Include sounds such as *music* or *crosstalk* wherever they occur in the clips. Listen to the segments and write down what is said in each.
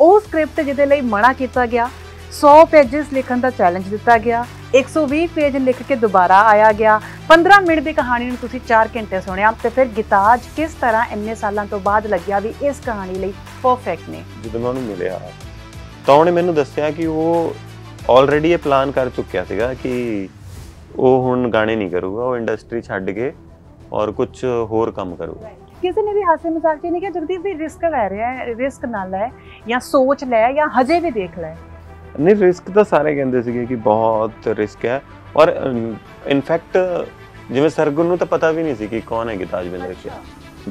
ਉਹ ਸਕ੍ਰਿਪਟ ਜਿਹਦੇ ਲਈ ਮਨਾ ਕੀਤਾ ਗਿਆ 100 ਪੇजेस ਲਿਖਣ ਦਾ ਚੈਲੰਜ ਦਿੱਤਾ ਗਿਆ 120 ਪੇਜ ਲਿਖ ਕੇ ਦੁਬਾਰਾ ਆਇਆ ਗਿਆ 15 ਮਿੰਟ ਦੀ ਕਹਾਣੀ ਨੂੰ ਤੁਸੀਂ 4 ਘੰਟੇ ਸੁਣਿਆ ਤੇ ਫਿਰ ਗਿਤਾਜ ਕਿਸ ਤਰ੍ਹਾਂ ਇੰਨੇ ਸਾਲਾਂ ਤੋਂ ਬਾਅਦ ਲੱਗਿਆ ਵੀ ਇਸ ਕਹਾਣੀ ਲਈ ਪਰਫੈਕਟ ਨੇ ਜਦੋਂ ਮੈਂ ਉਹਨੂੰ ਮਿਲਿਆ ਤਾਂ ਉਹਨੇ ਮੈਨੂੰ ਦੱਸਿਆ ਕਿ ਉਹ ਆਲਰੇਡੀ ਇਹ ਪਲਾਨ ਕਰ ਚੁੱਕਿਆ ਸੀਗਾ ਕਿ ਉਹ ਹੁਣ ਗਾਣੇ ਨਹੀਂ ਕਰੂਗਾ ਉਹ ਇੰਡਸਟਰੀ ਛੱਡ ਕੇ ਔਰ ਕੁਝ ਹੋਰ ਕੰਮ ਕਰੂਗਾ ਕਿਸੇ ਨੇ ਵੀ ਹਾਸੇ ਮਜ਼ਾਕ ਚ ਨਹੀਂ ਕਿਹਾ ਜਗਦੀਪ ਵੀ ਰਿਸਕ ਲੈ ਰਿਹਾ ਹੈ ਰਿਸਕ ਨਾ ਲੈ ਜਾਂ ਸੋਚ ਲੈ ਜਾਂ ਹਜੇ ਵੀ ਦੇਖ ਲੈ ਨਹੀਂ ਰਿਸਕ ਤਾਂ ਸਾਰੇ ਕਹਿੰਦੇ ਸੀਗੇ ਕਿ ਬਹੁਤ ਰਿਸਕ ਹੈ ਔਰ ਇਨਫੈਕਟ ਜਿਵੇਂ ਸਰਗੁਣ ਨੂੰ ਤਾਂ ਪਤਾ ਵੀ ਨਹੀਂ ਸੀ ਕਿ ਕੌਣ ਹੈ ਗਿਤਾਜ ਬਿੰਦਰ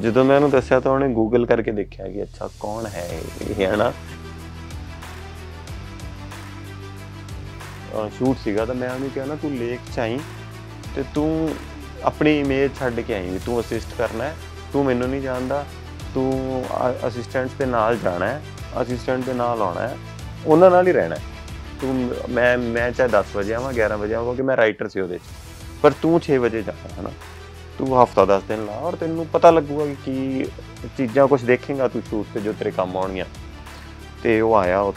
ਜਦੋਂ ਮੈਂ ਉਹਨੂੰ ਦੱਸਿਆ ਤਾਂ ਉਹਨੇ ਗੂਗਲ ਕਰਕੇ ਦੇਖਿਆ ਕਿ ਅੱਛਾ ਕੌਣ ਹੈ ਇਹ ਹੈ ਨਾ ਸ਼ੂਟ ਸੀਗਾ ਤਾਂ ਮੈਂ ਉਹਨੂੰ ਕਿਹਾ ਨਾ ਤੂੰ ਲੇਖ ਚਾਹੀ ਤੇ ਤੂੰ ਆਪਣੀ ਇਮੇਜ ਛੱਡ ਕੇ ਆਈ ਤੂੰ ਅਸਿਸਟ ਕਰਨਾ ਹੈ ਤੂੰ ਮੈਨੂੰ ਨਹੀਂ ਜਾਣਦਾ ਤੂੰ ਅਸਿਸਟੈਂਟ ਦੇ ਨਾਲ ਜਾਣਾ ਹੈ ਅਸਿਸਟੈਂਟ ਦੇ ਨਾਲ ਆਉਣਾ ਹੈ ਉਹਨਾਂ ਨਾਲ ਹੀ ਰਹਿਣਾ ਤੂੰ ਮੈਂ ਮੈਂ ਚਾਹੇ 10 ਵਜੇ ਆਵਾਂ 11 ਵਜੇ ਆਵਾਂ ਕਿਉਂਕਿ ਮੈਂ ਰਾਈਟਰ ਸੀ ਉਹਦੇ ਚ ਪਰ ਤੂੰ 6 ਵਜੇ ਜਾਣਾ ਹੈ ਨਾ ਤੂੰ ਹਫਤਾ 10 ਦਿਨ ਲਾ ਔਰ ਤੈਨੂੰ ਪਤਾ ਲੱਗੂਗਾ ਕਿ ਕੀ ਚੀਜ਼ਾਂ ਕੁਝ ਦੇਖੇਗਾ ਤੂੰ ਸ਼ੂਟ ਤੇ ਜੋ ਤੇਰੇ ਕੰਮ ਆਉਣਗੀਆਂ ਤੇ ਉਹ ਆਇਆ ਉਹ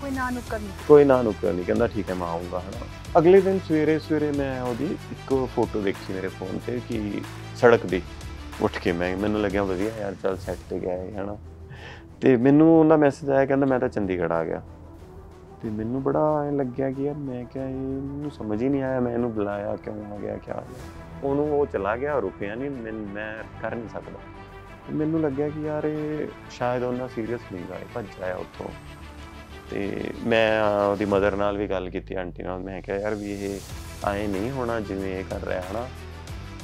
ਕੋਈ ਨਾ ਨੁਕਰ ਨਹੀਂ ਕੋਈ ਨਾ ਨੁਕਰ ਨਹੀਂ ਕਹਿੰਦਾ ਠੀਕ ਹੈ ਮੈਂ ਆਉਂਗਾ ਹਨਾ ਅਗਲੇ ਦਿਨ ਸਵੇਰੇ ਸਵੇਰੇ ਮੈਂ ਉਹਦੀ ਇੱਕ ਫੋਟੋ ਦੇਖੀ ਮੇਰੇ ਫੋਨ ਤੇ ਕਿ ਸੜਕ ਦੀ ਉੱਠ ਕੇ ਮੈਂ ਮੈਨੂੰ ਲੱਗਿਆ ਵਧੀਆ ਯਾਰ ਚੱਲ ਸੈੱਟ ਤੇ ਗਿਆ ਹੈ ਹਨਾ ਤੇ ਮੈਨੂੰ ਉਹਦਾ ਮੈਸੇਜ ਆਇਆ ਕਹਿੰਦਾ ਮੈਂ ਤਾਂ ਚੰਡੀਗੜ੍ਹ ਆ ਗਿਆ ਤੇ ਮੈਨੂੰ ਬੜਾ ਐ ਲੱਗਿਆ ਕਿ ਯਾਰ ਮੈਂ ਕਿਹਾ ਇਹਨੂੰ ਸਮਝ ਹੀ ਨਹੀਂ ਆਇਆ ਮੈਂ ਇਹਨੂੰ ਬੁਲਾਇਆ ਕਿਉਂ ਆ ਗਿਆ ਕਿਆ ਉਹਨੂੰ ਉਹ ਚਲਾ ਗਿਆ ਰੁਕਿਆ ਨਹੀਂ ਮੈਂ ਮੈਂ ਕਰ ਨਹੀਂ ਸਕਦਾ ਮੈਨੂੰ ਲੱਗਿਆ ਕਿ ਯਾਰ ਇਹ ਸ਼ਾਇਦ ਉਹਨਾਂ ਸੀਰੀਅਸ ਨਹੀਂ ਗਾਇ ਭੱਜ ਆਇਆ ਉੱਥੋਂ ਤੇ ਮੈਂ ਉਹਦੀ ਮਦਰ ਨਾਲ ਵੀ ਗੱਲ ਕੀਤੀ ਆਂਟੀ ਨਾਲ ਮੈਂ ਕਿਹਾ ਯਾਰ ਵੀ ਇਹ ਆਏ ਨਹੀਂ ਹੋਣਾ ਜਿਵੇਂ ਇਹ ਕਰ ਰਿਹਾ ਹਨਾ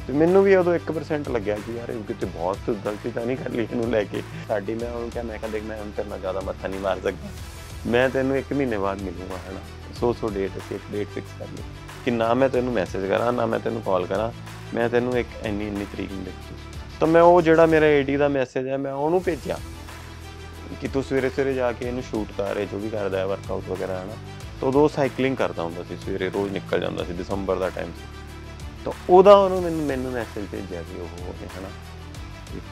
ਤੇ ਮੈਨੂੰ ਵੀ ਉਦੋਂ 1% ਲੱਗਿਆ ਕਿ ਯਾਰ ਇਹ ਕਿਤੇ ਬਹੁਤ ਗਲਤੀ ਤਾਂ ਨਹੀਂ ਕਰ ਲਈ ਇਹਨੂੰ ਲੈ ਕੇ ਸਾਡੀ ਮੈਂ ਉਹਨੂੰ ਕਿਹਾ ਮੈਂ ਕਿਹਾ ਦੇਖ ਮੈਂ ਹੁਣ ਤੇਰੇ ਨਾਲ ਜ਼ਿਆਦਾ ਮੱਥਾ ਨਹੀਂ ਮਾਰ ਸਕਦਾ ਮੈਂ ਤੈਨੂੰ 1 ਮਹੀਨੇ ਬਾਅਦ ਮਿਲੂੰਗਾ ਹਨਾ ਸੋ ਸੋ ਡੇਟ ਅਸੀਂ ਇੱਕ ਡੇਟ ਫਿਕਸ ਕਰ ਲਈ ਕਿ ਨਾ ਮੈਂ ਤੈਨੂੰ ਮੈਸੇਜ ਕਰਾਂ ਨਾ ਮੈਂ ਤੈਨੂੰ ਕਾਲ ਕਰਾਂ ਮੈਂ ਤੈਨੂੰ ਇੱਕ ਇੰਨੀ ਇੰਨੀ ਤਰੀਕ ਨੂੰ ਤੂੰ ਤਾਂ ਮੈਂ ਉਹ ਜਿਹੜਾ ਮੇਰਾ ਏਡੀ ਦਾ ਮੈਸੇਜ ਹੈ ਮੈਂ ਉਹਨੂੰ ਭੇਜਿਆ ਕਿ ਤੂੰ ਸਵੇਰੇ ਸਵੇਰੇ ਜਾ ਕੇ ਇਹਨੂੰ ਸ਼ੂਟ ਕਰ ਰਿਹਾ ਜੋ ਵੀ ਕਰਦਾ ਹੈ ਵਰਕਆਊਟ ਵਗੈਰਾ ਹਨਾ ਤੋ ਦੋ ਸਾਈਕਲਿੰਗ ਕਰਦਾ ਹੁੰਦਾ ਸੀ ਸਵੇਰੇ ਰੋਜ਼ ਨਿਕਲ ਜਾਂਦਾ ਸੀ ਦਸੰਬਰ ਦਾ ਟਾਈਮ ਸੀ ਤਾਂ ਉਹਦਾ ਉਹਨੂੰ ਮੈਨੂੰ ਮੈਨੂੰ ਮੈਸੇਜ ਭੇਜਿਆ ਸੀ ਉਹ ਹਨਾ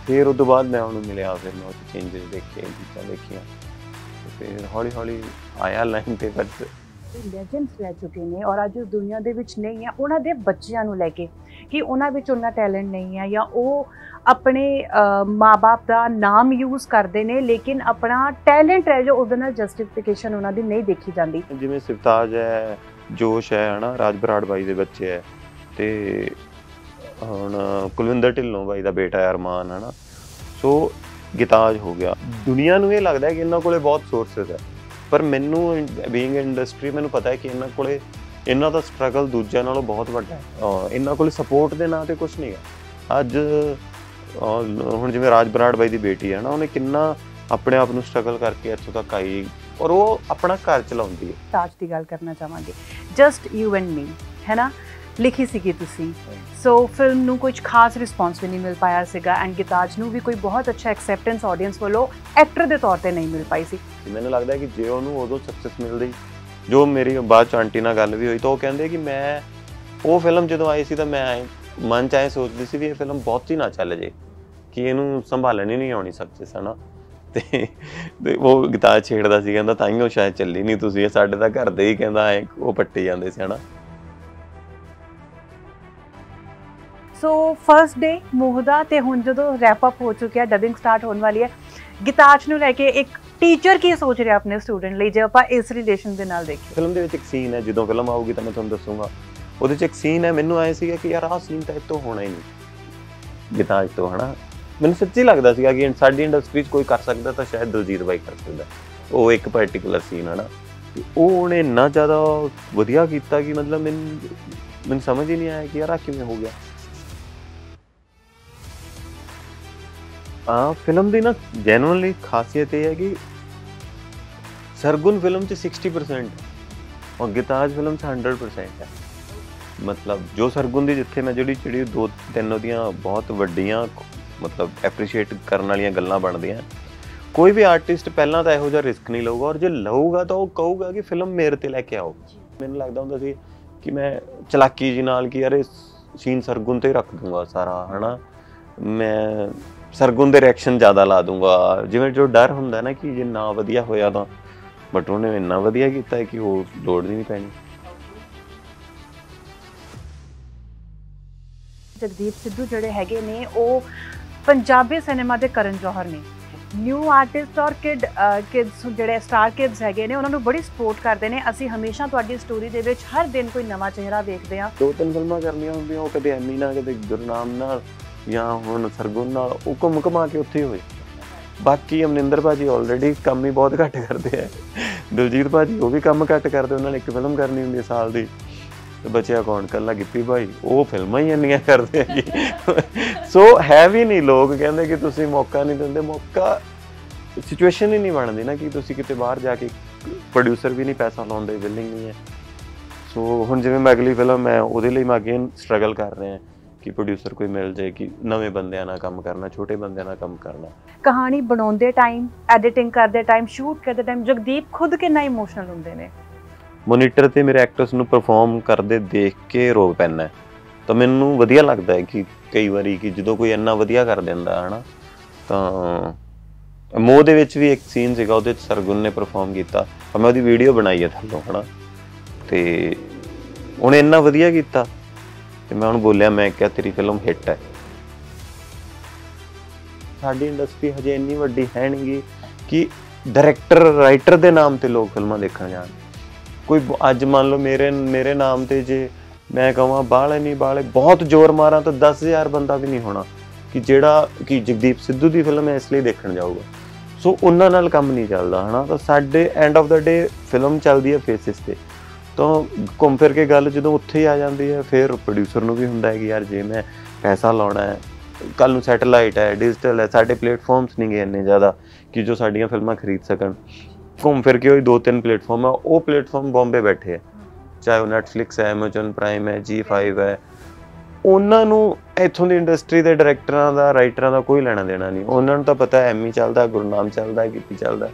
ਫਿਰ ਉਸ ਤੋਂ ਬਾਅਦ ਮੈਂ ਉਹਨੂੰ ਮਿਲਿਆ ਫਿਰ ਮੈਂ ਉਹ ਚੇਂਜਸ ਦੇਖੇ ਚੀਜ਼ਾਂ ਦੇਖੀਆਂ ਫਿਰ ਹੌਲੀ ਹੌਲੀ ਆਇਆ ਲਾਈਨ ਤੇ ਬਟ ਲੈਜੈਂਡਸ ਰਹਿ ਚੁੱਕੇ ਨੇ ਔਰ ਅੱਜ ਉਸ ਦੁਨੀਆ ਦੇ ਵਿੱਚ ਨਹੀਂ ਹੈ ਉਹਨਾਂ ਦੇ ਬੱਚਿਆਂ ਨੂੰ ਲੈ ਕੇ ਕਿ ਉਹਨਾਂ ਵਿੱਚ ਉਹਨਾਂ ਟੈਲੈਂਟ ਨਹੀਂ ਹੈ ਜਾਂ ਉਹ ਆਪਣੇ ਮਾਪੇ ਦਾ ਨਾਮ ਯੂਜ਼ ਕਰਦੇ ਨੇ ਲੇਕਿਨ ਆਪਣਾ ਟੈਲੈਂਟ ਹੈ ਜੋ ਉਹਦੇ ਨਾਲ ਜਸਟੀਫਿਕੇਸ਼ਨ ਉਹਨਾਂ ਦੀ ਨਹੀਂ ਦੇਖੀ ਜਾਂਦੀ ਜਿਵੇਂ ਸਿਫਤਾਜ ਹੈ ਜੋਸ਼ ਹੈ ਹਨਾ ਰਾਜ ਬਰਾੜ ਬਾਈ ਦੇ ਬੱਚੇ ਹੈ ਤੇ ਹੁਣ ਕੁਲਵਿੰਦਰ ਢਿੱਲੋਂ ਬਾਈ ਦਾ ਬੇਟਾ ਹੈ ਅਰਮਾਨ ਹਨਾ ਸੋ ਗਿਤਾਜ ਹੋ ਗਿਆ ਦੁਨੀਆ ਨੂੰ ਇਹ ਲੱਗਦਾ ਹੈ ਕਿ ਇਹਨਾਂ ਕੋਲੇ ਬਹੁਤ ਸੋਰਸਸ ਹੈ ਪਰ ਮੈਨੂੰ ਬੀਇੰਗ ਇੰਡਸਟਰੀ ਮੈਨੂੰ ਪਤਾ ਹੈ ਕਿ ਇਹਨਾਂ ਕੋਲੇ ਇਹਨਾਂ ਦਾ ਸਟਰਗਲ ਦੂਜਿਆਂ ਨਾਲੋਂ ਬਹੁਤ ਵੱਡਾ ਹੈ ਇਹਨਾਂ ਕੋਲੇ ਸਪੋਰਟ ਦੇ ਨਾਂ ਤੇ ਕੁਝ ਨਹੀਂ ਹੈ ਅੱਜ ਹੁਣ ਜਿਵੇਂ ਰਾਜ ਬਰਾੜ ਬਾਈ ਦੀ ਬੇਟੀ ਹੈ ਨਾ ਉਹਨੇ ਕਿੰਨਾ ਆਪਣੇ ਆਪ ਨੂੰ ਸਟਰਗਲ ਕਰਕੇ ਇੱਥੋਂ ਤੱਕ ਆਈ ਔਰ ਉਹ ਆਪਣਾ ਘਰ ਚਲਾਉਂਦੀ ਹੈ ਤਾਜ ਦੀ ਗੱਲ ਕਰਨਾ ਚਾਹਾਂਗੇ ਜਸਟ ਯੂ ਐਂਡ ਮੀ ਹੈ ਨਾ ਲਿਖੀ ਸੀਗੀ ਤੁਸੀਂ ਸੋ ਫਿਲਮ ਨੂੰ ਕੁਝ ਖਾਸ ਰਿਸਪੌਂਸ ਵੀ ਨਹੀਂ ਮਿਲ ਪਾਇਆ ਸੀਗਾ ਐਂਡ ਗਿਤਾਜ ਨੂੰ ਵੀ ਕੋਈ ਬਹੁਤ ਅੱਛਾ ਐਕਸੈਪਟੈਂਸ ਆਡੀਅנס ਵੱਲੋਂ ਐਕਟਰ ਦੇ ਤੌਰ ਤੇ ਨਹੀਂ ਮਿਲ ਪਾਈ ਸੀ ਮੈਨੂੰ ਲੱਗਦਾ ਕਿ ਜੇ ਉਹਨੂੰ ਉਦੋਂ ਸਕਸੈਸ ਮਿਲਦੀ ਜੋ ਮੇਰੀ ਬਾਅਦ ਚ ਆਂਟੀ ਨਾਲ ਗੱਲ ਵੀ ਹੋਈ ਤਾਂ ਉਹ ਕਹਿੰਦੇ ਕਿ ਮੈਂ ਉਹ ਫਿਲਮ ਜਦੋਂ ਆਈ ਸੀ ਤਾਂ ਮੈਂ ਮਨ ਚ ਸੋਚਦੀ ਸੀ ਵੀ ਇਹ ਫਿਲਮ ਬਹੁਤ ਹੀ ਨਾ ਚੱਲ ਜੇ ਕਿ ਇਹਨੂੰ ਸੰਭਾਲਣ ਹੀ ਨਹੀਂ ਆਉਣੀ ਸਕਸੈਸ ਹਨਾ ਤੇ ਉਹ ਗਿਤਾਜ ਛੇੜਦਾ ਸੀ ਕਹਿੰਦਾ ਤਾਂ ਹੀ ਉਹ ਸ਼ਾਇਦ ਚੱਲੀ ਨਹੀਂ ਤੁਸੀਂ ਸਾਡੇ ਤਾਂ ਘਰ ਦੇ ਹੀ ਕਹਿੰਦਾ ਐ ਉਹ ਪੱਟੇ ਜਾਂਦੇ ਸੀ ਹਨਾ ਸੋ ਫਰਸਟ ਡੇ ਮੋਹਦਾ ਤੇ ਹੁਣ ਜਦੋਂ ਰੈਪ ਅਪ ਹੋ ਚੁੱਕਿਆ ਡਬਿੰਗ ਸਟਾਰਟ ਹੋਣ ਵਾਲੀ ਹੈ ਗਿਤਾਜ ਨੂੰ ਲੈ ਕੇ ਇੱਕ ਟੀਚਰ ਕੀ ਸੋਚ ਰਿਹਾ ਆਪਣੇ ਸਟੂਡੈਂਟ ਲਈ ਜੇ ਆਪਾਂ ਇਸ ਰਿਲੇਸ਼ਨ ਦੇ ਨਾਲ ਦੇਖੀਏ ਫਿਲਮ ਦੇ ਵਿੱਚ ਇੱਕ ਸੀਨ ਹੈ ਜਦੋਂ ਫਿਲਮ ਆਊਗੀ ਤਾਂ ਮੈਂ ਤੁਹਾਨੂੰ ਦੱਸੂਗਾ ਉਹਦੇ 'ਚ ਇੱਕ ਸੀਨ ਹੈ ਮੈਨੂੰ ਆਇਆ ਸੀਗਾ ਕਿ ਯਾਰ ਆਹ ਸੀਨ ਤਾਂ ਇਤੋਂ ਹੋਣਾ ਹੀ ਨਹੀਂ ਗਿਤਾਜ ਤੋਂ ਹਨਾ ਮੈਨੂੰ ਸੱਚੀ ਲੱਗਦਾ ਸੀਗਾ ਕਿ ਸਾਡੀ ਇੰਡਸਟਰੀ 'ਚ ਕੋਈ ਕਰ ਸਕਦਾ ਤਾਂ ਸ਼ਾਇਦ ਦਲਜੀਤ ਬਾਈ ਕਰ ਸਕਦਾ ਉਹ ਇੱਕ ਪਾਰਟਿਕੂਲਰ ਸੀਨ ਹਨਾ ਉਹ ਉਹਨੇ ਨਾ ਜ਼ਿਆਦਾ ਵਧੀਆ ਕੀਤਾ ਕਿ ਮਤਲਬ ਮੈਨੂੰ ਮੈਨੂੰ ਸਮਝ ਹੀ ਨਹੀਂ ਆਇਆ ਕਿ ਯਾਰ ਆ ਕਿਵੇਂ ਹੋ ਗਿਆ ਆ ਫਿਲਮ ਦੀ ਨਾ ਜੈਨੂਅਲੀ ਖਾਸੀਅਤ ਇਹ ਹੈ ਕਿ ਸਰਗੁਣ ਫਿਲਮ ਚ 60% ਔਰ ਗੀਤਾਜ ਫਿਲਮ ਚ 100% ਹੈ ਮਤਲਬ ਜੋ ਸਰਗੁਣ ਦੀ ਜਿੱਥੇ ਮੈਂ ਜਿਹੜੀ ਜਿਹੜੀ ਦੋ ਤਿੰਨ ਉਹਦੀਆਂ ਬਹੁਤ ਵੱਡੀਆਂ ਮਤਲਬ ਐਪਰੀਸ਼ੀਏਟ ਕਰਨ ਵਾਲੀਆਂ ਗੱਲਾਂ ਬਣਦੀਆਂ ਕੋਈ ਵੀ ਆਰਟਿਸਟ ਪਹਿਲਾਂ ਤਾਂ ਇਹੋ ਜਿਹਾ ਰਿਸਕ ਨਹੀਂ ਲਊਗਾ ਔਰ ਜੇ ਲਊਗਾ ਤਾਂ ਉਹ ਕਹੂਗਾ ਕਿ ਫਿਲਮ ਮੇਰੇ ਤੇ ਲੈ ਕੇ ਆਓ ਮੈਨੂੰ ਲੱਗਦਾ ਹੁੰਦਾ ਸੀ ਕਿ ਮੈਂ ਚਲਾਕੀ ਜੀ ਨਾਲ ਕਿ ਅਰੇ ਸੀਨ ਸਰਗੁਣ ਤੇ ਰੱਖ ਦੂੰਗਾ ਸਾਰਾ ਹਨਾ ਮੈਂ ਸਰਗੁਣ ਦੇ ਰਿਐਕਸ਼ਨ ਜ਼ਿਆਦਾ ਲਾ ਦੂੰਗਾ ਜਿਵੇਂ ਜੋ ਡਰ ਹੁੰਦਾ ਨਾ ਕਿ ਜੇ ਨਾ ਵਧੀਆ ਹੋਇਆ ਤਾਂ ਬਟ ਉਹਨੇ ਇੰਨਾ ਵਧੀਆ ਕੀਤਾ ਕਿ ਉਹ ਲੋੜ ਨਹੀਂ ਪੈਣੀ ਜਗਦੀਪ ਸਿੱਧੂ ਜਿਹੜੇ ਹੈਗੇ ਨੇ ਉਹ ਪੰਜਾਬੀ ਸਿਨੇਮਾ ਦੇ ਕਰਨ ਜੋਹਰ ਨੇ ਨਿਊ ਆਰਟਿਸਟ ਔਰ ਕਿਡ ਕਿਡਸ ਜਿਹੜੇ ਸਟਾਰ ਕਿਡਸ ਹੈਗੇ ਨੇ ਉਹਨਾਂ ਨੂੰ ਬੜੀ ਸਪੋਰਟ ਕਰਦੇ ਨੇ ਅਸੀਂ ਹਮੇਸ਼ਾ ਤੁਹਾਡੀ ਸਟੋਰੀ ਦੇ ਵਿੱਚ ਹਰ ਦਿਨ ਕੋਈ ਨਵਾਂ ਚਿਹਰਾ ਵੇਖਦੇ ਆ ਦੋ ਤਿੰਨ ਫਿਲਮਾਂ ਕਰਨੀਆਂ ਹੁੰਦੀਆਂ ਉਹ ਕਦੇ ਐਮੀ ਨਾਲ ਕਦੇ ਗੁਰਨਾਮ ਨਾਲ ਜਾਂ ਹੁਣ ਸਰਗੁਣ ਨਾਲ ਉਹ ਕਮਾ ਕੇ ਉੱਥੇ ਹੋਏ ਬਾਕੀ ਅਮਨਿੰਦਰ ਭਾਜੀ ਆਲਰੇਡੀ ਕੰਮ ਹੀ ਬਹੁਤ ਘੱਟ ਕਰਦੇ ਆ ਦਿਲਜੀਤ ਭਾਜੀ ਉਹ ਵੀ ਕੰਮ ਘੱਟ ਕਰਦੇ ਉਹਨਾਂ ਨੇ ਇੱਕ ਫਿਲਮ ਕਰਨੀ ਹੁੰਦੀ ਹੈ ਸਾਲ ਦੀ ਤੇ ਬਚਿਆ ਕੌਣ ਕੱਲਾ ਗਿੱਪੀ ਭਾਈ ਉਹ ਫਿਲਮਾਂ ਹੀ ਇੰਨੀਆਂ ਕਰਦੇ ਆ ਜੀ ਸੋ ਹੈ ਵੀ ਨਹੀਂ ਲੋਕ ਕਹਿੰਦੇ ਕਿ ਤੁਸੀਂ ਮੌਕਾ ਨਹੀਂ ਦਿੰਦੇ ਮੌਕਾ ਸਿਚੁਏਸ਼ਨ ਹੀ ਨਹੀਂ ਬਣਦੀ ਨਾ ਕਿ ਤੁਸੀਂ ਕਿਤੇ ਬਾਹਰ ਜਾ ਕੇ ਪ੍ਰੋਡਿਊਸਰ ਵੀ ਨਹੀਂ ਪੈਸਾ ਲਾਉਂਦੇ ਵਿਲਿੰਗ ਨਹੀਂ ਹੈ ਸੋ ਹੁਣ ਜਿਵੇਂ ਮੈਂ ਅਗਲੀ ਫਿਲਮ ਹੈ ਉਹਦੇ ਲਈ ਮੈਂ ਅਗੇਨ ਸਟਰਗਲ ਕਰ ਰਿਹਾ ਹਾਂ ਕਿ ਪ੍ਰੋਡਿਊਸਰ ਕੋਈ ਮਿਲ ਜਾਏ ਕਿ ਨਵੇਂ ਬੰਦਿਆਂ ਨਾਲ ਕੰਮ ਕਰਨਾ ਛੋਟੇ ਬੰਦਿਆਂ ਨਾਲ ਕੰਮ ਕਰਨਾ ਕਹਾਣੀ ਬਣਾਉਂਦੇ ਟਾਈਮ ਐਡੀਟਿੰਗ ਕਰਦੇ ਟਾਈਮ ਸ਼ੂਟ ਕਰਦੇ ਟਾਈਮ ਜਗਦੀਪ ਖੁਦ ਕਿੰਨਾ ਇਮੋਸ਼ਨਲ ਹੁੰਦੇ ਨੇ ਮੋਨੀਟਰ ਤੇ ਮੇਰੇ ਐਕਟਰਸ ਨੂੰ ਪਰਫਾਰਮ ਕਰਦੇ ਦੇਖ ਕੇ ਰੋ ਪੈਣਾ ਤਾਂ ਮੈਨੂੰ ਵਧੀਆ ਲੱਗਦਾ ਹੈ ਕਿ ਕਈ ਵਾਰੀ ਕਿ ਜਦੋਂ ਕੋਈ ਇੰਨਾ ਵਧੀਆ ਕਰ ਦਿੰਦਾ ਹਨਾ ਤਾਂ ਮੋਹ ਦੇ ਵਿੱਚ ਵੀ ਇੱਕ ਸੀਨ ਸੀਗਾ ਉਹਦੇ ਵਿੱਚ ਸਰਗੁਣ ਨੇ ਪਰਫਾਰਮ ਕੀਤਾ ਮੈਂ ਉਹਦੀ ਵੀਡੀਓ ਬਣਾਈ ਹੈ ਥੱਲੋਂ ਹਨਾ ਤੇ ਉਹਨੇ ਇੰਨਾ ਵਧੀਆ ਕੀਤਾ ਤੇ ਮੈਂ ਉਹਨੂੰ ਬੋਲਿਆ ਮੈਂ ਕਿਹਾ ਤੇਰੀ ਫਿਲਮ ਹਿੱਟ ਹੈ ਸਾਡੀ ਇੰਡਸਟਰੀ ਹਜੇ ਇੰਨੀ ਵੱਡੀ ਹੈ ਨਹੀਂਗੀ ਕਿ ਡਾਇਰੈਕਟਰ ਰਾਈਟਰ ਦੇ ਨਾਮ ਤੇ ਲੋਕ ਫਿਲਮਾਂ ਦੇਖਣ ਜਾਣ ਕੋਈ ਅੱਜ ਮੰਨ ਲਓ ਮੇਰੇ ਮੇਰੇ ਨਾਮ ਤੇ ਜੇ ਮੈਂ ਕਹਾਂ ਬਾਲੇ ਨਹੀਂ ਬਾਲੇ ਬਹੁਤ ਜ਼ੋਰ ਮਾਰਾਂ ਤਾਂ 10000 ਬੰਦਾ ਵੀ ਨਹੀਂ ਹੋਣਾ ਕਿ ਜਿਹੜਾ ਕਿ ਜਗਦੀਪ ਸਿੱਧੂ ਦੀ ਫਿਲਮ ਹੈ ਇਸ ਲਈ ਦੇਖਣ ਜਾਊਗਾ ਸੋ ਉਹਨਾਂ ਨਾਲ ਕੰਮ ਨਹੀਂ ਚੱਲਦਾ ਹਨਾ ਤਾਂ ਸਾਡੇ end of the day film ਚੱਲਦੀ ਹੈ ਫੇਸਿਸ ਤੇ ਤਾਂ ਘੁੰਮ ਫਿਰ ਕੇ ਗੱਲ ਜਦੋਂ ਉੱਥੇ ਹੀ ਆ ਜਾਂਦੀ ਹੈ ਫਿਰ ਪ੍ਰੋਡਿਊਸਰ ਨੂੰ ਵੀ ਹੁੰਦਾ ਹੈ ਕਿ ਯਾਰ ਜੇ ਮੈਂ ਪੈਸਾ ਲਾਉਣਾ ਹੈ ਕੱਲ ਨੂੰ ਸੈਟੇਲਾਈਟ ਹੈ ਡਿਜੀਟਲ ਹੈ ਸਾਡੇ ਪਲੇਟਫਾਰਮਸ ਨਹੀਂ ਗਏ ਇੰਨੇ ਜ਼ਿਆਦਾ ਕਿ ਜੋ ਸਾਡੀਆਂ ਫਿਲਮਾਂ ਖਰੀਦ ਸਕਣ ਘੁੰਮ ਫਿਰ ਕੇ ਉਹ ਦੋ ਤਿੰਨ ਪਲੇਟਫਾਰਮ ਆ ਉਹ ਪਲੇਟਫਾਰਮ ਬੰਬੇ ਬੈਠੇ ਹੈ ਚਾਹੇ ਉਹ Netflix ਹੈ Amazon Prime ਹੈ G5 ਹੈ ਉਹਨਾਂ ਨੂੰ ਇਥੋਂ ਦੀ ਇੰਡਸਟਰੀ ਦੇ ਡਾਇਰੈਕਟਰਾਂ ਦਾ ਰਾਈਟਰਾਂ ਦਾ ਕੋਈ ਲੈਣਾ ਦੇਣਾ ਨਹੀਂ ਉਹਨਾਂ ਨੂੰ ਤਾਂ ਪਤਾ ਹੈ ਐਮੀ ਚੱਲਦਾ ਗੁਰਨਾਮ ਚੱਲਦਾ ਕੀ ਚੱਲਦਾ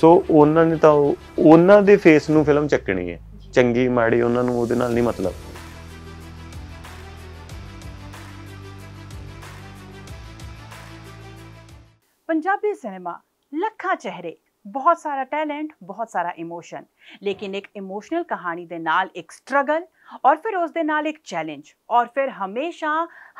ਸੋ ਉਹਨਾਂ ਨੇ ਤਾਂ ਉਹਨਾਂ ਦੇ ਫੇਸ ਨੂੰ ਫਿਲਮ ਚੱਕਣੀ ਹੈ ਚੰਗੀ ਮਾੜੀ ਉਹਨਾਂ ਨੂੰ ਉਹਦੇ ਨਾਲ ਨਹੀਂ ਮਤਲਬ ਪੰਜਾਬੀ ਸਿਨੇਮਾ ਲੱਖਾਂ ਚਿਹਰੇ ਬਹੁਤ ਸਾਰਾ ਟੈਲੈਂਟ ਬਹੁਤ ਸਾਰਾ ਇਮੋਸ਼ਨ ਲੇਕਿਨ ਇੱਕ ਇਮੋਸ਼ਨਲ ਕਹਾਣੀ ਦੇ ਨਾਲ ਇੱਕ ਸਟਰਗਲ ਔਰ ਫਿਰ ਉਸ ਦੇ ਨਾਲ ਇੱਕ ਚੈਲੰਜ ਔਰ ਫਿਰ ਹਮੇਸ਼ਾ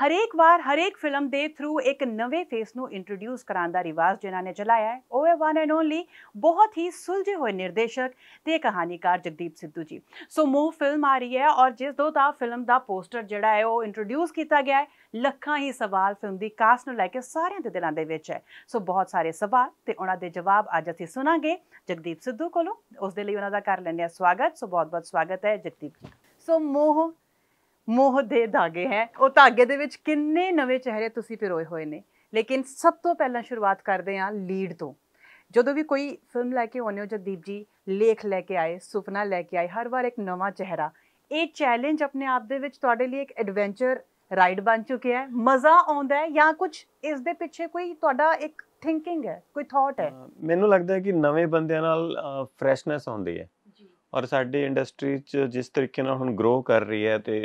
ਹਰੇਕ ਵਾਰ ਹਰੇਕ ਫਿਲਮ ਦੇ ਥਰੂ ਇੱਕ ਨਵੇਂ ਫੇਸ ਨੂੰ ਇੰਟਰੋਡਿਊਸ ਕਰਾਉਣ ਦਾ ਰਿਵਾਜ ਜਿਨ੍ਹਾਂ ਨੇ ਚਲਾਇਆ ਹੈ ਉਹ ਹੈ ਵਨ ਐਂਡ ਓਨਲੀ ਬਹੁਤ ਹੀ ਸੁਲਝੇ ਹੋਏ ਨਿਰਦੇਸ਼ਕ ਤੇ ਕਹਾਣੀਕਾਰ ਜਗਦੀਪ ਸਿੱਧੂ ਜੀ ਸੋ ਮੂਵ ਫਿਲਮ ਆ ਰਹੀ ਹੈ ਔਰ ਜਿਸ ਦੋ ਦਾ ਫਿਲਮ ਦਾ ਪੋਸਟਰ ਜਿਹੜਾ ਹੈ ਉਹ ਇੰਟਰੋਡਿਊਸ ਕੀਤਾ ਗਿਆ ਹੈ ਲੱਖਾਂ ਹੀ ਸਵਾਲ ਫਿਲਮ ਦੀ ਕਾਸਟ ਨੂੰ ਲੈ ਕੇ ਸਾਰਿਆਂ ਦੇ ਦਿਲਾਂ ਦੇ ਵਿੱਚ ਹੈ ਸੋ ਬਹੁਤ ਸਾਰੇ ਸਵਾਲ ਤੇ ਉਹਨਾਂ ਦੇ ਜਵਾਬ ਅੱਜ ਅਸੀਂ ਸੁਣਾਂਗੇ ਜਗਦੀਪ ਸਿੱਧੂ ਕੋਲੋਂ ਉਸ ਦੇ ਲਈ ਉਹਨਾਂ ਦਾ ਕਰ ਲੈਂਦੇ ਆ ਸਵਾਗਤ ਸੋ ਬਹੁਤ ਬਹੁਤ ਸਵਾਗਤ ਹੈ ਜਗਦੀਪ ਜੀ ਸੋ ਮੋਹ ਮੋਹ ਦੇ ਧਾਗੇ ਹੈ ਉਹ ਧਾਗੇ ਦੇ ਵਿੱਚ ਕਿੰਨੇ ਨਵੇਂ ਚਿਹਰੇ ਤੁਸੀਂ ਪਿਰੋਏ ਹੋਏ ਨੇ ਲੇਕਿਨ ਸਭ ਤੋਂ ਪਹਿਲਾਂ ਸ਼ੁਰੂਆਤ ਕਰਦੇ ਹਾਂ ਲੀਡ ਤੋਂ ਜਦੋਂ ਵੀ ਕੋਈ ਫਿਲਮ ਲੈ ਕੇ ਆਉਂਦੇ ਹੋ ਜਗਦੀਪ ਜੀ ਲੇਖ ਲੈ ਕੇ ਆਏ ਸੁਪਨਾ ਲੈ ਕੇ ਆਏ ਹਰ ਵਾਰ ਇੱਕ ਨਵਾਂ ਚਿਹਰਾ ਇਹ ਚੈਲੰਜ ਆਪਣੇ ਆਪ ਦੇ ਵਿੱਚ ਤੁਹਾਡੇ ਲਈ ਇੱਕ ਐਡਵੈਂਚਰ ਰਾਈਡ ਬਣ ਚੁੱਕਿਆ ਹੈ ਮਜ਼ਾ ਆਉਂਦਾ ਹੈ ਜਾਂ ਕੁਝ ਇਸ ਦੇ ਪਿੱਛੇ ਕੋਈ ਤੁਹਾਡਾ ਇੱਕ ਥਿੰਕਿੰਗ ਹੈ ਕੋਈ ਥਾਟ ਹੈ ਮੈਨੂੰ ਲੱਗਦਾ ਹੈ ਕਿ ਨਵੇਂ ਬੰਦਿਆਂ ਨਾਲ ਫਰੈਸ਼ਨੈਸ ਆਉਂਦੀ ਹੈ ਔਰ ਸਾਡੀ ਇੰਡਸਟਰੀ ਚ ਜਿਸ ਤਰੀਕੇ ਨਾਲ ਹੁਣ ਗਰੋ ਕਰ ਰਹੀ ਹੈ ਤੇ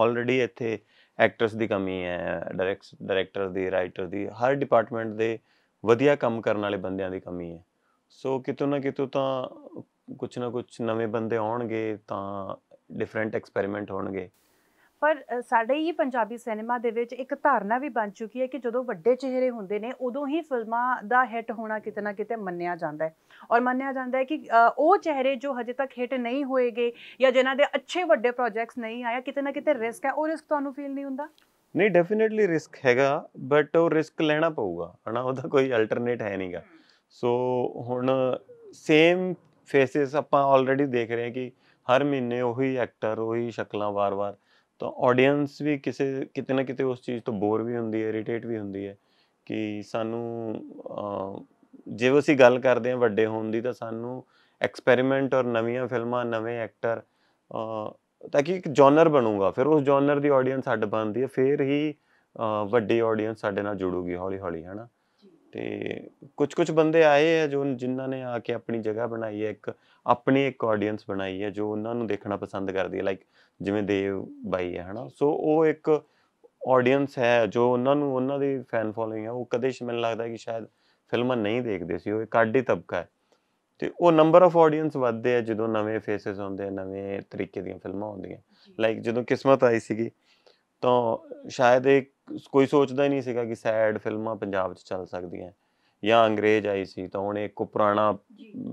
ਆਲਰੇਡੀ ਇੱਥੇ ਐਕਟਰਸ ਦੀ ਕਮੀ ਹੈ ਡਾਇਰੈਕਟਰ ਦੀ ਰਾਈਟਰ ਦੀ ਹਰ ਡਿਪਾਰਟਮੈਂਟ ਦੇ ਵਧੀਆ ਕੰਮ ਕਰਨ ਵਾਲੇ ਬੰਦਿਆਂ ਦੀ ਕਮੀ ਹੈ ਸੋ ਕਿਤੋਂ ਨਾ ਕਿਤੋਂ ਤਾਂ ਕੁਝ ਨਾ ਕੁਝ ਨਵੇਂ ਬੰਦੇ ਆਉਣਗੇ ਤਾਂ ਡਿਫਰੈਂਟ ਐਕਸਪੈਰੀਮੈਂਟ ਹੋਣਗੇ ਪਰ ਸਾਡੇ ਹੀ ਪੰਜਾਬੀ ਸਿਨੇਮਾ ਦੇ ਵਿੱਚ ਇੱਕ ਧਾਰਨਾ ਵੀ ਬਣ ਚੁੱਕੀ ਹੈ ਕਿ ਜਦੋਂ ਵੱਡੇ ਚਿਹਰੇ ਹੁੰਦੇ ਨੇ ਉਦੋਂ ਹੀ ਫਿਲਮਾਂ ਦਾ ਹਿੱਟ ਹੋਣਾ ਕਿਤੇ ਨਾ ਕਿਤੇ ਮੰਨਿਆ ਜਾਂਦਾ ਹੈ ਔਰ ਮੰਨਿਆ ਜਾਂਦਾ ਹੈ ਕਿ ਉਹ ਚਿਹਰੇ ਜੋ ਹਜੇ ਤੱਕ ਹਿੱਟ ਨਹੀਂ ਹੋਏਗੇ ਜਾਂ ਜਿਨ੍ਹਾਂ ਦੇ ਅੱਛੇ ਵੱਡੇ ਪ੍ਰੋਜੈਕਟਸ ਨਹੀਂ ਆਇਆ ਕਿਤੇ ਨਾ ਕਿਤੇ ਰਿਸਕ ਹੈ ਉਹ ਰਿਸਕ ਤੁਹਾਨੂੰ ਫੀਲ ਨਹੀਂ ਹੁੰਦਾ ਨਹੀਂ ਡੈਫੀਨਿਟਲੀ ਰਿਸਕ ਹੈਗਾ ਬਟ ਉਹ ਰਿਸਕ ਲੈਣਾ ਪਊਗਾ ਹਨਾ ਉਹਦਾ ਕੋਈ ਅਲਟਰਨੇਟ ਹੈ ਨਹੀਂਗਾ ਸੋ ਹੁਣ ਸੇਮ ਫੇਸਿਸ ਆਪਾਂ ਆਲਰੇਡੀ ਦੇਖ ਰਹੇ ਹਾਂ ਕਿ ਹਰ ਮਹੀਨੇ ਉਹੀ ਐਕਟਰ ਉਹੀ ਸ਼ਕਲਾਂ ਵਾਰ-ਵਾਰ ਤਾਂ ਆਡੀਅנס ਵੀ ਕਿਸੇ ਕਿਤੇ ਨਾ ਕਿਤੇ ਉਸ ਚੀਜ਼ ਤੋਂ ਬੋਰ ਵੀ ਹੁੰਦੀ ਹੈ ਇਰੀਟੇਟ ਵੀ ਹੁੰਦੀ ਹੈ ਕਿ ਸਾਨੂੰ ਜੇ ਅਸੀਂ ਗੱਲ ਕਰਦੇ ਹਾਂ ਵੱਡੇ ਹੋਣ ਦੀ ਤਾਂ ਸਾਨੂੰ ਐਕਸਪੈਰੀਮੈਂਟ ਔਰ ਨਵੀਆਂ ਫਿਲਮਾਂ ਨਵੇਂ ਐਕਟਰ ਤਾਂ ਕਿ ਇੱਕ ਜਨਰ ਬਣੂਗਾ ਫਿਰ ਉਸ ਜਨਰ ਦੀ ਆਡੀਅנס ਅੱਡ ਬਣਦੀ ਹੈ ਫਿਰ ਹੀ ਵੱਡੀ ਆਡੀਅנס ਸਾਡੇ ਨਾਲ ਜੁੜੂਗੀ ਹੌਲੀ ਹੌਲੀ ਹੈਨਾ ਤੇ ਕੁਝ ਕੁਝ ਬੰਦੇ ਆਏ ਆ ਜੋ ਜਿਨ੍ਹਾਂ ਨੇ ਆ ਕੇ ਆਪਣੀ ਜਗ੍ਹਾ ਬਣਾਈ ਹੈ ਇੱਕ ਆਪਣੀ ਇੱਕ ਆਡੀਅנס ਬਣਾਈ ਹੈ ਜੋ ਉਹਨਾਂ ਨੂੰ ਦੇਖਣਾ ਪਸੰਦ ਕਰਦੀ ਹੈ ਲਾਈਕ ਜਿਵੇਂ ਦੇਵ ਬਾਈ ਹੈ ਹਨਾ ਸੋ ਉਹ ਇੱਕ ਆਡੀਅנס ਹੈ ਜੋ ਉਹਨਾਂ ਨੂੰ ਉਹਨਾਂ ਦੀ ਫੈਨ ਫੋਲੋਇੰਗ ਹੈ ਉਹ ਕਦੇ ਸ਼ਮਨ ਲੱਗਦਾ ਕਿ ਸ਼ਾਇਦ ਫਿਲਮਾਂ ਨਹੀਂ ਦੇਖਦੇ ਸੀ ਉਹ ਇੱਕ ਆਡੀ ਤਬਕਾ ਹੈ ਤੇ ਉਹ ਨੰਬਰ ਆਫ ਆਡੀਅנס ਵੱਧਦੇ ਆ ਜਦੋਂ ਨਵੇਂ ਫੇਸਸ ਆਉਂਦੇ ਆ ਨਵੇਂ ਤਰੀਕੇ ਦੀਆਂ ਫਿਲਮਾਂ ਆਉਂਦੀਆਂ ਲਾਈਕ ਜਦੋਂ ਕਿਸਮਤ ਆਈ ਸੀਗੀ ਤਾਂ ਸ਼ਾਇਦ ਇਹ ਕੋਈ ਸੋਚਦਾ ਹੀ ਨਹੀਂ ਸੀਗਾ ਕਿ ਸੈਡ ਫਿਲਮਾਂ ਪੰਜਾਬ 'ਚ ਚੱਲ ਸਕਦੀਆਂ ਜਾਂ ਅੰਗਰੇਜ਼ ਆਈ ਸੀ ਤਾਂ ਉਹਨੇ ਇੱਕ ਪੁਰਾਣਾ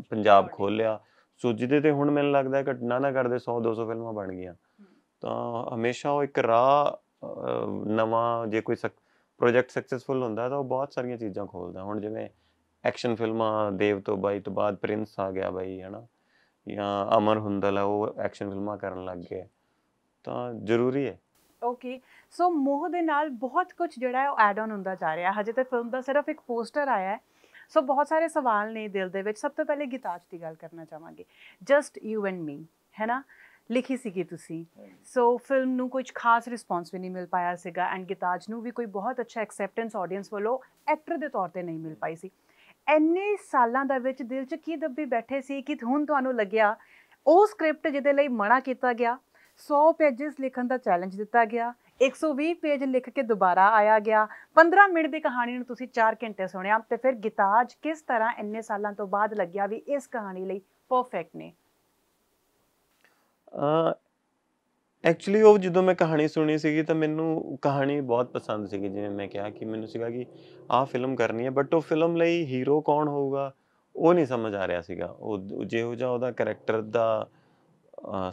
ਪੰਜਾਬ ਖੋਲਿਆ ਸੋ ਜਿਹਦੇ ਤੇ ਹੁਣ ਮੈਨੂੰ ਲੱਗਦਾ ਘਟਨਾ ਨਾ ਕਰਦੇ 100 200 ਫਿਲਮਾਂ ਬਣ ਗਈਆਂ ਤਾਂ ਹਮੇਸ਼ਾ ਉਹ ਇੱਕ ਰਾਹ ਨਵਾਂ ਜੇ ਕੋਈ ਪ੍ਰੋਜੈਕਟ ਸਕਸੈਸਫੁਲ ਹੁੰਦਾ ਤਾਂ ਉਹ ਬਹੁਤ ਸਾਰੀਆਂ ਚੀਜ਼ਾਂ ਖੋਲਦਾ ਹੁਣ ਜਿਵੇਂ ਐਕਸ਼ਨ ਫਿਲਮਾਂ ਦੇਵ ਤੋਂ ਬਾਈ ਤੋਂ ਬਾਅਦ ਪ੍ਰਿੰਸ ਆ ਗਿਆ ਬਾਈ ਹਨਾ ਜਾਂ ਅਮਰ ਹੁੰਦਲਾ ਉਹ ਐਕਸ਼ਨ ਫਿਲਮਾਂ ਕਰਨ ਲੱਗ ਗਿਆ ਤਾਂ ਜ਼ਰੂਰੀ ਹੈ ਓਕੇ ਸੋ ਮੋਹ ਦੇ ਨਾਲ ਬਹੁਤ ਕੁਝ ਜਿਹੜਾ ਹੈ ਉਹ ਐਡ ਆਨ ਹੁੰਦਾ ਜਾ ਰਿਹਾ ਹਜੇ ਤੱਕ ਫਿਲਮ ਦਾ ਸਿਰਫ ਇੱਕ ਪੋਸਟਰ ਆਇਆ ਹੈ ਸੋ ਬਹੁਤ ਸਾਰੇ ਸਵਾਲ ਨੇ ਦਿਲ ਦੇ ਵਿੱਚ ਸਭ ਤੋਂ ਪਹਿਲੇ ਗੀਤਾਜ ਦੀ ਗੱਲ ਕਰਨਾ ਚਾਹਾਂਗੇ ਜਸਟ ਯੂ ਐਂਡ ਮੀ ਹੈ ਨਾ ਲਿਖੀ ਸੀਗੀ ਤੁਸੀਂ ਸੋ ਫਿਲਮ ਨੂੰ ਕੁਝ ਖਾਸ ਰਿਸਪੌਂਸ ਵੀ ਨਹੀਂ ਮਿਲ ਪਾਇਆ ਸੀਗਾ ਐਂਡ ਗੀਤਾਜ ਨੂੰ ਵੀ ਕੋਈ ਬਹੁਤ ਅੱਛਾ ਐਕਸੈਪਟੈਂਸ ਆਡੀਅנס ਵੱਲੋਂ ਐਕਟਰ ਦੇ ਤੌਰ ਤੇ ਨਹੀਂ ਮਿਲ ਪਾਈ ਸੀ ਐਨੇ ਸਾਲਾਂ ਦਾ ਵਿੱਚ ਦਿਲ 'ਚ ਕੀ ਦੱਬੀ ਬੈਠੇ ਸੀ ਕਿ ਹੁਣ ਤੁਹਾਨੂੰ ਲੱਗਿਆ ਉਹ ਸਕ੍ਰਿਪਟ ਜਿਹਦੇ ਲਈ ਮਨਾ ਕੀਤਾ ਗਿਆ 100 ਪੇजेस ਲਿਖਣ ਦਾ ਚੈਲੰਜ ਦਿੱਤਾ ਗਿਆ 120 ਪੇਜ ਲਿਖ ਕੇ ਦੁਬਾਰਾ ਆਇਆ ਗਿਆ 15 ਮਿੰਟ ਦੀ ਕਹਾਣੀ ਨੂੰ ਤੁਸੀਂ 4 ਘੰਟੇ ਸੁਣਿਆ ਤੇ ਫਿਰ ਗੀਤਾਜ ਕਿਸ ਤਰ੍ਹਾਂ ਇੰਨੇ ਸਾਲਾਂ ਤੋਂ ਬਾਅਦ ਲੱਗਿਆ ਵੀ ਇਸ ਕਹਾਣੀ ਲਈ ਪਰਫੈਕਟ ਨੇ ਅ ਐਕਚੁਅਲੀ ਉਹ ਜਦੋਂ ਮੈਂ ਕਹਾਣੀ ਸੁਣੀ ਸੀਗੀ ਤਾਂ ਮੈਨੂੰ ਕਹਾਣੀ ਬਹੁਤ ਪਸੰਦ ਸੀਗੀ ਜਿਵੇਂ ਮੈਂ ਕਿਹਾ ਕਿ ਮੈਨੂੰ ਸੀਗਾ ਕਿ ਆਹ ਫਿਲਮ ਕਰਨੀ ਹੈ ਬਟ ਉਹ ਫਿਲਮ ਲਈ ਹੀਰੋ ਕੌਣ ਹੋਊਗਾ ਉਹ ਨਹੀਂ ਸਮਝ ਆ ਰਿਹਾ ਸੀਗਾ ਉਹ ਜਿਹੋ ਜਿਹਾ ਉਹਦਾ ਕੈਰੈਕਟਰ ਦਾ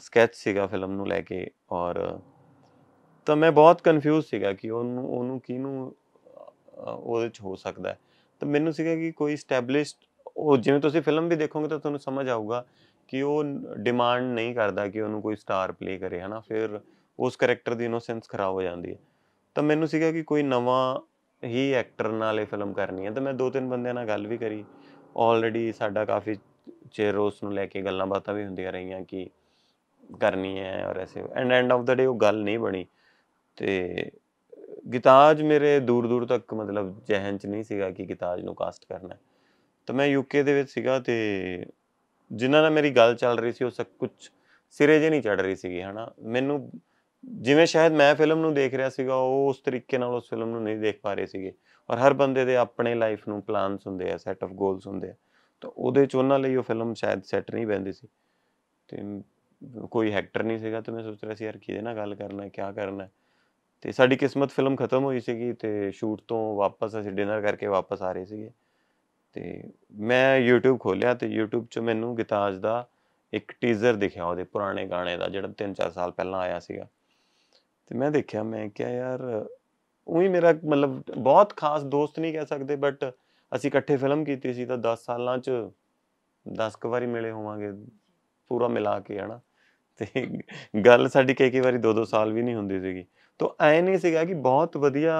ਸਕੈਚ ਸੀਗਾ ਫਿਲਮ ਨੂੰ ਲੈ ਕੇ ਔਰ ਤਾਂ ਮੈਂ ਬਹੁਤ ਕਨਫਿਊਜ਼ ਸੀਗਾ ਕਿ ਉਹਨੂੰ ਉਹਨੂੰ ਕਿਹਨੂੰ ਉਹਦੇ ਚ ਹੋ ਸਕਦਾ ਤਾਂ ਮੈਨੂੰ ਸੀਗਾ ਕਿ ਕੋਈ ਸਟੈਬਲਿਸ਼ਡ ਉਹ ਜਿਵੇਂ ਤੁਸੀਂ ਫਿਲਮ ਵੀ ਦੇਖੋਗੇ ਤਾਂ ਤੁਹਾਨੂੰ ਸਮਝ ਆਊਗਾ ਕਿ ਉਹ ਡਿਮਾਂਡ ਨਹੀਂ ਕਰਦਾ ਕਿ ਉਹਨੂੰ ਕੋਈ ਸਟਾਰ ਪਲੇ ਕਰੇ ਹਨਾ ਫਿਰ ਉਸ ਕੈਰੈਕਟਰ ਦੀ ਇਨੋਸੈਂਸ ਖਰਾਬ ਹੋ ਜਾਂਦੀ ਹੈ ਤਾਂ ਮੈਨੂੰ ਸੀਗਾ ਕਿ ਕੋਈ ਨਵਾਂ ਹੀ ਐਕਟਰ ਨਾਲ ਇਹ ਫਿਲਮ ਕਰਨੀ ਹੈ ਤਾਂ ਮੈਂ ਦੋ ਤਿੰਨ ਬੰਦਿਆਂ ਨਾਲ ਗੱਲ ਵੀ ਕਰੀ ਆਲਰੇਡੀ ਸਾਡਾ ਕਾਫੀ ਚਿਰ ਉਸ ਨੂੰ ਲੈ ਕੇ ਗੱਲਾਂ ਬਾਤਾਂ ਵੀ ਹੁੰਦੀਆਂ ਰਹੀਆਂ ਕਿ ਕਰਨੀ ਹੈ ਔਰ ਐਸੇ end end of the day ਉਹ ਗੱਲ ਨਹੀਂ ਬਣੀ ਤੇ ਗਿਤਾਜ ਮੇਰੇ ਦੂਰ ਦੂਰ ਤੱਕ ਮਤਲਬ ਜਹਨ ਚ ਨਹੀਂ ਸੀਗਾ ਕਿ ਗਿਤਾਜ ਨੂੰ ਕਾਸਟ ਕਰਨਾ ਤਾਂ ਮੈਂ ਯੂਕੇ ਦੇ ਵਿੱਚ ਸੀਗਾ ਤੇ ਜਿਨ੍ਹਾਂ ਨਾਲ ਮੇਰੀ ਗੱਲ ਚੱਲ ਰਹੀ ਸੀ ਉਹ ਸਭ ਕੁਝ ਸਿਰੇ ਜੇ ਨਹੀਂ ਚੜ ਰਹੀ ਸੀਗੀ ਹਨਾ ਮੈਨੂੰ ਜਿਵੇਂ ਸ਼ਾਇਦ ਮੈਂ ਫਿਲਮ ਨੂੰ ਦੇਖ ਰਿਹਾ ਸੀਗਾ ਉਹ ਉਸ ਤਰੀਕੇ ਨਾਲ ਉਸ ਫਿਲਮ ਨੂੰ ਨਹੀਂ ਦੇਖ ਪਾ ਰਹੇ ਸੀਗੇ ਔਰ ਹਰ ਬੰਦੇ ਦੇ ਆਪਣੇ ਲਾਈਫ ਨੂੰ ਪਲਾਨਸ ਹੁੰਦੇ ਆ ਸੈਟ ਆਫ ਗੋਲਸ ਹੁੰਦੇ ਆ ਤਾਂ ਉਹਦੇ ਚ ਉਹਨਾਂ ਲਈ ਉਹ ਫਿਲਮ ਸ਼ਾਇਦ ਸੈੱਟ ਨਹੀਂ ਬੈਂਦੀ ਸੀ ਤੇ ਕੋਈ ਹੈਕਟਰ ਨਹੀਂ ਸੀਗਾ ਤੇ ਮੈਂ ਸੋਚ ਰਿਹਾ ਸੀ ਯਾਰ ਕਿਹਦੇ ਨਾਲ ਗੱਲ ਕਰਨਾ ਹੈ ਕੀ ਕਰਨਾ ਹੈ ਤੇ ਸਾਡੀ ਕਿਸਮਤ ਫਿਲਮ ਖਤਮ ਹੋਈ ਸੀਗੀ ਤੇ ਸ਼ੂਟ ਤੋਂ ਵਾਪਸ ਅਸੀਂ ਡਿਨਰ ਕਰਕੇ ਵਾਪਸ ਆ ਰਹੇ ਸੀਗੇ ਤੇ ਮੈਂ YouTube ਖੋਲਿਆ ਤੇ YouTube 'ਚ ਮੈਨੂੰ ਗਿਤਾਜ ਦਾ ਇੱਕ ਟੀਜ਼ਰ ਦਿਖਿਆ ਉਹਦੇ ਪੁਰਾਣੇ ਗਾਣੇ ਦਾ ਜਿਹੜਾ 3-4 ਸਾਲ ਪਹਿਲਾਂ ਆਇਆ ਸੀਗਾ ਤੇ ਮੈਂ ਦੇਖਿਆ ਮੈਂ ਕਿਹਾ ਯਾਰ ਉਹੀ ਮੇਰਾ ਮਤਲਬ ਬਹੁਤ ਖਾਸ ਦੋਸਤ ਨਹੀਂ ਕਹਿ ਸਕਦੇ ਬਟ ਅਸੀਂ ਇਕੱਠੇ ਫਿਲਮ ਕੀਤੀ ਸੀ ਤਾਂ 10 ਸਾਲਾਂ 'ਚ 10 ਕਵਾਰੀ ਵਾਰੀ ਮਿਲੇ ਹੋਵਾਂਗੇ ਪੂਰਾ ਮਿਲਾ ਕੇ ਹਨਾ ਤੇ ਗੱਲ ਸਾਡੀ ਕਈ ਕਈ ਵਾਰੀ 2-2 ਸਾਲ ਵੀ ਨਹੀਂ ਹੁੰਦੀ ਸੀਗੀ ਤੋਂ ਐ ਨਹੀਂ ਸੀਗਾ ਕਿ ਬਹੁਤ ਵਧੀਆ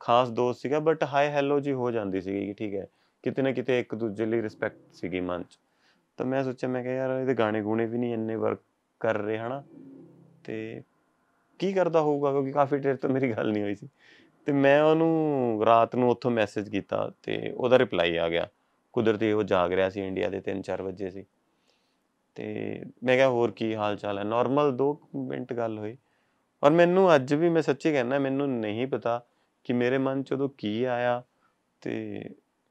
ਖਾਸ ਦੋਸਤ ਸੀਗਾ ਬਟ ਹਾਈ ਹੈਲੋ ਜੀ ਹੋ ਜਾਂਦੀ ਸੀਗੀ ਕਿ ਠੀਕ ਹੈ ਕਿਤੇ ਨਾ ਕਿਤੇ ਇੱਕ ਦੂਜੇ ਲਈ ਰਿਸਪੈਕਟ ਸੀਗੀ ਮਨ 'ਚ ਤਾਂ ਮੈਂ ਸੋਚਿਆ ਮੈਂ ਕਿਹਾ ਯਾਰ ਇਹਦੇ ਗਾਣੇ ਗੂਣੇ ਵੀ ਨਹੀਂ ਇੰਨੇ ਵਰਕ ਕਰ ਰਹੇ ਹਨਾ ਤੇ ਕੀ ਕਰਦਾ ਹੋਊਗਾ ਕਿਉਂਕਿ ਕਾਫੀ ਟਾਈਮ ਤੋਂ ਮੇਰੀ ਗੱਲ ਨਹੀਂ ਹੋਈ ਸੀ ਤੇ ਮੈਂ ਉਹਨੂੰ ਰਾਤ ਨੂੰ ਉੱਥੋਂ ਮੈਸੇਜ ਕੀਤਾ ਤੇ ਉਹਦਾ ਰਿਪਲਾਈ ਆ ਗਿਆ ਕੁਦਰਤੀ ਉਹ ਜਾਗ ਰਿਹਾ ਸੀ ਇੰਡੀਆ ਦੇ 3-4 ਵਜੇ ਸੀ ਤੇ ਮੈਂ ਕਿਹਾ ਹੋਰ ਕੀ ਹਾਲ ਚਾਲ ਹੈ ਨਾਰਮਲ 2 ਮਿੰਟ ਗੱਲ ਹੋਈ ਔਰ ਮੈਨੂੰ ਅੱਜ ਵੀ ਮੈਂ ਸੱਚੀ ਕਹਿੰਦਾ ਮੈਨੂੰ ਨਹੀਂ ਪਤਾ ਕਿ ਮੇਰੇ ਮਨ ਚ ਉਦੋਂ ਕੀ ਆਇਆ ਤੇ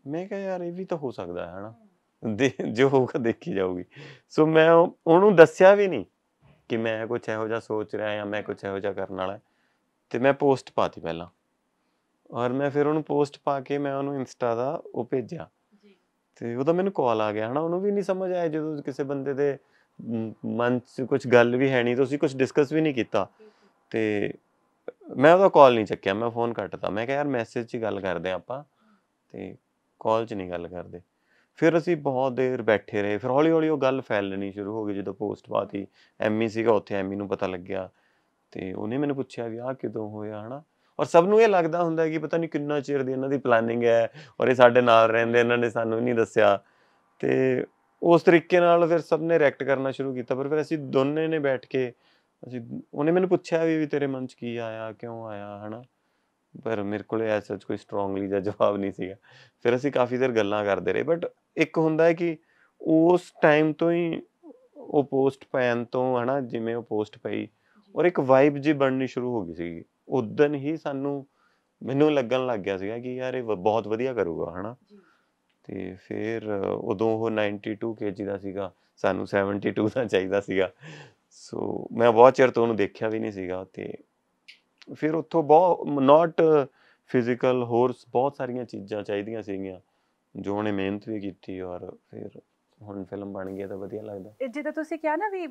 ਮੈਂ ਕਿਹਾ ਯਾਰ ਇਹ ਵੀ ਤਾਂ ਹੋ ਸਕਦਾ ਹੈ ਹਨਾ ਜੋ ਹੋਊਗਾ ਦੇਖੀ ਜਾਊਗੀ ਸੋ ਮੈਂ ਉਹਨੂੰ ਦੱਸਿਆ ਵੀ ਨਹੀਂ ਕਿ ਮੈਂ ਕੁਝ ਇਹੋ ਜਿਹਾ ਸੋਚ ਰਿਹਾ ਹਾਂ ਮੈਂ ਕੁਝ ਇਹੋ ਜਿਹਾ ਕਰਨ ਵਾਲਾ ਤੇ ਮੈਂ ਪੋਸਟ ਪਾਤੀ ਪਹਿਲਾਂ ਔਰ ਮੈਂ ਫਿਰ ਉਹਨੂੰ ਪੋਸਟ ਪਾ ਕੇ ਮੈਂ ਉਹਨੂੰ ਇੰਸਟਾ ਦਾ ਉਹ ਭੇਜਿਆ ਤੇ ਉਹਦਾ ਮੈਨੂੰ ਕਾਲ ਆ ਗਿਆ ਹਨਾ ਉਹਨੂੰ ਵੀ ਨਹੀਂ ਸਮਝ ਆਇਆ ਜਦੋਂ ਕਿਸੇ ਬੰਦੇ ਦੇ ਮਨ 'ਚ ਕੁਝ ਗੱਲ ਵੀ ਹੈ ਨਹੀਂ ਤੁਸੀਂ ਕੁਝ ਡਿਸਕਸ ਵੀ ਨਹੀਂ ਕੀਤਾ ਤੇ ਮੈਂ ਉਹਦਾ ਕਾਲ ਨਹੀਂ ਚੱਕਿਆ ਮੈਂ ਫੋਨ ਕੱਟਤਾ ਮੈਂ ਕਿਹਾ ਯਾਰ ਮੈਸੇਜ 'ਚ ਹੀ ਗੱਲ ਕਰਦੇ ਆਪਾਂ ਤੇ ਕਾਲ 'ਚ ਨਹੀਂ ਗੱਲ ਕਰਦੇ ਫਿਰ ਅਸੀਂ ਬਹੁਤ ਦੇਰ ਬੈਠੇ ਰਹੇ ਫਿਰ ਹੌਲੀ ਹੌਲੀ ਉਹ ਗੱਲ ਫੈਲਣੀ ਸ਼ੁਰੂ ਹੋ ਗਈ ਜਦੋਂ ਪੋਸਟ ਪਾਤੀ ਐਮਈ ਸੀਗਾ ਉੱਥੇ ਐਮਈ ਨੂੰ ਪਤਾ ਲੱਗਿਆ ਤੇ ਉਹਨੇ ਮੈਨੂੰ ਪੁੱਛਿਆ ਵੀ ਆਹ ਕਿਦੋਂ ਹੋਇਆ ਹਨਾ ਔਰ ਸਭ ਨੂੰ ਇਹ ਲੱਗਦਾ ਹੁੰਦਾ ਕਿ ਪਤਾ ਨਹੀਂ ਕਿੰਨਾ ਚਿਰ ਦੀ ਇਹਨਾਂ ਦੀ ਪਲੈਨਿੰਗ ਹੈ ਔਰ ਇਹ ਸਾਡੇ ਨਾਲ ਰਹਿੰਦੇ ਇਹਨਾਂ ਨੇ ਸਾਨੂੰ ਨਹੀਂ ਦੱਸਿਆ ਤੇ ਉਸ ਤਰੀਕੇ ਨਾਲ ਫਿਰ ਸਭ ਨੇ ਰਿਐਕਟ ਕਰਨਾ ਸ਼ੁਰੂ ਕੀਤਾ ਪਰ ਫਿਰ ਅਸੀਂ ਦੋਨੇ ਨੇ ਬੈਠ ਕੇ ਅਸੀਂ ਉਹਨੇ ਮੈਨੂੰ ਪੁੱਛਿਆ ਵੀ ਤੇਰੇ ਮਨ 'ਚ ਕੀ ਆਇਆ ਕਿਉਂ ਆਇਆ ਹਨਾ ਪਰ ਮੇਰੇ ਕੋਲ ਐਸਾ ਸੱਚ ਕੋਈ ਸਟਰੋਂਗਲੀ ਜਿਹਾ ਜਵਾਬ ਨਹੀਂ ਸੀਗਾ ਫਿਰ ਅਸੀਂ ਕਾਫੀ ਦੇਰ ਗੱਲਾਂ ਕਰਦੇ ਰਹੇ ਬਟ ਇੱਕ ਹੁੰਦਾ ਹੈ ਕਿ ਉਸ ਟਾਈਮ ਤੋਂ ਹੀ ਉਹ ਪੋਸਟ ਪੈਣ ਤੋਂ ਹਨਾ ਜਿਵੇਂ ਉਹ ਪੋਸਟ ਪਈ ਔਰ ਇੱਕ ਵਾਈਬ ਜੀ ਬਣਨੀ ਸ਼ੁਰੂ ਹੋ ਗਈ ਸੀਗੀ ਉਦੋਂ ਹੀ ਸਾਨੂੰ ਮੈਨੂੰ ਲੱਗਣ ਲੱਗ ਗਿਆ ਸੀਗਾ ਕਿ ਯਾਰ ਇਹ ਬਹੁਤ ਵਧੀਆ ਕਰੂਗਾ ਹਨਾ ਤੇ ਫਿਰ ਉਦੋਂ ਉਹ 92 ਕੇਜੀ ਦਾ ਸੀਗਾ ਸਾਨੂੰ 72 ਦਾ ਚਾਹੀਦਾ ਸੀਗਾ ਸੋ ਮੈਂ ਬਹੁਤ ਚਿਰ ਤੋਂ ਉਹਨੂੰ ਦੇਖਿਆ ਵੀ ਨਹੀਂ ਸੀਗਾ ਤੇ ਫਿਰ ਉੱਥੋਂ ਬਹੁਤ ਨਾਟ ਫਿਜ਼ੀਕਲ ਹੋਰਸ ਬਹੁਤ ਸਾਰੀਆਂ ਚੀਜ਼ਾਂ ਚਾਹੀਦੀਆਂ ਸੀਗੀਆਂ ਜੋ ਉਹਨੇ ਮਿਹਨਤ ਵੀ ਕੀਤੀ ਔਰ ਫਿਰ ਹੁਣ ਫਿਲਮ ਬਣ ਗਈ ਤਾਂ ਵਧੀਆ ਲੱਗਦਾ ਇਹ ਜਿੱਦਾਂ ਤੁਸੀਂ ਕਿਹਾ ਨਾ ਵੀ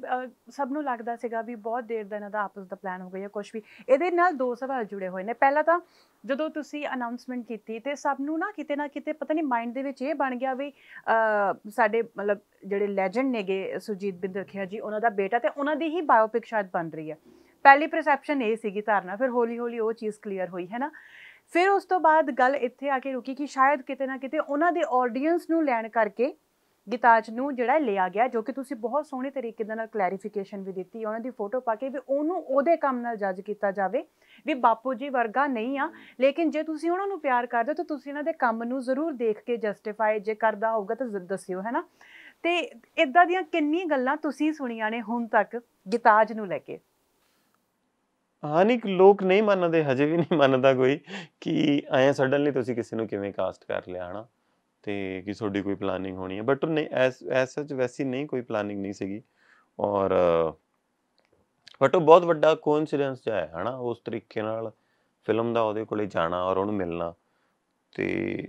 ਸਭ ਨੂੰ ਲੱਗਦਾ ਸੀਗਾ ਵੀ ਬਹੁਤ ਦੇਰ ਦਾ ਇਹਨਾਂ ਦਾ ਆਪਸ ਦਾ ਪਲਾਨ ਹੋ ਗਿਆ ਕੁਝ ਵੀ ਇਹਦੇ ਨਾਲ ਦੋ ਸਵਾਲ ਜੁੜੇ ਹੋਏ ਨੇ ਪਹਿਲਾ ਤਾਂ ਜਦੋਂ ਤੁਸੀਂ ਅਨਾਉਂਸਮੈਂਟ ਕੀਤੀ ਤੇ ਸਭ ਨੂੰ ਨਾ ਕਿਤੇ ਨਾ ਕਿਤੇ ਪਤਾ ਨਹੀਂ ਮਾਈਂਡ ਦੇ ਵਿੱਚ ਇਹ ਬਣ ਗਿਆ ਵੀ ਸਾਡੇ ਮਤਲਬ ਜਿਹੜੇ ਲੈਜੈਂਡ ਨੇਗੇ ਸੁਜੀਤ ਬਿੰਦਰਖਿਆ ਜੀ ਉਹਨਾਂ ਦਾ ਬੇਟਾ ਤੇ ਉਹਨਾਂ ਦੀ ਹੀ ਬਾਇਓਪਿਕ ਸ਼ਾਇਦ ਬਣ ਰਹੀ ਹੈ ਪਹਿਲੀ ਪਰਸੈਪਸ਼ਨ ਇਹ ਸੀਗੀ ਧਾਰਨਾ ਫਿਰ ਹੌਲੀ ਹੌਲੀ ਉਹ ਚੀਜ਼ ਕਲੀਅਰ ਹੋਈ ਹੈ ਨਾ ਫਿਰ ਉਸ ਤੋਂ ਬਾਅਦ ਗੱਲ ਇੱਥੇ ਆ ਕੇ ਰੁਕੀ ਕਿ ਸ਼ਾਇਦ ਕਿਤੇ ਨਾ ਕਿਤੇ ਉਹਨਾਂ ਦੇ ਆਡੀਅנס ਨੂੰ ਲੈਣ ਕਰਕੇ ਗੀਤਾਜ ਨੂੰ ਜਿਹੜਾ ਲਿਆ ਗਿਆ ਜੋ ਕਿ ਤੁਸੀਂ ਬਹੁਤ ਸੋਹਣੇ ਤਰੀਕੇ ਦੇ ਨਾਲ ਕਲੈਰੀਫਿਕੇਸ਼ਨ ਵੀ ਦਿੱਤੀ ਉਹਨਾਂ ਦੀ ਫੋਟੋ ਪਾ ਕੇ ਵੀ ਉਹਨੂੰ ਉਹਦੇ ਕੰਮ ਨਾਲ ਜੱਜ ਕੀਤਾ ਜਾਵੇ ਵੀ ਬਾਪੂ ਜੀ ਵਰਗਾ ਨਹੀਂ ਆ ਲੇਕਿਨ ਜੇ ਤੁਸੀਂ ਉਹਨਾਂ ਨੂੰ ਪਿਆਰ ਕਰਦੇ ਹੋ ਤਾਂ ਤੁਸੀਂ ਇਹਨਾਂ ਦੇ ਕੰਮ ਨੂੰ ਜ਼ਰੂਰ ਦੇਖ ਕੇ ਜਸਟੀਫਾਈ ਜੇ ਕਰਦਾ ਹੋਊਗਾ ਤਾਂ ਦੱਸਿਓ ਹੈਨਾ ਤੇ ਇਦਾਂ ਦੀਆਂ ਕਿੰਨੀ ਗੱਲਾਂ ਤੁਸੀਂ ਸੁਣੀਆਂ ਨੇ ਹੁਣ ਤੱਕ ਗੀਤਾਜ ਨੂੰ ਲੈ ਕੇ ਹਾਨੀਕ ਲੋਕ ਨਹੀਂ ਮੰਨਦੇ ਹਜੇ ਵੀ ਨਹੀਂ ਮੰਨਦਾ ਕੋਈ ਕਿ ਆਏ ਸਡਨਲੀ ਤੁਸੀਂ ਕਿਸੇ ਨੂੰ ਕਿਵੇਂ ਕਾਸਟ ਕਰ ਲਿਆ ਹਨਾ ਤੇ ਕਿ ਤੁਹਾਡੀ ਕੋਈ ਪਲਾਨਿੰਗ ਹੋਣੀ ਹੈ ਬਟ ਨਹੀਂ ਐਸ ਐਸ ਸੱਚ ਵੈਸੀ ਨਹੀਂ ਕੋਈ ਪਲਾਨਿੰਗ ਨਹੀਂ ਸੀਗੀ ਔਰ ਬਟ ਉਹ ਬਹੁਤ ਵੱਡਾ ਕੋਇਨਸੀਡੈਂਸ ਜਿਹਾ ਹੈ ਹਨਾ ਉਸ ਤਰੀਕੇ ਨਾਲ ਫਿਲਮ ਦਾ ਉਹਦੇ ਕੋਲੇ ਜਾਣਾ ਔਰ ਉਹਨੂੰ ਮਿਲਣਾ ਤੇ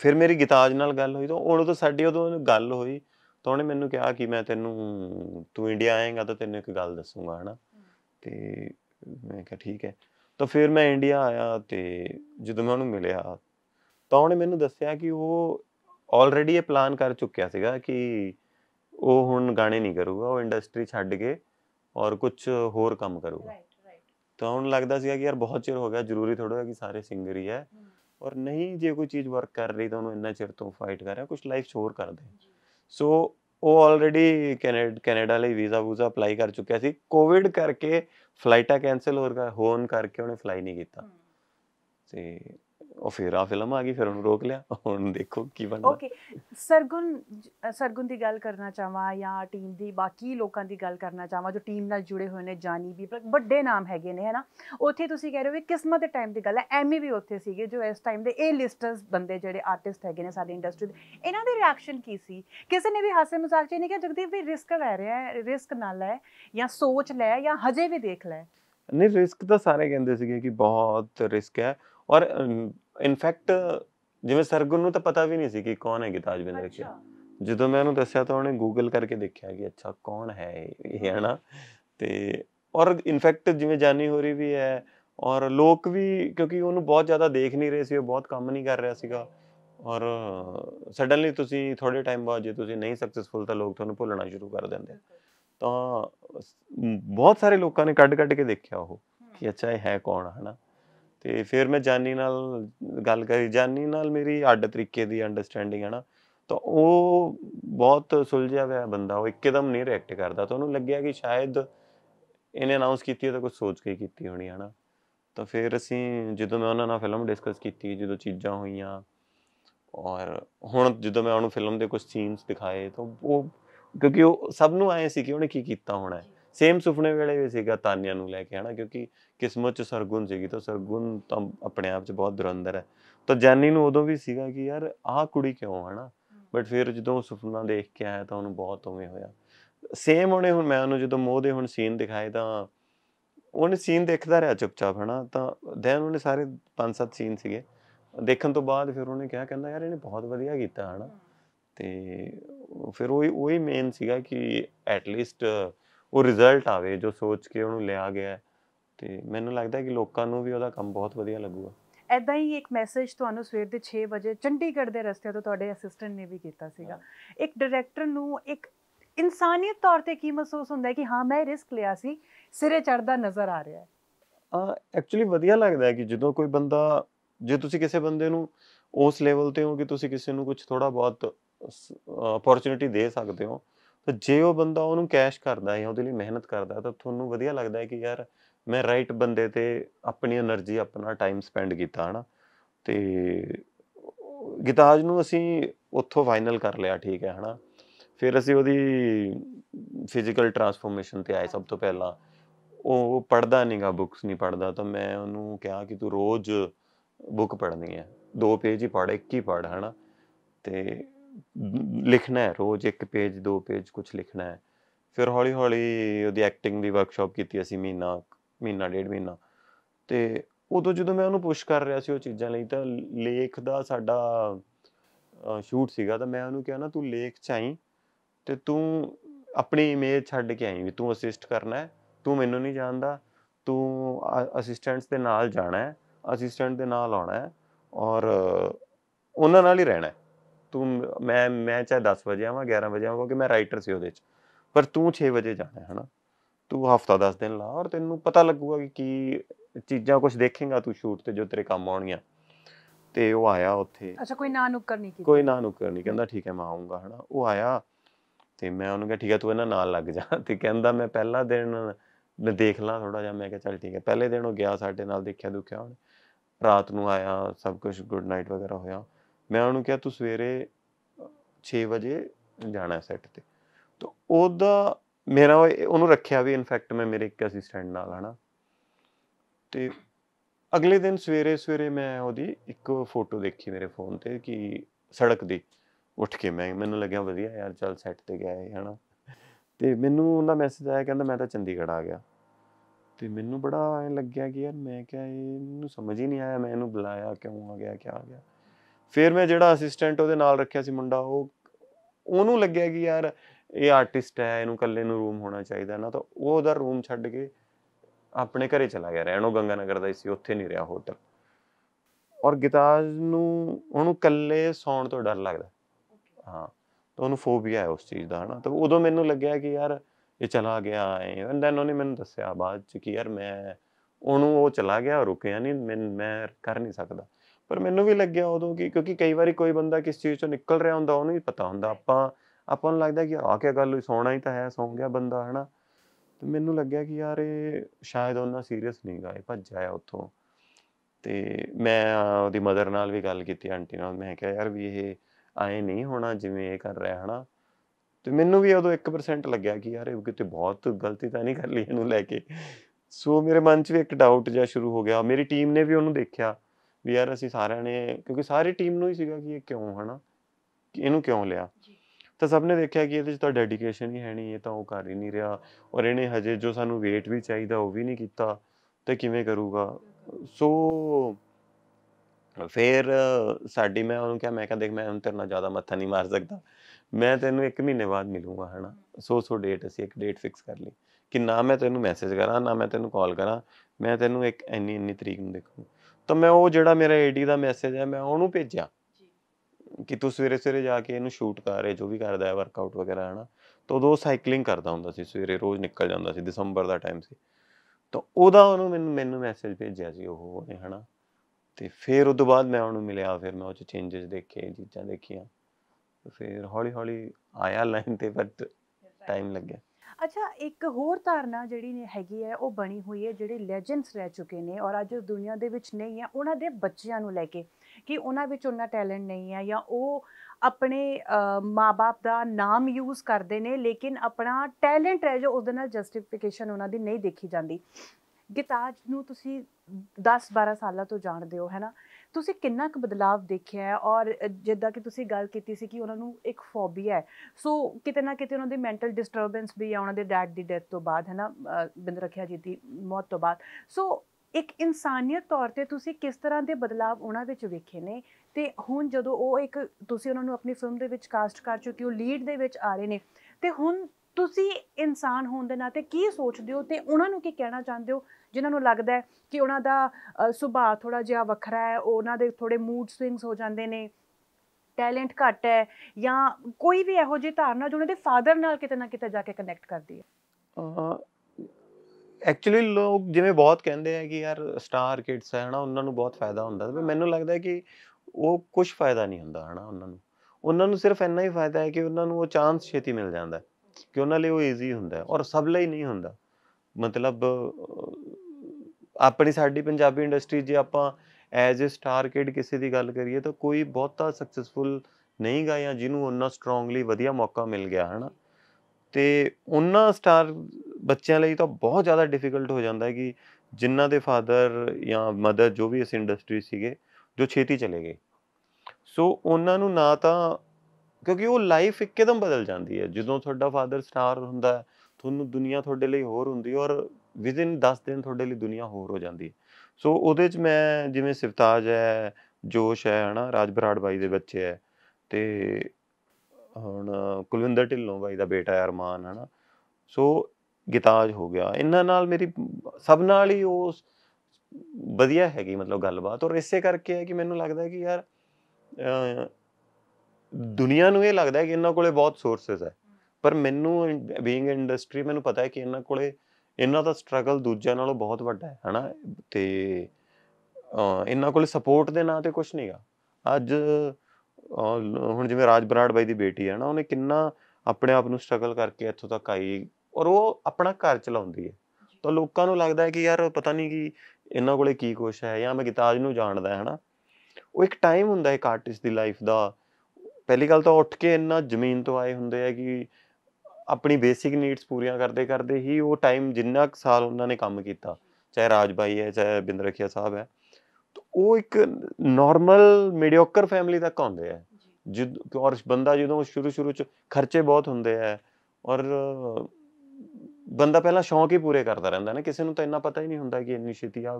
ਫਿਰ ਮੇਰੀ ਗਿਤਾਜ ਨਾਲ ਗੱਲ ਹੋਈ ਤਾਂ ਉਹਨੂੰ ਤਾਂ ਸਾਡੀ ਉਦੋਂ ਗੱਲ ਹੋਈ ਤਾਂ ਉਹਨੇ ਮੈਨੂੰ ਕਿਹਾ ਕਿ ਮੈਂ ਤੈਨੂੰ ਤੂੰ ਇੰਡੀਆ ਆਏਗਾ ਤਾਂ ਤੈਨੂੰ ਇੱਕ ਗੱਲ ਦੱਸੂਗਾ ਹਨਾ ਤੇ ਮੈਂ ਕਿਹਾ ਠੀਕ ਹੈ ਤਾਂ ਫਿਰ ਮੈਂ ਇੰਡੀਆ ਆਇਆ ਤੇ ਜਦੋਂ ਮੈਂ ਉਹਨੂੰ ਮਿਲਿਆ ਤਾਂ ਉਹਨੇ ਮੈਨੂੰ ਦੱਸਿਆ ਕਿ ਉਹ ਆਲਰੇਡੀ ਇਹ ਪਲਾਨ ਕਰ ਚੁੱਕਿਆ ਸੀਗਾ ਕਿ ਉਹ ਹੁਣ ਗਾਣੇ ਨਹੀਂ ਕਰੂਗਾ ਉਹ ਇੰਡਸਟਰੀ ਛੱਡ ਕੇ ਔਰ ਕੁਝ ਹੋਰ ਕੰਮ ਕਰੂਗਾ ਤਾਂ ਉਹਨੂੰ ਲੱਗਦਾ ਸੀਗਾ ਕਿ ਯਾਰ ਬਹੁਤ ਚਿਰ ਹੋ ਗਿਆ ਜ਼ਰੂਰੀ ਥੋੜਾ ਹੈ ਕਿ ਸਾਰੇ ਸਿੰਗਰ ਹੀ ਹੈ ਔਰ ਨਹੀਂ ਜੇ ਕੋਈ ਚੀਜ਼ ਵਰਕ ਕਰ ਰਹੀ ਤਾਂ ਉਹਨੂੰ ਇੰਨਾ ਚਿਰ ਤੋਂ ਫਾਈਟ ਕਰ ਰਿਹਾ ਕੁਝ ਲਾਈਫ ਸ਼ੋਰ ਕਰ ਦੇ ਸੋ ਉਹ ਆਲਰੇਡੀ ਕੈਨੇਡਾ ਲਈ ਵੀਜ਼ਾ ਵੂਜ਼ਾ ਅਪਲਾਈ ਕਰ ਚੁੱਕਿਆ ਸੀ ਕੋਵਿਡ ਕਰਕੇ ਫਲਾਈਟਾਂ ਕੈਨਸਲ ਹੋਣ ਕਰਕੇ ਉਹਨੇ ਫਲਾਈ ਨਹੀਂ ਕੀਤਾ ਤੇ ਉਹ ਫਿਰ ਆ ਫਿਲਮ ਆ ਗਈ ਫਿਰ ਉਹਨੂੰ ਰੋਕ ਲਿਆ ਹੁਣ ਦੇਖੋ ਕੀ ਬਣਦਾ ਓਕੇ ਸਰਗੁਣ ਸਰਗੁਣ ਦੀ ਗੱਲ ਕਰਨਾ ਚਾਹਾਂ ਜਾਂ ਟੀਮ ਦੀ ਬਾਕੀ ਲੋਕਾਂ ਦੀ ਗੱਲ ਕਰਨਾ ਚਾਹਾਂ ਜੋ ਟੀਮ ਨਾਲ ਜੁੜੇ ਹੋਏ ਨੇ ਜਾਨੀ ਵੀ ਵੱਡੇ ਨਾਮ ਹੈਗੇ ਨੇ ਹੈਨਾ ਉੱਥੇ ਤੁਸੀਂ ਕਹਿ ਰਹੇ ਹੋ ਕਿ ਕਿਸਮਤ ਦੇ ਟਾਈਮ ਦੀ ਗੱਲ ਹੈ ਐਮੀ ਵੀ ਉੱਥੇ ਸੀਗੇ ਜੋ ਇਸ ਟਾਈਮ ਦੇ ਇਹ ਲਿਸਟਰਸ ਬੰਦੇ ਜਿਹੜੇ ਆਰਟਿਸਟ ਹੈਗੇ ਨੇ ਸਾਡੀ ਇੰਡਸਟਰੀ ਦੇ ਇਹਨਾਂ ਦੇ ਰਿਐਕਸ਼ਨ ਕੀ ਸੀ ਕਿਸੇ ਨੇ ਵੀ ਹਾਸੇ ਮਜ਼ਾਕ ਚ ਨਹੀਂ ਕਿਹਾ ਜਗਦੀਪ ਵੀ ਰਿਸਕ ਲੈ ਰਿਹਾ ਹੈ ਰਿਸਕ ਨਾ ਲੈ ਜਾਂ ਸੋਚ ਲੈ ਜਾਂ ਹਜੇ ਵੀ ਦੇਖ ਲੈ ਨਹੀਂ ਰਿਸਕ ਤਾਂ ਸਾਰੇ ਕਹਿੰਦੇ ਸੀਗੇ ਕਿ ਬਹੁਤ ਰਿਸਕ ਹੈ ਔਰ ਇਨਫੈਕਟ ਜਿਵੇਂ ਸਰਗੁਣ ਨੂੰ ਤਾਂ ਪਤਾ ਵੀ ਨਹੀਂ ਸੀ ਕਿ ਕੌਣ ਹੈ ਤਾਜਵਿੰਦਰ ਕੇ ਜਦੋਂ ਮੈਂ ਉਹਨੂੰ ਦੱਸਿਆ ਤਾਂ ਉਹਨੇ ਗੂਗਲ ਕਰਕੇ ਦੇਖਿਆ ਕਿ ਅੱਛਾ ਕੌਣ ਹੈ ਇਹ ਹੈ ਨਾ ਤੇ ਔਰ ਇਨਫੈਕਟ ਜਿਵੇਂ ਜਾਨੀ ਹੋ ਰਹੀ ਵੀ ਹੈ ਔਰ ਲੋਕ ਵੀ ਕਿਉਂਕਿ ਉਹਨੂੰ ਬਹੁਤ ਜ਼ਿਆਦਾ ਦੇਖ ਨਹੀਂ ਰਹੇ ਸੀ ਉਹ ਬਹੁਤ ਕੰਮ ਨਹੀਂ ਕਰ ਰਿਹਾ ਸੀਗਾ ਔਰ ਸਡਨਲੀ ਤੁਸੀਂ ਥੋੜੇ ਟਾਈਮ ਬਾਅਦ ਜੇ ਤੁਸੀਂ ਨਹੀਂ ਸਕਸੈਸਫੁਲ ਤਾਂ ਲੋਕ ਤੁਹਾਨੂੰ ਭੁੱਲਣਾ ਸ਼ੁਰੂ ਕਰ ਦਿੰਦੇ ਤਾਂ ਬਹੁਤ ਸਾਰੇ ਲੋਕਾਂ ਨੇ ਕੱਢ-ਕੱਢ ਕੇ ਦੇਖਿਆ ਉਹ ਕਿ ਅੱਛਾ ਇਹ ਹੈ ਕੌਣ ਹਨਾ ਤੇ ਫਿਰ ਮੈਂ ਜਾਨੀ ਨਾਲ ਗੱਲ ਕਰੀ ਜਾਨੀ ਨਾਲ ਮੇਰੀ ਅੱਡ ਤਰੀਕੇ ਦੀ ਅੰਡਰਸਟੈਂਡਿੰਗ ਹੈ ਨਾ ਤਾਂ ਉਹ ਬਹੁਤ ਸੁਲਝਿਆ ਹੋਇਆ ਬੰਦਾ ਉਹ ਇੱਕਦਮ ਨਹੀਂ ਰਿਐਕਟ ਕਰਦਾ ਤਾਂ ਉਹਨੂੰ ਲੱਗਿਆ ਕਿ ਸ਼ਾਇਦ ਇਹਨੇ ਅਨਾਉਂਸ ਕੀਤੀ ਤਾਂ ਕੁਝ ਸੋਚ ਕੇ ਕੀਤੀ ਹੋਣੀ ਹੈ ਨਾ ਤਾਂ ਫਿਰ ਅਸੀਂ ਜਦੋਂ ਮੈਂ ਉਹਨਾਂ ਨਾਲ ਫਿਲਮ ਡਿਸਕਸ ਕੀਤੀ ਜਦੋਂ ਚੀਜ਼ਾਂ ਹੋਈਆਂ ਔਰ ਹੁਣ ਜਦੋਂ ਮੈਂ ਉਹਨੂੰ ਫਿਲਮ ਦੇ ਕੁਝ ਸੀਨਸ ਦਿਖਾਏ ਤਾਂ ਉਹ ਕਿਉਂਕਿ ਉਹ ਸਭ ਨੂੰ ਆਏ ਸੀ ਕਿ ਉਹਨੇ ਕੀ ਕੀਤਾ ਹੋਣਾ ਹੈ ਸੇਮ ਸੁਪਨੇ ਵੇਲੇ ਵੀ ਸੀਗਾ ਤਾਨਿਆ ਨੂੰ ਲੈ ਕੇ ਹਨਾ ਕਿਉਂਕਿ ਕਿਸਮਤ ਚ ਸਰਗੁਣ ਸੀਗੀ ਤਾਂ ਸਰਗੁਣ ਤਾਂ ਆਪਣੇ ਆਪ ਚ ਬਹੁਤ ਦੁਰੰਦਰ ਹੈ ਤਾਂ ਜਾਨੀ ਨੂੰ ਉਦੋਂ ਵੀ ਸੀਗਾ ਕਿ ਯਾਰ ਆਹ ਕੁੜੀ ਕਿਉਂ ਹਨਾ ਬਟ ਫਿਰ ਜਦੋਂ ਸੁਪਨਾ ਦੇਖ ਕੇ ਆਇਆ ਤਾਂ ਉਹਨੂੰ ਬਹੁਤ ਉਵੇਂ ਹੋਇਆ ਸੇਮ ਉਹਨੇ ਹੁਣ ਮੈਂ ਉਹਨੂੰ ਜਦੋਂ ਮੋਹ ਦੇ ਹੁਣ ਸੀਨ ਦਿਖਾਏ ਤਾਂ ਉਹਨੇ ਸੀਨ ਦੇਖਦਾ ਰਿਹਾ ਚੁੱਪਚਾਪ ਹਨਾ ਤਾਂ ਦੈਨ ਉਹਨੇ ਸਾਰੇ 5-7 ਸੀਨ ਸੀਗੇ ਦੇਖਣ ਤੋਂ ਬਾਅਦ ਫਿਰ ਉਹਨੇ ਕਿਹਾ ਕਹਿੰਦਾ ਯਾਰ ਇਹਨੇ ਬਹੁਤ ਵਧੀਆ ਕੀਤਾ ਹਨਾ ਤੇ ਫਿਰ ਉਹ ਉਹੀ ਮੇਨ ਸੀਗਾ ਕਿ ਐਟ ਲੀਸਟ ਉਹ ਰਿਜ਼ਲਟ ਆਵੇ ਜੋ ਸੋਚ ਕੇ ਉਹਨੂੰ ਲਿਆ ਗਿਆ ਤੇ ਮੈਨੂੰ ਲੱਗਦਾ ਕਿ ਲੋਕਾਂ ਨੂੰ ਵੀ ਉਹਦਾ ਕੰਮ ਬਹੁਤ ਵਧੀਆ ਲੱਗੂਗਾ ਐਦਾਂ ਹੀ ਇੱਕ ਮੈਸੇਜ ਤੁਹਾਨੂੰ ਸਵੇਰ ਦੇ 6 ਵਜੇ ਚੰਡੀਗੜ੍ਹ ਦੇ ਰਸਤੇ ਤੋਂ ਤੁਹਾਡੇ ਅਸਿਸਟੈਂਟ ਨੇ ਵੀ ਕੀਤਾ ਸੀਗਾ ਇੱਕ ਡਾਇਰੈਕਟਰ ਨੂੰ ਇੱਕ ਇਨਸਾਨੀਅਤ ਤੌਰ ਤੇ ਕੀ ਮਹਿਸੂਸ ਹੁੰਦਾ ਕਿ ਹਾਂ ਮੈਂ ਰਿਸਕ ਲਿਆ ਸੀ ਸਿਰੇ ਚੜਦਾ ਨਜ਼ਰ ਆ ਰਿਹਾ ਹੈ ਐਕਚੁਅਲੀ ਵਧੀਆ ਲੱਗਦਾ ਹੈ ਕਿ ਜਦੋਂ ਕੋਈ ਬੰਦਾ ਜੇ ਤੁਸੀਂ ਕਿਸੇ ਬੰਦੇ ਨੂੰ ਉਸ ਲੈਵਲ ਤੇ ਹੋ ਕਿ ਤੁਸੀਂ ਕਿਸੇ ਨੂੰ ਕੁਝ ਥੋੜਾ ਬਹੁਤ ਅਪੋਰਚੁਨਿਟੀ ਦੇ ਸਕਦੇ ਹੋ ਤਾਂ ਜੇ ਉਹ ਬੰਦਾ ਉਹਨੂੰ ਕੈਸ਼ ਕਰਦਾ ਜਾਂ ਉਹਦੇ ਲਈ ਮਿਹਨਤ ਕਰਦਾ ਤਾਂ ਤੁਹਾਨੂੰ ਵਧੀਆ ਲੱਗਦਾ ਹੈ ਕਿ ਯਾਰ ਮੈਂ ਰਾਈਟ ਬੰਦੇ ਤੇ ਆਪਣੀ એનર્ਜੀ ਆਪਣਾ ਟਾਈਮ ਸਪੈਂਡ ਕੀਤਾ ਹਨਾ ਤੇ ਗਿਤਾਜ ਨੂੰ ਅਸੀਂ ਉੱਥੋਂ ਫਾਈਨਲ ਕਰ ਲਿਆ ਠੀਕ ਹੈ ਹਨਾ ਫਿਰ ਅਸੀਂ ਉਹਦੀ ਫਿਜ਼ੀਕਲ ਟਰਾਂਸਫਾਰਮੇਸ਼ਨ ਤੇ ਆਏ ਸਭ ਤੋਂ ਪਹਿਲਾਂ ਉਹ ਪੜਦਾ ਨਹੀਂਗਾ ਬੁੱਕਸ ਨਹੀਂ ਪੜਦਾ ਤਾਂ ਮੈਂ ਉਹਨੂੰ ਕਿਹਾ ਕਿ ਤੂੰ ਰੋਜ਼ ਬੁੱਕ ਪੜ੍ਹਨੀ ਹੈ ਦੋ ਪੇਜ ਹੀ ਪੜ੍ਹ ਇੱਕ ਹੀ ਪੜ੍ਹ ਹਨਾ ਤੇ ਲਿਖਣਾ ਹੈ ਰੋਜ਼ ਇੱਕ ਪੇਜ ਦੋ ਪੇਜ ਕੁਝ ਲਿਖਣਾ ਹੈ ਫਿਰ ਹੌਲੀ ਹੌਲੀ ਉਹਦੀ ਐਕਟਿੰਗ ਦੀ ਵਰਕਸ਼ਾਪ ਕੀਤੀ ਅਸੀਂ ਮਹੀਨਾ ਮਹੀਨਾ ਡੇਢ ਮਹੀਨਾ ਤੇ ਉਦੋਂ ਜਦੋਂ ਮੈਂ ਉਹਨੂੰ ਪੁਸ਼ ਕਰ ਰਿਹਾ ਸੀ ਉਹ ਚੀਜ਼ਾਂ ਲਈ ਤਾਂ ਲੇਖ ਦਾ ਸਾਡਾ ਸ਼ੂਟ ਸੀਗਾ ਤਾਂ ਮੈਂ ਉਹਨੂੰ ਕਿਹਾ ਨਾ ਤੂੰ ਲੇਖ ਚਾਹੀਂ ਤੇ ਤੂੰ ਆਪਣੀ ਇਮੇਜ ਛੱਡ ਕੇ ਆਈ ਵੀ ਤੂੰ ਅਸਿਸਟ ਕਰਨਾ ਹੈ ਤੂੰ ਮੈਨੂੰ ਨਹੀਂ ਜਾਣਦਾ ਤੂੰ ਅਸਿਸਟੈਂਟਸ ਦੇ ਨਾਲ ਜਾਣਾ ਹੈ ਅਸਿਸਟੈਂਟ ਦੇ ਨਾਲ ਆਉਣਾ ਹੈ ਔਰ ਉਹਨਾਂ ਨਾਲ ਹੀ ਰਹਿਣਾ ਹੈ ਤੂੰ ਮੈਂ ਮੈਂ ਚਾਹੇ 10 ਵਜੇ ਆਵਾਂ 11 ਵਜੇ ਆਵਾਂ ਕਿਉਂਕਿ ਮੈਂ ਰਾਈਟਰ ਸੀ ਉਹਦੇ ਚ ਪਰ ਤੂੰ 6 ਵਜੇ ਜਾਣਾ ਹੈ ਹਨਾ ਤੂੰ ਹਫਤਾ 10 ਦਿਨ ਲਾ ਔਰ ਤੈਨੂੰ ਪਤਾ ਲੱਗੂਗਾ ਕਿ ਕੀ ਚੀਜ਼ਾਂ ਕੁਝ ਦੇਖੇਗਾ ਤੂੰ ਸ਼ੂਟ ਤੇ ਜੋ ਤੇਰੇ ਕੰਮ ਆਉਣੀਆਂ ਤੇ ਉਹ ਆਇਆ ਉੱਥੇ ਅੱਛਾ ਕੋਈ ਨਾ ਨੁਕਰ ਨਹੀਂ ਕੀਤੀ ਕੋਈ ਨਾ ਨੁਕਰ ਨਹੀਂ ਕਹਿੰਦਾ ਠੀਕ ਹੈ ਮੈਂ ਆਉਂਗਾ ਹਨਾ ਉਹ ਆਇਆ ਤੇ ਮੈਂ ਉਹਨੂੰ ਕਿਹਾ ਠੀਕ ਹੈ ਤੂੰ ਇਹਨਾਂ ਨਾਲ ਲੱਗ ਜਾ ਤੇ ਕਹਿੰਦਾ ਮੈਂ ਪਹਿਲਾ ਦਿਨ ਮੈਂ ਦੇਖ ਲਾਂ ਥੋੜਾ ਜਿਹਾ ਮੈਂ ਕਿਹਾ ਚੱਲ ਠੀਕ ਹੈ ਪਹਿਲੇ ਦਿਨ ਉਹ ਗਿਆ ਸਾਡੇ ਨਾਲ ਦੇਖਿਆ ਦੁਖਿਆ ਉਹਨੇ ਰਾਤ ਨੂੰ ਆਇਆ ਸਭ ਕੁਝ ਗੁੱਡ ਨਾਈਟ ਵਗੈਰਾ ਹੋਇਆ ਮੈਂ ਉਹਨੂੰ ਕਿਹਾ ਤੂੰ ਸਵੇਰੇ 6 ਵਜੇ ਜਾਣਾ ਸੈੱਟ ਤੇ ਤਾਂ ਉਹਦਾ ਮੇਰਾ ਉਹਨੂੰ ਰੱਖਿਆ ਵੀ ਇਨਫੈਕਟ ਮੈਂ ਮੇਰੇ ਇੱਕ ਅਸਿਸਟੈਂਟ ਨਾਲ ਹਨਾ ਤੇ ਅਗਲੇ ਦਿਨ ਸਵੇਰੇ ਸਵੇਰੇ ਮੈਂ ਉਹਦੀ ਇੱਕ ਫੋਟੋ ਦੇਖੀ ਮੇਰੇ ਫੋਨ ਤੇ ਕਿ ਸੜਕ ਦੀ ਉੱਠ ਕੇ ਮੈਂ ਮੈਨੂੰ ਲੱਗਿਆ ਵਧੀਆ ਯਾਰ ਚੱਲ ਸੈੱਟ ਤੇ ਗਿਆ ਹੈ ਹਨਾ ਤੇ ਮੈਨੂੰ ਉਹਦਾ ਮੈਸੇਜ ਆਇਆ ਕਹਿੰਦਾ ਮੈਂ ਤਾਂ ਚੰਡੀਗੜ੍ਹ ਆ ਗਿਆ ਤੇ ਮੈਨੂੰ ਬੜਾ ਐ ਲੱਗਿਆ ਕਿ ਯਾਰ ਮੈਂ ਕਿਹਾ ਇਹਨੂੰ ਸਮਝ ਹੀ ਨਹੀਂ ਆਇਆ ਮੈਂ ਇਹਨੂੰ ਬੁਲਾਇਆ ਕਿਉਂ ਆ ਗਿਆ ਕਿਆ ਆ ਗਿਆ ਫਿਰ ਮੈਂ ਜਿਹੜਾ ਅਸਿਸਟੈਂਟ ਉਹਦੇ ਨਾਲ ਰੱਖਿਆ ਸੀ ਮੁੰਡਾ ਉਹ ਉਹਨੂੰ ਲੱਗਿਆ ਕਿ ਯਾਰ ਇਹ ਆਰਟਿਸਟ ਹੈ ਇਹਨੂੰ ਇਕੱਲੇ ਨੂੰ ਰੂਮ ਹੋਣਾ ਚਾਹੀਦਾ ਨਾ ਤਾਂ ਉਹ ਉਹਦਾ ਰੂਮ ਛੱਡ ਕੇ ਆਪਣੇ ਘਰੇ ਚਲਾ ਗਿਆ ਰਹਿਣੋ ਨਗਰ ਦਾ ਸੀ ਉੱਥੇ ਨਹੀਂ ਰਿਹਾ ਹੋਟਲ ਔਰ ਗਿਤਾਜ ਨੂੰ ਉਹਨੂੰ ਇਕੱਲੇ ਸੌਣ ਤੋਂ ਡਰ ਲੱਗਦਾ ਹਾਂ ਤਾਂ ਉਹਨੂੰ ਫੋਬੀਆ ਹੈ ਉਸ ਚੀਜ਼ ਦਾ ਹਨਾ ਤਾਂ ਉਦੋਂ ਮੈਨੂੰ ਲੱਗਿਆ ਕਿ ਯਾਰ ਇਹ ਚਲਾ ਗਿਆ ਐ ਐਂਡ ਦੈਨ ਉਹਨੇ ਮੈਨੂੰ ਦੱਸਿਆ ਬਾਅਦ ਚ ਕਿ ਯਾਰ ਮੈਂ ਉਹਨੂੰ ਉਹ ਚਲਾ ਗਿਆ ਰੁਕਿਆ ਨਹੀਂ ਮੈਂ ਕਰ ਨਹੀਂ ਸਕਦਾ ਪਰ ਮੈਨੂੰ ਵੀ ਲੱਗਿਆ ਉਦੋਂ ਕਿ ਕਿਉਂਕਿ ਕਈ ਵਾਰੀ ਕੋਈ ਬੰਦਾ ਕਿਸ ਚੀਜ਼ ਤੋਂ ਨਿਕਲ ਰਿਹਾ ਹੁੰਦਾ ਉਹਨੂੰ ਵੀ ਪਤਾ ਹੁੰਦਾ ਆਪਾਂ ਆਪਾਂ ਨੂੰ ਲੱਗਦਾ ਕਿ ਆ ਕੇ ਗੱਲ ਹੋਈ ਸੌਣਾ ਹੀ ਤਾਂ ਹੈ ਸੌਂ ਗਿਆ ਬੰਦਾ ਹਨਾ ਤੇ ਮੈਨੂੰ ਲੱਗਿਆ ਕਿ ਯਾਰ ਇਹ ਸ਼ਾਇਦ ਉਹਨਾਂ ਸੀਰੀਅਸ ਨਹੀਂ ਗਾਏ ਭੱਜ ਆਇਆ ਉੱਥੋਂ ਤੇ ਮੈਂ ਉਹਦੀ ਮਦਰ ਨਾਲ ਵੀ ਗੱਲ ਕੀਤੀ ਆਂਟੀ ਨਾਲ ਮੈਂ ਕਿਹਾ ਯਾਰ ਵੀ ਇਹ ਆਏ ਨਹੀਂ ਹੋਣਾ ਜਿਵੇਂ ਇਹ ਕਰ ਰਿਹਾ ਹਨਾ ਤੇ ਮੈਨੂੰ ਵੀ ਉਦੋਂ 1% ਲੱਗਿਆ ਕਿ ਯਾਰ ਇਹ ਕਿਤੇ ਬਹੁਤ ਗਲਤੀ ਤਾਂ ਨਹੀਂ ਕਰ ਲਈ ਇਹਨੂੰ ਲੈ ਕੇ ਸੋ ਮੇਰੇ ਮਨ 'ਚ ਵੀ ਇੱਕ ਡਾਊਟ ਜਿਹਾ ਸ਼ੁਰੂ ਹੋ ਗਿਆ ਮੇਰੀ ਟੀਮ ਨੇ ਵੀ ਉਹਨੂੰ ਦੇਖਿਆ ਵੀ ਯਾਰ ਅਸੀਂ ਸਾਰਿਆਂ ਨੇ ਕਿਉਂਕਿ ਸਾਰੀ ਟੀਮ ਨੂੰ ਹੀ ਸੀਗਾ ਕਿ ਇਹ ਕਿਉਂ ਹਨਾ ਇਹਨੂੰ ਕਿਉਂ ਲਿਆ ਤਾਂ ਸਭ ਨੇ ਦੇਖਿਆ ਕਿ ਇਹਦੇ ਵਿੱਚ ਤਾਂ ਡੈਡੀਕੇਸ਼ਨ ਹੀ ਹੈ ਨਹੀਂ ਇਹ ਤਾਂ ਉਹ ਕਰ ਹੀ ਨਹੀਂ ਰਿਹਾ ਔਰ ਇਹਨੇ ਹਜੇ ਜੋ ਸਾਨੂੰ ਵੇਟ ਵੀ ਚਾਹੀਦਾ ਉਹ ਵੀ ਨਹੀਂ ਕੀਤਾ ਤੇ ਕਿਵੇਂ ਕਰੂਗਾ ਸੋ ਫਿਰ ਸਾਡੀ ਮੈਂ ਉਹਨੂੰ ਕਿਹਾ ਮੈਂ ਕਿਹਾ ਦੇਖ ਮੈਂ ਹੁਣ ਤੇਰੇ ਨਾਲ ਜ਼ਿਆਦਾ ਮੱਥਾ ਨਹੀਂ ਮਾਰ ਸਕਦਾ ਮੈਂ ਤੈਨੂੰ 1 ਮਹੀਨੇ ਬਾਅਦ ਮਿਲੂੰਗਾ ਹਨਾ ਸੋ ਸੋ ਡੇਟ ਅਸੀਂ ਇੱਕ ਡੇਟ ਫਿਕਸ ਕਰ ਲਈ ਕਿ ਨਾ ਮੈਂ ਤੈਨੂੰ ਮੈਸੇਜ ਕਰਾਂ ਨਾ ਮੈਂ ਤੈਨੂੰ ਕਾਲ ਕਰਾਂ ਮੈਂ ਤੈਨੂੰ ਇੱਕ ਇੰਨੀ ਇੰਨੀ ਤਰੀਕ ਨੂੰ ਦੇਖੂੰ ਤਾਂ ਮੈਂ ਉਹ ਜਿਹੜਾ ਮੇਰਾ ਏਡੀ ਦਾ ਮੈਸੇਜ ਹੈ ਮੈਂ ਉਹਨੂੰ ਭੇਜਿਆ ਕਿ ਤੂੰ ਸਵੇਰੇ ਸਵੇਰੇ ਜਾ ਕੇ ਇਹਨੂੰ ਸ਼ੂਟ ਕਰ ਰਿਹਾ ਜੋ ਵੀ ਕਰਦਾ ਹੈ ਵਰਕਆਊਟ ਵਗੈਰਾ ਹਨਾ ਤਾਂ ਉਹ ਸਾਈਕਲਿੰਗ ਕਰਦਾ ਹੁੰਦਾ ਸੀ ਸਵੇਰੇ ਰੋਜ਼ ਨਿਕਲ ਜਾਂਦਾ ਸੀ ਦਸੰਬਰ ਦਾ ਟਾਈਮ ਸੀ ਤਾਂ ਉਹਦਾ ਉਹਨੂੰ ਮੈਨੂੰ ਮੈਨੂੰ ਮੈਸੇਜ ਭੇਜਿਆ ਸੀ ਉਹ ਨੇ ਹਨਾ ਤੇ ਫਿਰ ਉਸ ਤੋਂ ਬਾਅਦ ਮੈਂ ਉਹਨੂੰ ਮਿਲਿਆ ਫਿਰ ਮੈਂ ਉਹ ਚ ਚੇਂਜਸ ਦੇਖੇ ਚੀਜ਼ਾਂ ਦੇਖੀਆਂ ਫਿਰ ਹੌਲੀ ਹੌਲੀ ਆਇਆ ਲਾਈਨ ਤੇ ਬਟ ਟਾਈਮ ਲੱਗਿਆ ਅੱਛਾ ਇੱਕ ਹੋਰ ਧਾਰਨਾ ਜਿਹੜੀ ਨੇ ਹੈਗੀ ਹੈ ਉਹ ਬਣੀ ਹੋਈ ਹੈ ਜਿਹੜੇ ਲੈਜੈਂਡਸ ਰਹਿ ਚੁੱਕੇ ਨੇ ਔਰ ਅੱਜ ਦੁਨੀਆ ਦੇ ਵਿੱਚ ਨਹੀਂ ਹੈ ਉਹਨਾਂ ਦੇ ਬੱਚਿਆਂ ਨੂੰ ਲੈ ਕੇ ਕਿ ਉਹਨਾਂ ਵਿੱਚ ਉਹਨਾਂ ਟੈਲੈਂਟ ਨਹੀਂ ਹੈ ਜਾਂ ਉਹ ਆਪਣੇ ਮਾਪੇ ਦਾ ਨਾਮ ਯੂਜ਼ ਕਰਦੇ ਨੇ ਲੇਕਿਨ ਆਪਣਾ ਟੈਲੈਂਟ ਹੈ ਜੋ ਉਹਦੇ ਨਾਲ ਜਸਟੀਫਿਕੇਸ਼ਨ ਉਹਨਾਂ ਦੀ ਨਹੀਂ ਦੇਖੀ ਜਾਂਦੀ ਗੀਤਾਜ ਨੂੰ ਤੁਸੀਂ 10 12 ਸਾਲਾਂ ਤੋਂ ਜਾਣਦੇ ਹੋ ਹੈਨਾ ਤੁਸੀਂ ਕਿੰਨਾ ਕੁ ਬਦਲਾਅ ਦੇਖਿਆ ਹੈ ਔਰ ਜਿੱਦਾਂ ਕਿ ਤੁਸੀਂ ਗੱਲ ਕੀਤੀ ਸੀ ਕਿ ਉਹਨਾਂ ਨੂੰ ਇੱਕ ਫੋਬੀਆ ਹੈ ਸੋ ਕਿਤੇ ਨਾ ਕਿਤੇ ਉਹਨਾਂ ਦੇ ਮੈਂਟਲ ਡਿਸਟਰਬੈਂਸ ਵੀ ਆ ਉਹਨਾਂ ਦੇ ਡੈਡ ਦੀ ਡੈਥ ਤੋਂ ਬਾਅਦ ਹੈਨਾ ਬਿੰਦ ਰੱਖਿਆ ਜੀ ਦੀ ਮੌਤ ਤੋਂ ਬਾਅਦ ਸੋ ਇੱਕ ਇਨਸਾਨੀਅਤ ਤੌਰ ਤੇ ਤੁਸੀਂ ਕਿਸ ਤਰ੍ਹਾਂ ਦੇ ਬਦਲਾਅ ਉਹਨਾਂ ਵਿੱਚ ਵੇਖੇ ਨੇ ਤੇ ਹੁਣ ਜਦੋਂ ਉਹ ਇੱਕ ਤੁਸੀਂ ਉਹਨਾਂ ਨੂੰ ਆਪਣੀ ਫਿਲਮ ਦੇ ਵਿੱਚ ਕਾਸਟ ਕਰ ਚੁੱਕੇ ਹੋ ਲੀਡ ਦੇ ਵਿੱਚ ਆ ਰਹੇ ਨੇ ਤੇ ਹੁਣ ਤੁਸੀਂ ਇਨਸਾਨ ਹੋਣ ਦੇ ਨਾਤੇ ਕੀ ਸੋਚਦੇ ਹੋ ਤੇ ਉਹਨਾਂ ਨੂੰ ਕੀ ਕਹਿਣਾ ਚਾਹੁੰਦੇ ਹੋ ਜਿਨ੍ਹਾਂ ਨੂੰ ਲੱਗਦਾ ਹੈ ਕਿ ਉਹਨਾਂ ਦਾ ਸੁਭਾਅ ਥੋੜਾ ਜਿਹਾ ਵੱਖਰਾ ਹੈ ਉਹਨਾਂ ਦੇ ਥੋੜੇ ਮੂਡ ਸਵਿੰਗਸ ਹੋ ਜਾਂਦੇ ਨੇ ਟੈਲੈਂਟ ਘੱਟ ਹੈ ਜਾਂ ਕੋਈ ਵੀ ਇਹੋ ਜਿਹੀ ਧਾਰਨਾ ਜੋ ਉਹਨਾਂ ਦੇ ਫਾਦਰ ਨਾਲ ਕਿਤੇ ਨਾ ਕਿਤੇ ਜਾ ਕੇ ਕਨੈਕਟ ਕਰਦੀ ਹੈ ਐਕਚੁਅਲੀ ਲੋਕ ਜਿਵੇਂ ਬਹੁਤ ਕਹਿੰਦੇ ਆ ਕਿ ਯਾਰ ਸਟਾਰ ਕਿਡਸ ਹੈ ਹਨਾ ਉਹਨਾਂ ਨੂੰ ਬਹੁਤ ਫਾਇਦਾ ਹੁੰਦਾ ਤੇ ਮੈਨੂੰ ਲੱਗਦਾ ਹੈ ਕਿ ਉਹ ਕੁਝ ਫਾਇਦਾ ਨਹੀਂ ਹੁੰਦਾ ਹਨਾ ਉਹਨਾਂ ਨੂੰ ਉਹਨਾਂ ਨੂੰ ਸਿਰਫ ਇੰਨਾ ਹੀ ਫਾਇਦਾ ਹੈ ਕਿ ਉਹਨਾਂ ਨੂੰ ਉਹ ਚਾਂਸ ਛੇਤੀ ਮਿਲ ਜਾਂਦਾ ਹੈ ਕਿ ਉਹਨਾਂ ਲਈ ਉਹ ਈਜ਼ੀ ਹੁੰਦਾ ਔਰ ਸਭ ਲਈ ਨਹੀਂ ਹੁੰਦਾ ਮਤਲਬ ਆਪਣੀ ਸਾਡੀ ਪੰਜਾਬੀ ਇੰਡਸਟਰੀ ਜੇ ਆਪਾਂ ਐਜ਼ ਅ ਸਟਾਰ ਕਿਡ ਕਿਸੇ ਦੀ ਗੱਲ ਕਰੀਏ ਤਾਂ ਕੋਈ ਬਹੁਤਾ ਸਕਸੈਸਫੁਲ ਨਹੀਂ ਗਾ ਜਾਂ ਜਿਹਨੂੰ ਉਹਨਾਂ ਸਟਰੋਂਗਲੀ ਵਧੀਆ ਮੌਕਾ ਮਿਲ ਗਿਆ ਹਨਾ ਤੇ ਉਹਨਾਂ ਸਟਾਰ ਬੱਚਿਆਂ ਲਈ ਤਾਂ ਬਹੁਤ ਜ਼ਿਆਦਾ ਡਿਫਿਕਲਟ ਹੋ ਜਾਂਦਾ ਹੈ ਕਿ ਜਿਨ੍ਹਾਂ ਦੇ ਫਾਦਰ ਜਾਂ ਮਦਰ ਜੋ ਵੀ ਇਸ ਇੰਡਸਟਰੀ ਸੀਗੇ ਜੋ ਛੇਤੀ ਚਲੇ ਗਏ ਸੋ ਉਹਨਾਂ ਨੂੰ ਨਾ ਤਾਂ ਕਿਉਂਕਿ ਉਹ ਲਾਈਫ ਇੱਕਦਮ ਬਦਲ ਜਾਂਦੀ ਹੈ ਜਦੋਂ ਤੁਹਾਡਾ ਫਾਦਰ ਸਟਾਰ ਹੁੰਦਾ ਤੁਹਾਨੂੰ ਦੁਨੀਆ ਤੁਹਾਡੇ ਲਈ ਹੋਰ ਹੁੰਦੀ ਹੈ ਔਰ ਵਿਦ ਇਨ 10 ਦਿਨ ਤੁਹਾਡੇ ਲਈ ਦੁਨੀਆ ਹੋਰ ਹੋ ਜਾਂਦੀ ਹੈ ਸੋ ਉਹਦੇ 'ਚ ਮੈਂ ਜਿਵੇਂ ਸਿਫਤਾਜ ਹੈ ਜੋਸ਼ ਹੈ ਹਨਾ ਰਾਜ ਬਰਾੜ ਬਾਈ ਦੇ ਬੱਚੇ ਹੈ ਤੇ ਹੁਣ ਕੁਲਵਿੰਦਰ ਢਿੱਲੋਂ ਬਾਈ ਦਾ ਬੇਟਾ ਅਰਮਾਨ ਹਨਾ ਸੋ ਗਿਤਾਜ ਹੋ ਗਿਆ ਇਹਨਾਂ ਨਾਲ ਮੇਰੀ ਸਭ ਨਾਲ ਹੀ ਉਹ ਵਧੀਆ ਹੈਗੀ ਮਤਲਬ ਗੱਲਬਾਤ ਔਰ ਇਸੇ ਕਰਕੇ ਹੈ ਕਿ ਮੈਨੂੰ ਲੱਗਦਾ ਹੈ ਕਿ ਯਾਰ ਦੁਨੀਆ ਨੂੰ ਇਹ ਲੱਗਦਾ ਹੈ ਕਿ ਇਹਨਾਂ ਕੋਲੇ ਬਹੁਤ ਸੋਰਸਸ ਹੈ ਪਰ ਮੈਨੂੰ ਬੀਇੰਗ ਇੰਡਸਟਰੀ ਮੈਨੂੰ ਪਤਾ ਹੈ ਕਿ ਇਹਨਾਂ ਕੋਲੇ ਇਹਨਾਂ ਦਾ ਸਟਰਗਲ ਦੂਜਿਆਂ ਨਾਲੋਂ ਬਹੁਤ ਵੱਡਾ ਹੈ ਹਨਾ ਤੇ ਇਹਨਾਂ ਕੋਲੇ ਸਪੋਰਟ ਦੇ ਨਾਂ ਤੇ ਕੁਝ ਨਹੀਂਗਾ ਅੱਜ ਹੁਣ ਜਿਵੇਂ ਰਾਜ ਬਰਾੜ ਬਾਈ ਦੀ ਬੇਟੀ ਹੈ ਨਾ ਉਹਨੇ ਕਿੰਨਾ ਆਪਣੇ ਆਪ ਨੂੰ ਸਟਰਗਲ ਕਰਕੇ ਇੱਥੋਂ ਤੱਕ ਆਈ ਔਰ ਉਹ ਆਪਣਾ ਘਰ ਚਲਾਉਂਦੀ ਹੈ ਤਾਂ ਲੋਕਾਂ ਨੂੰ ਲੱਗਦਾ ਹੈ ਕਿ ਯਾਰ ਪਤਾ ਨਹੀਂ ਕਿ ਇਹਨਾਂ ਕੋਲੇ ਕੀ ਕੁਛ ਹੈ ਜਾਂ ਮੈਂ ਗਿਤਾਜ ਨੂੰ ਜਾਣਦਾ ਹੈ ਹਨਾ ਉਹ ਇੱਕ ਟਾਈਮ ਹੁੰਦਾ ਹੈ ਇੱਕ ਆਰਟਿਸਟ ਦੀ ਲਾਈਫ ਦਾ ਪਹਿਲੀ ਗੱਲ ਤਾਂ ਉੱਠ ਕੇ ਇੰਨਾ ਜ਼ਮੀਨ ਤੋਂ ਆਏ ਹੁੰਦੇ ਆ ਕਿ ਆਪਣੀ ਬੇਸਿਕ ਨੀਡਸ ਪੂਰੀਆਂ ਕਰਦੇ ਕਰਦੇ ਹੀ ਉਹ ਟਾਈਮ ਜਿੰਨਾ ਕੁ ਸਾਲ ਉਹਨਾਂ ਨੇ ਕੰਮ ਕੀਤਾ ਚਾਹੇ ਰਾਜਬਾਈ ਹੈ ਚਾਹੇ ਬਿੰਦਰਖਿਆ ਸਾਹਿਬ ਹੈ ਉਹ ਇੱਕ ਨਾਰਮਲ ਮੀਡੀਓਕਰ ਫੈਮਿਲੀ ਤੱਕ ਆਉਂਦੇ ਆ ਜਿਦ ਔਰ ਬੰਦਾ ਜਦੋਂ ਸ਼ੁਰੂ ਸ਼ੁਰੂ ਚ ਖਰਚੇ ਬਹੁਤ ਹੁੰਦੇ ਆ ਔਰ ਬੰਦਾ ਪਹਿਲਾਂ ਸ਼ੌਂਕ ਹੀ ਪੂਰੇ ਕਰਦਾ ਰਹਿੰਦਾ ਨਾ ਕਿਸੇ ਨੂੰ ਤਾਂ ਇੰਨਾ ਪਤਾ ਹੀ ਨਹੀਂ ਹੁੰਦਾ ਕਿ ਇੰਨੀ ਛੇਤੀ ਆ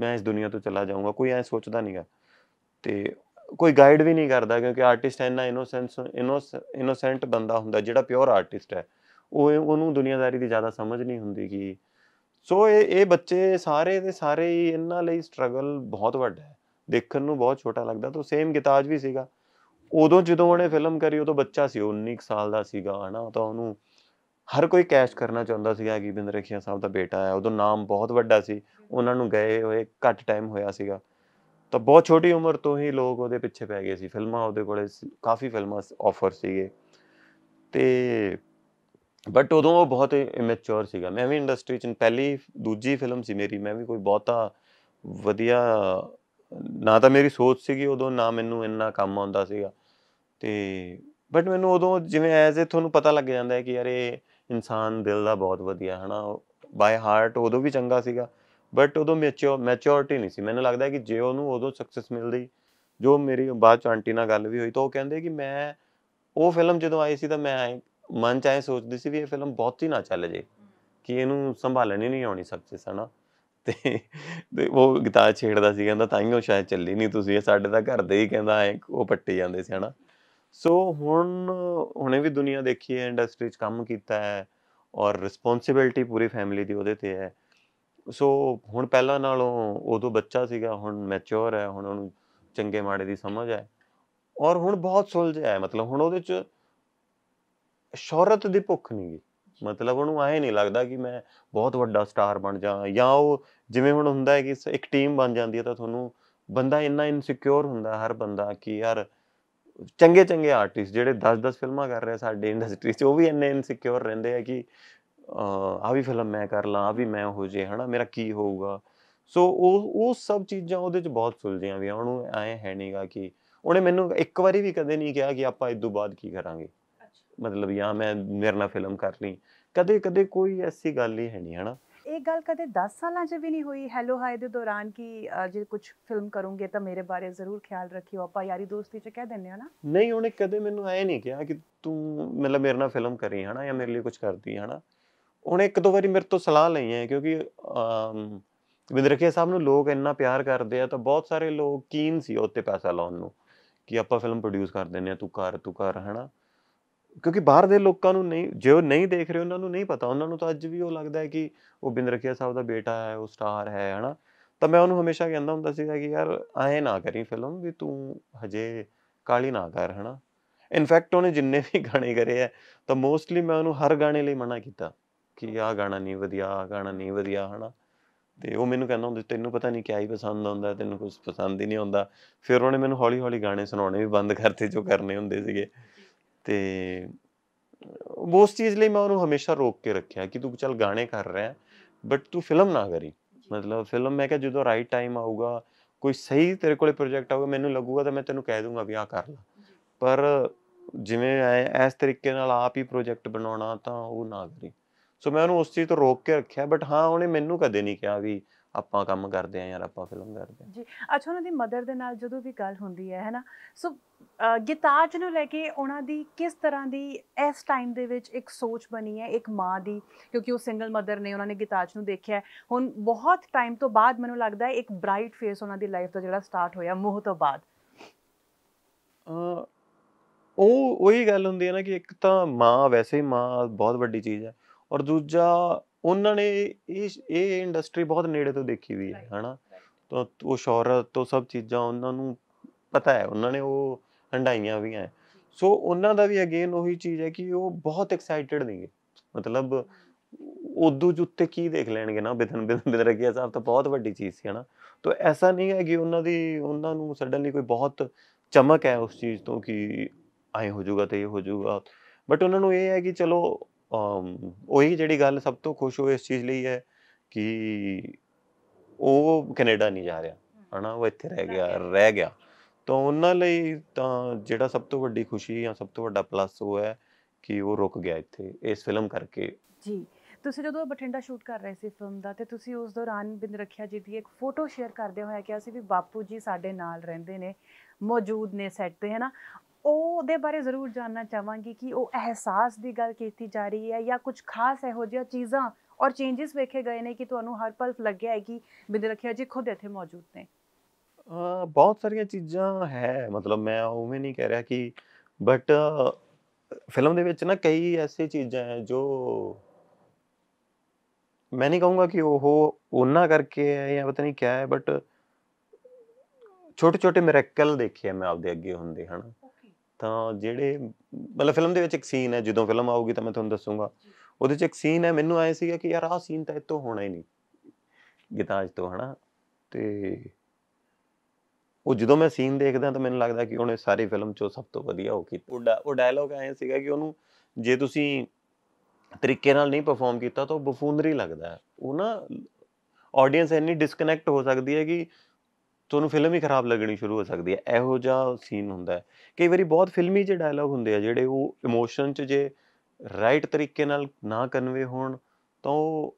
ਮੈਂ ਇਸ ਦੁਨੀਆ ਤੋਂ ਚਲਾ ਜਾਊਂਗਾ ਕੋਈ ਐ ਸੋਚਦਾ ਨਹੀਂਗਾ ਤੇ ਕੋਈ ਗਾਈਡ ਵੀ ਨਹੀਂ ਕਰਦਾ ਕਿਉਂਕਿ ਆਰਟਿਸਟ ਇੰਨਾ ਇਨੋਸੈਂਸ ਇਨੋਸੈਂਟ ਬੰਦਾ ਹੁੰਦਾ ਜਿਹੜਾ ਪਿਓਰ ਆਰਟਿਸਟ ਹੈ ਉਹ ਉਹਨੂੰ ਦੁਨੀਆਦਾਰੀ ਦੀ ਜ਼ਿਆਦਾ ਸਮਝ ਨਹੀਂ ਹੁੰਦੀ ਕਿ ਸੋ ਇਹ ਇਹ ਬੱਚੇ ਸਾਰੇ ਦੇ ਸਾਰੇ ਹੀ ਇਹਨਾਂ ਲਈ ਸਟਰਗਲ ਬਹੁਤ ਵੱਡਾ ਹੈ ਦੇਖਣ ਨੂੰ ਬਹੁਤ ਛੋਟਾ ਲੱਗਦਾ ਤੋਂ ਸੇਮ ਗਿਤਾਜ ਵੀ ਸੀਗਾ ਉਦੋਂ ਜਦੋਂ ਉਹਨੇ ਫਿਲਮ ਕਰੀ ਉਦੋਂ ਬੱਚਾ ਸੀ 19 ਸਾਲ ਦਾ ਸੀਗਾ ਹਨਾ ਤਾਂ ਉਹਨੂੰ ਹਰ ਕੋਈ ਕੈਸ਼ ਕਰਨਾ ਚਾਹੁੰਦਾ ਸੀਗਾ ਕਿ ਬਿੰਦਰਖੀਆ ਸਾਹਿਬ ਦਾ ਬੇਟਾ ਹੈ ਉਦੋਂ ਨਾਮ ਬਹੁਤ ਵੱਡਾ ਸੀ ਉਹਨਾਂ ਨੂੰ ਗਏ ਹੋਏ ਘੱਟ ਟਾਈਮ ਹੋਇਆ ਸੀਗਾ ਤਾਂ ਬਹੁਤ ਛੋਟੀ ਉਮਰ ਤੋਂ ਹੀ ਲੋਕ ਉਹਦੇ ਪਿੱਛੇ ਪੈ ਗਏ ਸੀ ਫਿਲਮਾਂ ਉਹਦੇ ਕੋਲੇ ਕਾਫੀ ਫਿਲਮਾਂ ਆਫਰ ਸੀਗੇ ਤੇ ਬਟ ਉਦੋਂ ਉਹ ਬਹੁਤ ਇਮੈਚੁਰ ਸੀਗਾ ਮੈਂ ਵੀ ਇੰਡਸਟਰੀ 'ਚ ਪਹਿਲੀ ਦੂਜੀ ਫਿਲਮ ਸੀ ਮੇਰੀ ਮੈਂ ਵੀ ਕੋਈ ਬਹੁਤਾ ਵਧੀਆ ਨਾ ਤਾਂ ਮੇਰੀ ਸੋਚ ਸੀਗੀ ਉਦੋਂ ਨਾ ਮੈਨੂੰ ਇੰਨਾ ਕੰਮ ਆਉਂਦਾ ਸੀਗਾ ਤੇ ਬਟ ਮੈਨੂੰ ਉਦੋਂ ਜਿਵੇਂ ਐਜ਼ ਏ ਤੁਹਾਨੂੰ ਪਤਾ ਲੱਗ ਜਾਂਦਾ ਹੈ ਕਿ ਯਾਰ ਇਹ ਇਨਸਾਨ ਦਿਲ ਦਾ ਬਹੁਤ ਵਧੀਆ ਹੈ ਹਨਾ ਬਾਈ ਹਾਰਟ ਉਦੋਂ ਵੀ ਚੰਗਾ ਸੀਗਾ ਬਟ ਉਦੋਂ ਮੈਚੋ ਮੈਚੋਰਟੀ ਨਹੀਂ ਸੀ ਮੈਨੂੰ ਲੱਗਦਾ ਕਿ ਜੇ ਉਹਨੂੰ ਉਦੋਂ ਸਕਸੈਸ ਮਿਲਦੀ ਜੋ ਮੇਰੀ ਬਾਅਦ ਚ ਆਂਟੀ ਨਾਲ ਗੱਲ ਵੀ ਹੋਈ ਤਾਂ ਉਹ ਕਹਿੰਦੇ ਕਿ ਮੈਂ ਉਹ ਫਿਲਮ ਜਦੋਂ ਆਈ ਸੀ ਤਾਂ ਮੈਂ ਮਨ ਚ ਆਏ ਸੋਚਦੀ ਸੀ ਵੀ ਇਹ ਫਿਲਮ ਬਹੁਤ ਹੀ ਨਾ ਚੱਲ ਜੇ ਕਿ ਇਹਨੂੰ ਸੰਭਾਲਣੀ ਨਹੀਂ ਆਉਣੀ ਸਕਸੈਸ ਹਨਾ ਤੇ ਉਹ ਗਿਤਾ ਛੇੜਦਾ ਸੀ ਕਹਿੰਦਾ ਤਾਂ ਹੀ ਉਹ ਸ਼ਾਇਦ ਚੱਲੀ ਨਹੀਂ ਤੁਸੀਂ ਇਹ ਸਾਡੇ ਤਾਂ ਘਰ ਦੇ ਹੀ ਕਹਿੰਦਾ ਐ ਉਹ ਪੱਟੇ ਜਾਂਦੇ ਸੀ ਹਨਾ ਸੋ ਹੁਣ ਹੁਣੇ ਵੀ ਦੁਨੀਆ ਦੇਖੀ ਹੈ ਇੰਡਸਟਰੀ 'ਚ ਕੰਮ ਕੀਤਾ ਹੈ ਔਰ ਰਿਸਪੌਂਸਿਬਿਲਟੀ ਪੂਰੀ ਫੈਮਿਲੀ ਦੀ ਉਹਦੇ ਤੇ ਹੈ ਸੋ ਹੁਣ ਪਹਿਲਾਂ ਨਾਲੋਂ ਉਦੋਂ ਬੱਚਾ ਸੀਗਾ ਹੁਣ ਮੈਚੁਰ ਹੈ ਹੁਣ ਉਹਨੂੰ ਚੰਗੇ ਮਾੜੇ ਦੀ ਸਮਝ ਹੈ ਔਰ ਹੁਣ ਬਹੁਤ ਸੁਲਝਿਆ ਹੈ ਮਤਲਬ ਹੁਣ ਉਹਦੇ ਚ ਸ਼ੋਹਰਤ ਦੀ ਭੁੱਖ ਨਹੀਂ ਗਈ ਮਤਲਬ ਉਹਨੂੰ ਆਏ ਨਹੀਂ ਲੱਗਦਾ ਕਿ ਮੈਂ ਬਹੁਤ ਵੱਡਾ ਸਟਾਰ ਬਣ ਜਾ ਜਾਂ ਉਹ ਜਿਵੇਂ ਹੁਣ ਹੁੰਦਾ ਹੈ ਕਿ ਇੱਕ ਟੀਮ ਬਣ ਜਾਂਦੀ ਹੈ ਤਾਂ ਤੁਹਾਨੂੰ ਬੰਦਾ ਇੰਨਾ ਇਨਸਿਕਿਉਰ ਹੁੰਦਾ ਹਰ ਬੰਦਾ ਕਿ ਯਾਰ ਚੰਗੇ ਚੰਗੇ ਆਰਟਿਸਟ ਜਿਹੜੇ 10-10 ਫਿਲਮਾਂ ਕਰ ਰਹੇ ਸਾਡੇ ਇੰਡਸਟਰੀ 'ਚ ਉਹ ਵੀ ਇੰਨੇ ਇਨਸਿਕਿਉਰ ਰਹਿੰਦੇ ਆ ਕਿ ਆ ਵੀ ਫਿਲਮ ਮੈਂ ਕਰ ਲਾਂ ਆ ਵੀ ਮੈਂ ਹੋ ਜੇ ਹਨਾ ਮੇਰਾ ਕੀ ਹੋਊਗਾ ਸੋ ਉਹ ਉਹ ਸਭ ਚੀਜ਼ਾਂ ਉਹਦੇ ਚ ਬਹੁਤ ਸੁਲਝੀਆਂ ਵੀ ਉਹਨੂੰ ਐ ਹੈ ਨਹੀਂਗਾ ਕਿ ਉਹਨੇ ਮੈਨੂੰ ਇੱਕ ਵਾਰੀ ਵੀ ਕਦੇ ਨਹੀਂ ਕਿਹਾ ਕਿ ਆਪਾਂ ਇਸ ਤੋਂ ਬਾਅਦ ਕੀ ਕਰਾਂਗੇ ਮਤਲਬ ਜਾਂ ਮੈਂ ਮੇਰੇ ਨਾਲ ਫਿਲਮ ਕਰ ਲਈ ਕਦੇ ਕਦੇ ਕੋਈ ਐਸੀ ਗੱਲ ਹੀ ਹੈ ਨਹੀਂ ਹਨਾ ਇਹ ਗੱਲ ਕਦੇ 10 ਸਾਲਾਂ 'ਚ ਵੀ ਨਹੀਂ ਹੋਈ ਹੈਲੋ ਹਾਈ ਦੇ ਦੌਰਾਨ ਕਿ ਜੇ ਕੁਝ ਫਿਲਮ ਕਰੋਗੇ ਤਾਂ ਮੇਰੇ ਬਾਰੇ ਜ਼ਰੂਰ ਖਿਆਲ ਰੱਖਿਓ ਆਪਾਂ ਯਾਰੀ ਦੋਸਤੀ 'ਚ ਕਹਿ ਦਿੰਨੇ ਆ ਨਾ ਨਹੀਂ ਉਹਨੇ ਕਦੇ ਮੈਨੂੰ ਐ ਨਹੀਂ ਕਿਹਾ ਕਿ ਤੂੰ ਮਤਲਬ ਮੇਰੇ ਨਾਲ ਫਿਲਮ ਕਰੀ ਹਨਾ ਜਾਂ ਮੇਰੇ ਲਈ ਕੁਝ ਕਰਦੀ ਹਨਾ ਉਹਨੇ ਇੱਕ ਦੋ ਵਾਰੀ ਮੇਰੇ ਤੋਂ ਸਲਾਹ ਲਈ ਹੈ ਕਿਉਂਕਿ ਵਿਦਰਖੇ ਸਾਹਿਬ ਨੂੰ ਲੋਕ ਇੰਨਾ ਪਿਆਰ ਕਰਦੇ ਆ ਤਾਂ ਬਹੁਤ ਸਾਰੇ ਲੋਕ ਕੀਨ ਸੀ ਉੱਤੇ ਪੈਸਾ ਲਾਉਣ ਨੂੰ ਕਿ ਆਪਾਂ ਫਿਲਮ ਪ੍ਰੋਡਿਊਸ ਕਰ ਦਿੰਨੇ ਆ ਤੂੰ ਕਰ ਤੂੰ ਕਰ ਹਨਾ ਕਿਉਂਕਿ ਬਾਹਰ ਦੇ ਲੋਕਾਂ ਨੂੰ ਨਹੀਂ ਜੇ ਉਹ ਨਹੀਂ ਦੇਖ ਰਹੇ ਉਹਨਾਂ ਨੂੰ ਨਹੀਂ ਪਤਾ ਉਹਨਾਂ ਨੂੰ ਤਾਂ ਅੱਜ ਵੀ ਉਹ ਲੱਗਦਾ ਹੈ ਕਿ ਉਹ ਬਿੰਦਰਖੀਆ ਸਾਹਿਬ ਦਾ ਬੇਟਾ ਹੈ ਉਹ ਸਟਾਰ ਹੈ ਹਨਾ ਤਾਂ ਮੈਂ ਉਹਨੂੰ ਹਮੇਸ਼ਾ ਕਹਿੰਦਾ ਹੁੰਦਾ ਸੀਗਾ ਕਿ ਯਾਰ ਆਏ ਨਾ ਕਰੀ ਫਿਲਮ ਵੀ ਤੂੰ ਹਜੇ ਕਾਲੀ ਨਾ ਕਰ ਹਨਾ ਇਨਫੈਕਟ ਉਹਨੇ ਜਿੰਨੇ ਵੀ ਗਾਣੇ ਕਰੇ ਆ ਤਾਂ ਮੋਸਟਲੀ ਮੈਂ ਉਹਨੂੰ ਹਰ ਗਾਣੇ ਲਈ ਮਨਾ ਕੀਤਾ ਕਿ ਆਹ ਗਾਣਾ ਨਹੀਂ ਵਧੀਆ ਆਹ ਗਾਣਾ ਨਹੀਂ ਵਧੀਆ ਹਨਾ ਤੇ ਉਹ ਮੈਨੂੰ ਕਹਿੰਦਾ ਹੁੰਦਾ ਤੈਨੂੰ ਪਤਾ ਨਹੀਂ ਕਿਆ ਹੀ ਪਸੰਦ ਆਉਂਦਾ ਤੈਨੂੰ ਕੁਝ ਪਸੰਦ ਹੀ ਨਹੀਂ ਆਉਂਦਾ ਫਿਰ ਉਹਨੇ ਮੈਨੂੰ ਹੌਲੀ ਹੌਲੀ ਗਾਣੇ ਸੁਣਾਉਣੇ ਵੀ ਬੰਦ ਕਰਤੇ ਜੋ ਕਰਨੇ ਹੁੰਦੇ ਸੀਗੇ ਤੇ ਉਸ ਚੀਜ਼ ਲਈ ਮੈਂ ਉਹਨੂੰ ਹਮੇਸ਼ਾ ਰੋਕ ਕੇ ਰੱਖਿਆ ਕਿ ਤੂੰ ਚੱਲ ਗਾਣੇ ਕਰ ਰਿਹਾ ਬਟ ਤੂੰ ਫਿਲਮ ਨਾ ਕਰੀ ਮਤਲਬ ਫਿਲਮ ਮੈਂ ਕਿਹਾ ਜਦੋਂ ਰਾਈਟ ਟਾਈਮ ਆਊਗਾ ਕੋਈ ਸਹੀ ਤੇਰੇ ਕੋਲੇ ਪ੍ਰੋਜੈਕਟ ਆਊਗਾ ਮੈਨੂੰ ਲੱਗੂਗਾ ਤਾਂ ਮੈਂ ਤੈਨੂੰ ਕਹਿ ਦੂੰਗਾ ਵੀ ਆਹ ਕਰ ਲੈ ਪਰ ਜਿਵੇਂ ਐ ਇਸ ਤਰੀਕੇ ਨਾਲ ਆਪ ਹੀ ਪ੍ਰੋਜੈਕਟ ਬਣਾਉਣਾ ਤਾਂ ਉਹ ਨਾ ਕਰੀ ਸੋ ਮੈਂ ਉਹਨੂੰ ਉਸ ਚੀਜ਼ ਤੋਂ ਰੋਕ ਕੇ ਰੱਖਿਆ ਬਟ ਹਾਂ ਉਹਨੇ ਮੈਨੂੰ ਕਦੇ ਨਹੀਂ ਕਿਹਾ ਵੀ ਆਪਾਂ ਕੰਮ ਕਰਦੇ ਆ ਯਾਰ ਆਪਾਂ ਫਿਲਮ ਕਰਦੇ ਆ ਜੀ ਅੱਛਾ ਉਹਨਾਂ ਦੀ ਮਦਰ ਦੇ ਨਾਲ ਜਦੋਂ ਵੀ ਗੱਲ ਹੁੰਦੀ ਹੈ ਹੈਨਾ ਸੋ ਗੀਤਾਜ ਨੂੰ ਲੈ ਕੇ ਉਹਨਾਂ ਦੀ ਕਿਸ ਤਰ੍ਹਾਂ ਦੀ ਇਸ ਟਾਈਮ ਦੇ ਵਿੱਚ ਇੱਕ ਸੋਚ ਬਣੀ ਹੈ ਇੱਕ ਮਾਂ ਦੀ ਕਿਉਂਕਿ ਉਹ ਸਿੰਗਲ ਮਦਰ ਨੇ ਉਹਨਾਂ ਨੇ ਗੀਤਾਜ ਨੂੰ ਦੇਖਿਆ ਹੁਣ ਬਹੁਤ ਟਾਈਮ ਤੋਂ ਬਾਅਦ ਮੈਨੂੰ ਲੱਗਦਾ ਹੈ ਇੱਕ ਬ੍ਰਾਈਟ ਫੇਸ ਉਹਨਾਂ ਦੀ ਲਾਈਫ ਦਾ ਜਿਹੜਾ ਸਟਾਰਟ ਹੋਇਆ ਮੋਹ ਤੋਂ ਬਾਅਦ ਉਹ ਉਹੀ ਗੱਲ ਹੁੰਦੀ ਹੈ ਨਾ ਕਿ ਇੱਕ ਤਾਂ ਮਾਂ ਵੈਸੇ ਹੀ ਮਾਂ ਬਹੁਤ ਵੱਡੀ ਚੀਜ਼ ਹੈ ਔਰ ਦੂਜਾ ਉਹਨਾਂ ਨੇ ਇਹ ਇਹ ਇੰਡਸਟਰੀ ਬਹੁਤ ਨੇੜੇ ਤੋਂ ਦੇਖੀ ਵੀ ਹੈ ਹਨਾ ਤਾਂ ਉਹ ਸ਼ੌਹਰਤ ਤੋਂ ਸਭ ਚੀਜ਼ਾਂ ਉਹਨਾਂ ਨੂੰ ਪਤਾ ਹੈ ਉਹਨਾਂ ਨੇ ਉਹ ਹੰਡਾਈਆਂ ਵੀ ਹੈ ਸੋ ਉਹਨਾਂ ਦਾ ਵੀ ਅਗੇਨ ਉਹੀ ਚੀਜ਼ ਹੈ ਕਿ ਉਹ ਬਹੁਤ ਐਕਸਾਈਟਡ ਨੇਗੇ ਮਤਲਬ ਉਦੋਂ ਜੁੱਤੇ ਕੀ ਦੇਖ ਲੈਣਗੇ ਨਾ ਬਿਦਨ ਬਿਦਨ ਬਿਦਨ ਰਗਿਆ ਸਾਹਿਬ ਤਾਂ ਬਹੁਤ ਵੱਡੀ ਚੀਜ਼ ਸੀ ਹਨਾ ਤਾਂ ਐਸਾ ਨਹੀਂ ਹੈ ਕਿ ਉਹਨਾਂ ਦੀ ਉਹਨਾਂ ਨੂੰ ਸਡਨਲੀ ਕੋਈ ਬਹੁਤ ਚਮਕ ਹੈ ਉਸ ਚੀਜ਼ ਤੋਂ ਕਿ ਐ ਹੋ ਜਾਊਗਾ ਤੇ ਇਹ ਹੋ ਜਾਊਗਾ ਬਟ ਉਹਨਾਂ ਨੂੰ ਇਹ ਹੈ ਕਿ ਚਲੋ ਉਹੀ ਜਿਹੜੀ ਗੱਲ ਸਭ ਤੋਂ ਖੁਸ਼ ਹੋਏ ਇਸ ਚੀਜ਼ ਲਈ ਹੈ ਕਿ ਉਹ ਕੈਨੇਡਾ ਨਹੀਂ ਜਾ ਰਿਹਾ ਹਨਾ ਉਹ ਇੱਥੇ ਰਹਿ ਗਿਆ ਰਹਿ ਗਿਆ ਤਾਂ ਉਹਨਾਂ ਲਈ ਤਾਂ ਜਿਹੜਾ ਸਭ ਤੋਂ ਵੱਡੀ ਖੁਸ਼ੀ ਜਾਂ ਸਭ ਤੋਂ ਵੱਡਾ ਪਲੱਸ ਉਹ ਹੈ ਕਿ ਉਹ ਰੁਕ ਗਿਆ ਇੱਥੇ ਇਸ ਫਿਲਮ ਕਰਕੇ ਜੀ ਤੁਸੀਂ ਜਦੋਂ ਬਠਿੰਡਾ ਸ਼ੂਟ ਕਰ ਰਹੇ ਸੀ ਫਿਲਮ ਦਾ ਤੇ ਤੁਸੀਂ ਉਸ ਦੌਰਾਨ ਬਿੰਦ ਰੱਖਿਆ ਜੀ ਦੀ ਇੱਕ ਫੋਟੋ ਸ਼ੇਅਰ ਕਰਦੇ ਹੋਇਆ ਕਿ ਅਸੀਂ ਵੀ ਬਾਪੂ ਜੀ ਸਾਡੇ ਨਾਲ ਰਹਿੰਦੇ ਨੇ ਮੌਜੂਦ ਨੇ ਸੈੱਟ ਤੇ ਹੈਨਾ ਉਹ ਉਹਦੇ ਬਾਰੇ ਜ਼ਰੂਰ ਜਾਨਣਾ ਚਾਹਾਂਗੀ ਕਿ ਉਹ ਅਹਿਸਾਸ ਦੀ ਗੱਲ ਕੀਤੀ ਜਾ ਰਹੀ ਹੈ ਜਾਂ ਕੁਝ ਖਾਸ ਇਹੋ ਜਿਹੀਆਂ ਚੀਜ਼ਾਂ ਔਰ ਚੇਂਜਸ ਵੇਖੇ ਗਏ ਨੇ ਕਿ ਤੁਹਾਨੂੰ ਹਰ ਪਲ ਲੱਗਿਆ ਹੈ ਕਿ ਬਿੰਦ ਰੱਖਿਆ ਜੀ ਖੁਦ ਇੱਥੇ ਮੌਜੂਦ ਨੇ ਬਹੁਤ ਸਾਰੀਆਂ ਚੀਜ਼ਾਂ ਹੈ ਮਤਲਬ ਮੈਂ ਉਵੇਂ ਨਹੀਂ ਕਹਿ ਰਿਹਾ ਕਿ ਬਟ ਫਿਲਮ ਦੇ ਵਿੱਚ ਨਾ ਕਈ ਐਸੀ ਚੀਜ਼ਾਂ ਹੈ ਜੋ ਮੈਂ ਨਹੀਂ ਕਹੂੰਗਾ ਕਿ ਉਹ ਉਹਨਾਂ ਕਰਕੇ ਹੈ ਜਾਂ ਪਤਾ ਨਹੀਂ ਕੀ ਹੈ ਬਟ ਛੋਟੇ ਛੋਟੇ ਮਿਰੇਕਲ ਦੇਖੇ ਮੈਂ ਆਪਦੇ ਅੱਗੇ ਹੁੰਦੇ ਹਨ ਤਾਂ ਜਿਹੜੇ ਮਤਲਬ ਫਿਲਮ ਦੇ ਵਿੱਚ ਇੱਕ ਸੀਨ ਹੈ ਜਦੋਂ ਫਿਲਮ ਆਊਗੀ ਤਾਂ ਮੈਂ ਤੁਹਾਨੂੰ ਦੱਸੂਗਾ ਉਹਦੇ 'ਚ ਇੱਕ ਸੀਨ ਹੈ ਮੈਨੂੰ ਆਇਆ ਸੀਗਾ ਕਿ ਯਾਰ ਆਹ ਸੀਨ ਤਾਂ ਇਤੋਂ ਹੋਣਾ ਹੀ ਨਹੀਂ ਗਿਤਾਜ ਤੋਂ ਹਨਾ ਤੇ ਉਹ ਜਦੋਂ ਮੈਂ ਸੀਨ ਦੇਖਦਾ ਤਾਂ ਮੈਨੂੰ ਲੱਗਦਾ ਕਿ ਉਹਨੇ ਸਾਰੀ ਫਿਲਮ 'ਚੋਂ ਸਭ ਤੋਂ ਵਧੀਆ ਉਹ ਕੀਤਾ ਉਹ ਡਾਇਲੋਗ ਆਇਆ ਸੀਗਾ ਕਿ ਉਹਨੂੰ ਜੇ ਤੁਸੀਂ ਤਰੀਕੇ ਨਾਲ ਨਹੀਂ ਪਰਫਾਰਮ ਕੀਤਾ ਤਾਂ ਉਹ ਬਫੂਨਰੀ ਲੱਗਦਾ ਉਹ ਨਾ ਆਡੀਅנס ਇੰਨੀ ਡਿਸਕਨੈਕਟ ਹੋ ਸਕਦੀ ਹੈ ਕਿ ਤੁਹਾਨੂੰ ਫਿਲਮ ਹੀ ਖਰਾਬ ਲੱਗਣੀ ਸ਼ੁਰੂ ਹੋ ਸਕਦੀ ਹੈ ਇਹੋ ਜਿਹਾ ਸੀਨ ਹੁੰਦਾ ਹੈ ਕਈ ਵਾਰੀ ਬਹੁਤ ਫਿਲਮੀ ਜਿਹੇ ਡਾਇਲੌਗ ਹੁੰਦੇ ਆ ਜਿਹੜੇ ਉਹ ਇਮੋਸ਼ਨ 'ਚ ਜੇ ਰਾਈਟ ਤਰੀਕੇ ਨਾਲ ਨਾ ਕਨਵੇ ਹੋਣ ਤਾਂ ਉਹ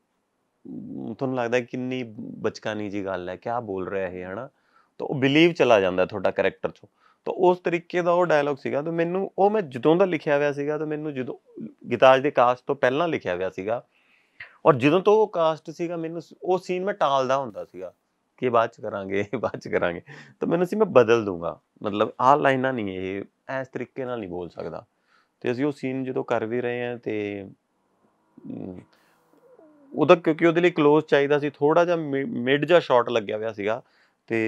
ਤੁਹਾਨੂੰ ਲੱਗਦਾ ਕਿੰਨੀ ਬਚਕਾਨੀ ਜੀ ਗੱਲ ਹੈ ਕਿਆ ਬੋਲ ਰਿਹਾ ਇਹ ਹਨਾ ਤਾਂ ਉਹ ਬਿਲੀਵ ਚਲਾ ਜਾਂਦਾ ਤੁਹਾਡਾ ਕੈਰੈਕਟਰ 'ਚੋਂ ਤਾਂ ਉਸ ਤਰੀਕੇ ਦਾ ਉਹ ਡਾਇਲੌਗ ਸੀਗਾ ਤਾਂ ਮੈਨੂੰ ਉਹ ਮੈਂ ਜਦੋਂ ਦਾ ਲਿਖਿਆ ਹੋਇਆ ਸੀਗਾ ਤਾਂ ਮੈਨੂੰ ਜਦੋਂ ਗਿਤਾਜ ਦੇ ਕਾਸਟ ਤੋਂ ਪਹਿਲਾਂ ਲਿਖਿਆ ਹੋਇਆ ਸੀਗਾ ਔਰ ਜਦੋਂ ਤੋਂ ਉਹ ਕਾਸਟ ਸੀਗਾ ਮੈਨੂੰ ਉਹ ਸੀਨ ਮੈਂ ਟਾਲਦਾ ਹੁੰਦਾ ਸੀਗਾ ਕਿ ਬਾਅਦ ਚ ਕਰਾਂਗੇ ਬਾਅਦ ਚ ਕਰਾਂਗੇ ਤਾਂ ਮੈਨੂੰ ਸੀ ਮੈਂ ਬਦਲ ਦੂੰਗਾ ਮਤਲਬ ਆਹ ਲਾਈਨਾਂ ਨਹੀਂ ਇਹ ਇਸ ਤਰੀਕੇ ਨਾਲ ਨਹੀਂ ਬੋਲ ਸਕਦਾ ਤੇ ਅਸੀਂ ਉਹ ਸੀਨ ਜਦੋਂ ਕਰ ਵੀ ਰਹੇ ਆ ਤੇ ਉਹਦਾ ਕਿਉਂਕਿ ਉਹਦੇ ਲਈ ক্লোਜ਼ ਚਾਹੀਦਾ ਸੀ ਥੋੜਾ ਜਿਹਾ ਮਿਡ ਜਾਂ ਸ਼ਾਟ ਲੱਗਿਆ ਹੋਇਆ ਸੀਗਾ ਤੇ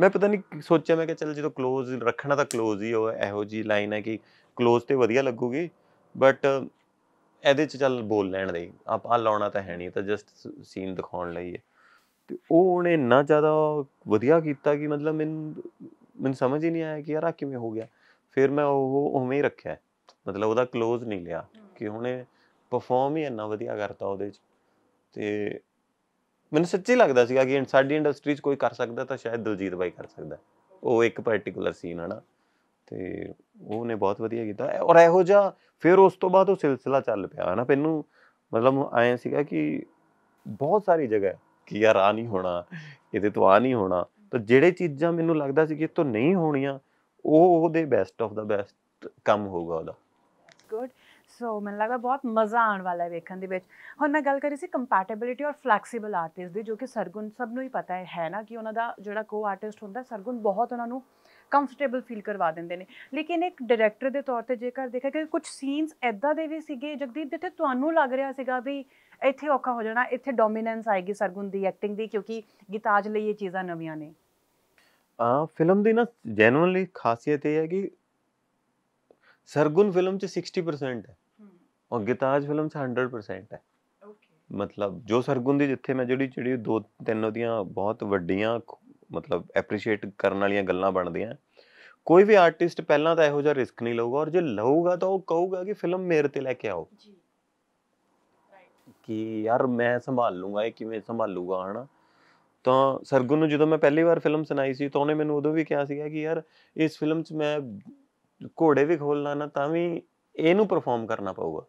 ਮੈਂ ਪਤਾ ਨਹੀਂ ਸੋਚਿਆ ਮੈਂ ਕਿ ਚਲ ਜਦੋਂ ক্লোਜ਼ ਰੱਖਣਾ ਤਾਂ ক্লোਜ਼ ਹੀ ਹੋ ਇਹੋ ਜੀ ਲਾਈਨ ਹੈ ਕਿ ক্লোਜ਼ ਤੇ ਵਧੀਆ ਲੱਗੂਗੀ ਬਟ ਇਹਦੇ ਚ ਚੱਲ ਬੋਲ ਲੈਣ ਦੇ ਆਪਾਂ ਲਾਉਣਾ ਤਾਂ ਹੈ ਨਹੀਂ ਤਾਂ ਜਸਟ ਸੀਨ ਦਿਖਾਉਣ ਲਈ ਹੈ ਤੇ ਉਹ ਉਹਨੇ ਇੰਨਾ ਜ਼ਿਆਦਾ ਵਧੀਆ ਕੀਤਾ ਕਿ ਮਤਲਬ ਮੈਨੂੰ ਮੈਨੂੰ ਸਮਝ ਹੀ ਨਹੀਂ ਆਇਆ ਕਿ ਯਾਰ ਆ ਕਿਵੇਂ ਹੋ ਗਿਆ ਫਿਰ ਮੈਂ ਉਹ ਉਵੇਂ ਹੀ ਰੱਖਿਆ ਮਤਲਬ ਉਹਦਾ ਕਲੋਜ਼ ਨਹੀਂ ਲਿਆ ਕਿ ਉਹਨੇ ਪਰਫਾਰਮ ਹੀ ਇੰਨਾ ਵਧੀਆ ਕਰਤਾ ਉਹਦੇ ਚ ਤੇ ਮੈਨੂੰ ਸੱਚੀ ਲੱਗਦਾ ਸੀਗਾ ਕਿ ਸਾਡੀ ਇੰਡਸਟਰੀ 'ਚ ਕੋਈ ਕਰ ਸਕਦਾ ਤਾਂ ਸ਼ਾਇਦ ਦਲਜੀਤ ਬਾਈ ਕਰ ਸਕਦਾ ਉਹ ਇੱਕ ਪਾਰਟਿਕੂਲਰ ਸੀਨ ਹਨਾ ਤੇ ਉਹਨੇ ਬਹੁਤ ਵਧੀਆ ਕੀਤਾ ਔਰ ਇਹੋ ਜਿਹਾ ਫਿਰ ਉਸ ਤੋਂ ਬਾਅਦ ਉਹ ਸਿਲਸਿਲਾ ਚੱਲ ਪਿਆ ਹਨਾ ਪੈਨੂੰ ਮੈਨੂੰ ਮਤਲਬ ਆਏ ਸੀਗਾ ਕਿ ਬਹੁਤ ਸਾਰੀ ਜਗ੍ਹਾ ਕਿ ਯਾਰ ਆ ਨਹੀਂ ਹੋਣਾ ਇਹਦੇ ਤੋਂ ਆ ਨਹੀਂ ਹੋਣਾ ਤਾਂ ਜਿਹੜੇ ਚੀਜ਼ਾਂ ਮੈਨੂੰ ਲੱਗਦਾ ਸੀ ਕਿ ਇਹ ਤੋਂ ਨਹੀਂ ਹੋਣੀਆਂ ਉਹ ਉਹਦੇ ਬੈਸਟ ਆਫ ਦਾ ਬੈਸਟ ਕੰਮ ਹੋਊਗਾ ਉਹਦਾ ਗੁੱਡ ਸੋ ਮੈਨੂੰ ਲੱਗਦਾ ਬਹੁਤ ਮਜ਼ਾ ਆਉਣ ਵਾਲਾ ਹੈ ਵੇਖਣ ਦੇ ਵਿੱਚ ਹੁਣ ਮੈਂ ਗੱਲ ਕਰੀ ਸੀ ਕੰਪੈਟੀਬਿਲਿਟੀ ਔਰ ਫਲੈਕਸੀਬਲ ਆਰਟਿਸਟ ਦੀ ਜੋ ਕਿ ਸਰਗੁਣ ਸਭ ਨੂੰ ਹੀ ਪਤਾ ਹੈ ਹੈ ਨਾ ਕਿ ਉਹਨਾਂ ਦਾ ਜਿਹੜਾ ਕੋ ਆਰਟਿਸਟ ਹੁੰਦਾ ਸਰਗੁਣ ਬਹੁਤ ਉਹਨਾਂ ਨੂੰ ਕੰਫਰਟੇਬਲ ਫੀਲ ਕਰਵਾ ਦਿੰਦੇ ਨੇ ਲੇਕਿਨ ਇੱਕ ਡਾਇਰੈਕਟਰ ਦੇ ਤੌਰ ਤੇ ਜੇਕਰ ਦੇਖਿਆ ਕਿ ਕੁਝ ਸੀਨਸ ਐਦਾਂ ਦੇ ਵੀ ਸੀਗੇ ਜਗਦੀਪ ਜਿੱਥੇ ਤੁਹਾਨੂੰ ਲੱਗ ਰਿਹਾ ਸੀਗਾ ਵੀ ਇੱਥੇ ਔਖਾ ਹੋ ਜਾਣਾ ਇੱਥੇ ਡੋਮੀਨੈਂਸ ਆਏਗੀ ਸਰਗੁਣ ਦੀ ਐਕਟਿੰਗ ਦੀ ਕਿਉਂਕਿ ਗੀਤਾਜ ਲਈ ਇਹ ਚੀਜ਼ਾਂ ਨਵੀਆਂ ਨੇ ਆ ਫਿਲਮ ਦੀ ਨਾ ਜੈਨੂਇਨਲੀ ਖਾਸੀਅਤ ਇਹ ਹੈ ਕਿ ਸਰਗੁਣ ਫਿਲਮ 'ਚ 60% ਹੈ ਔਰ ਗੀਤਾਜ ਫਿਲਮ 'ਚ 100% ਹੈ ਮਤਲਬ ਜੋ ਸਰਗੁਣ ਦੀ ਜਿੱਥੇ ਮੈਂ ਜਿਹੜੀ ਜਿਹੜੀ ਦੋ ਤਿੰਨ ਉਹਦੀਆਂ ਬਹੁਤ ਵੱਡੀਆਂ ਮਤਲਬ ਐਪਰੀਸ਼ੀਏਟ ਕਰਨ ਵਾਲੀਆਂ ਗੱਲਾਂ ਬਣਦੀਆਂ ਕੋਈ ਵੀ ਆਰਟਿਸਟ ਪਹਿਲਾਂ ਤਾਂ ਇਹੋ ਜਿਹਾ ਰਿਸਕ ਨਹੀਂ ਲਊਗਾ ਔਰ ਜੇ ਲਊਗਾ ਤਾਂ ਉਹ ਕਹੂਗਾ ਕਿ ਫਿਲਮ ਮੇਰੇ ਤੇ ਲੈ ਕੇ ਆਓ ਜੀ ਕਿ ਯਾਰ ਮੈਂ ਸੰਭਾਲ ਲੂੰਗਾ ਇਹ ਕਿਵੇਂ ਸੰਭਾਲੂਗਾ ਹਨਾ ਤਾਂ ਸਰਗੁਣ ਨੂੰ ਜਦੋਂ ਮੈਂ ਪਹਿਲੀ ਵਾਰ ਫਿਲਮ ਸੁਣਾਈ ਸੀ ਤਾਂ ਉਹਨੇ ਮੈਨੂੰ ਉਦੋਂ ਵੀ ਕਿਹਾ ਸੀਗਾ ਕਿ ਯਾਰ ਇਸ ਫਿਲਮ 'ਚ ਮੈਂ ਘੋੜੇ ਵੀ ਖੋਲ ਲਾਣਾ ਤਾਂ ਵੀ ਇਹਨੂੰ ਪਰਫਾਰਮ ਕਰਨਾ ਪਊਗਾ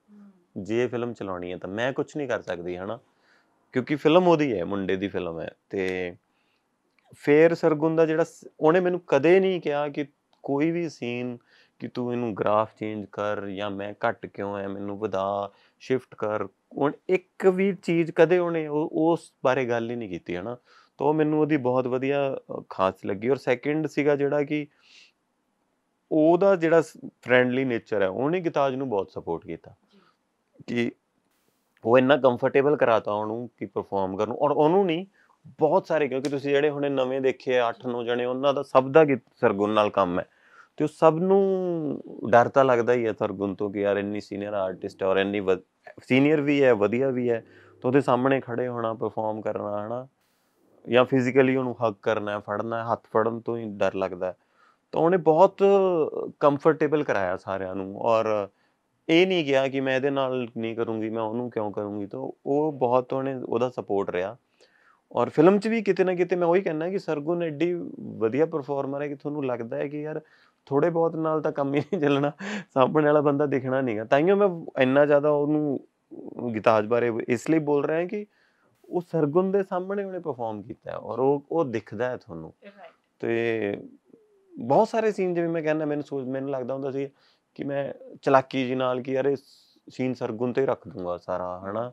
ਜੇ ਫਿਲਮ ਚਲਾਉਣੀ ਹੈ ਤਾਂ ਮੈਂ ਕੁਝ ਨਹੀਂ ਕਰ ਸਕਦੀ ਹਨਾ ਕਿਉਂਕਿ ਫਿਲਮ ਉਹਦੀ ਹੈ ਮੁੰਡੇ ਦੀ ਫਿਲਮ ਹੈ ਤੇ ਫੇਰ ਸਰਗੁਣ ਦਾ ਜਿਹੜਾ ਉਹਨੇ ਮੈਨੂੰ ਕਦੇ ਨਹੀਂ ਕਿਹਾ ਕਿ ਕੋਈ ਵੀ ਸੀਨ ਕਿ ਤੂੰ ਇਹਨੂੰ ਗ੍ਰਾਫ ਚੇਂਜ ਕਰ ਜਾਂ ਮੈਂ ਘਟ ਕਿਉਂ ਐ ਮੈਨੂੰ ਵਧਾ ਸ਼ਿਫਟ ਕਰ ਹੁਣ ਇੱਕ ਵੀ ਚੀਜ਼ ਕਦੇ ਉਹਨੇ ਉਸ ਬਾਰੇ ਗੱਲ ਹੀ ਨਹੀਂ ਕੀਤੀ ਹਨਾ ਤਾਂ ਮੈਨੂੰ ਉਹਦੀ ਬਹੁਤ ਵਧੀਆ ਖਾਸ ਲੱਗੀ ਔਰ ਸੈਕਿੰਡ ਸੀਗਾ ਜਿਹੜਾ ਕਿ ਉਹਦਾ ਜਿਹੜਾ ਫ੍ਰੈਂਡਲੀ ਨੇਚਰ ਹੈ ਉਹਨੇ ਗਿਤਾਜ ਨੂੰ ਬਹੁਤ ਸਪੋਰਟ ਕੀਤਾ ਕਿ ਉਹ ਇੰਨਾ ਕੰਫਰਟੇਬਲ ਕਰਾਤਾ ਉਹਨੂੰ ਕਿ ਪਰਫਾਰਮ ਕਰਨ ਔਰ ਉਹਨੂੰ ਨਹੀਂ ਬਹੁਤ ਸਾਰੇ ਕਿਉਂਕਿ ਤੁਸੀਂ ਜਿਹੜੇ ਹੁਣੇ ਨਵੇਂ ਦੇਖੇ ਆ 8-9 ਜਣੇ ਉਹਨਾਂ ਦਾ ਸਭ ਦਾ ਸਰਗੁਣ ਨਾਲ ਕੰਮ ਹੈ ਤੇ ਉਹ ਸਭ ਨੂੰ ਡਰਤਾ ਲੱਗਦਾ ਹੀ ਹੈ ਸਰਗੁਣ ਤੋਂ ਕਿ ਯਾਰ ਇੰਨੀ ਸੀਨੀਅਰ ਆਰਟਿਸਟ ਔਰ ਇੰਨੀ ਸੀਨੀਅਰ ਵੀ ਹੈ ਵਧੀਆ ਵੀ ਹੈ ਤਾਂ ਉਹਦੇ ਸਾਹਮਣੇ ਖੜੇ ਹੋਣਾ ਪਰਫਾਰਮ ਕਰਨਾ ਹਨਾ ਜਾਂ ਫਿਜ਼ੀਕਲੀ ਉਹਨੂੰ ਹੱਗ ਕਰਨਾ ਫੜਨਾ ਹੱਥ ਫੜਨ ਤੋਂ ਹੀ ਡਰ ਲੱਗਦਾ ਤਾਂ ਉਹਨੇ ਬਹੁਤ ਕੰਫਰਟੇਬਲ ਕਰਾਇਆ ਸਾਰਿਆਂ ਨੂੰ ਔਰ ਇਹ ਨਹੀਂ ਗਿਆ ਕਿ ਮੈਂ ਇਹਦੇ ਨਾਲ ਨਹੀਂ ਕਰੂੰਗੀ ਮੈਂ ਉਹਨੂੰ ਕਿਉਂ ਕਰੂੰਗੀ ਤਾਂ ਉਹ ਬਹੁਤ ਉਹਨੇ ਉਹਦਾ ਸਪੋਰਟ ਰਿਹਾ ਔਰ ਫਿਲਮ 'ਚ ਵੀ ਕਿਤੇ ਨਾ ਕਿਤੇ ਮੈਂ ਉਹੀ ਕਹਿਣਾ ਕਿ ਸਰਗੁਨ ਐਡੀ ਵਧੀਆ ਪਰਫਾਰਮਰ ਹੈ ਕਿ ਤੁਹਾਨੂੰ ਲੱਗਦਾ ਹੈ ਕਿ ਯਾਰ ਥੋੜੇ ਬਹੁਤ ਨਾਲ ਤਾਂ ਕੰਮ ਹੀ ਨਹੀਂ ਚੱਲਣਾ ਸਾਹਮਣੇ ਵਾਲਾ ਬੰਦਾ ਦਿਖਣਾ ਨਹੀਂਗਾ ਹੀ ਮੈਂ ਇੰਨਾ ਜ਼ਿਆਦਾ ਉਹਨੂੰ ਗੀਤਾਜ ਬਾਰੇ ਇਸ ਲਈ ਬੋਲ ਰਿਹਾ ਹਾਂ ਕਿ ਉਹ ਸਰਗੁਣ ਦੇ ਸਾਹਮਣੇ ਉਹਨੇ ਪਰਫਾਰਮ ਕੀਤਾ ਔਰ ਉਹ ਉਹ ਦਿਖਦਾ ਹੈ ਤੁਹਾਨੂੰ ਤੇ ਬਹੁਤ ਸਾਰੇ ਸੀਨ ਜਿਵੇਂ ਮੈਂ ਕਹਿੰਦਾ ਮੈਨੂੰ ਸੋਚ ਮੈਨੂੰ ਲੱਗਦਾ ਹੁੰਦਾ ਸੀ ਕਿ ਮੈਂ ਚਲਾਕੀ ਜੀ ਨਾਲ ਕਿ ਯਾਰ ਇਹ ਸੀਨ ਸਰਗੁਣ ਤੇ ਰੱਖ ਦੂੰਗਾ ਸਾਰਾ ਹਨਾ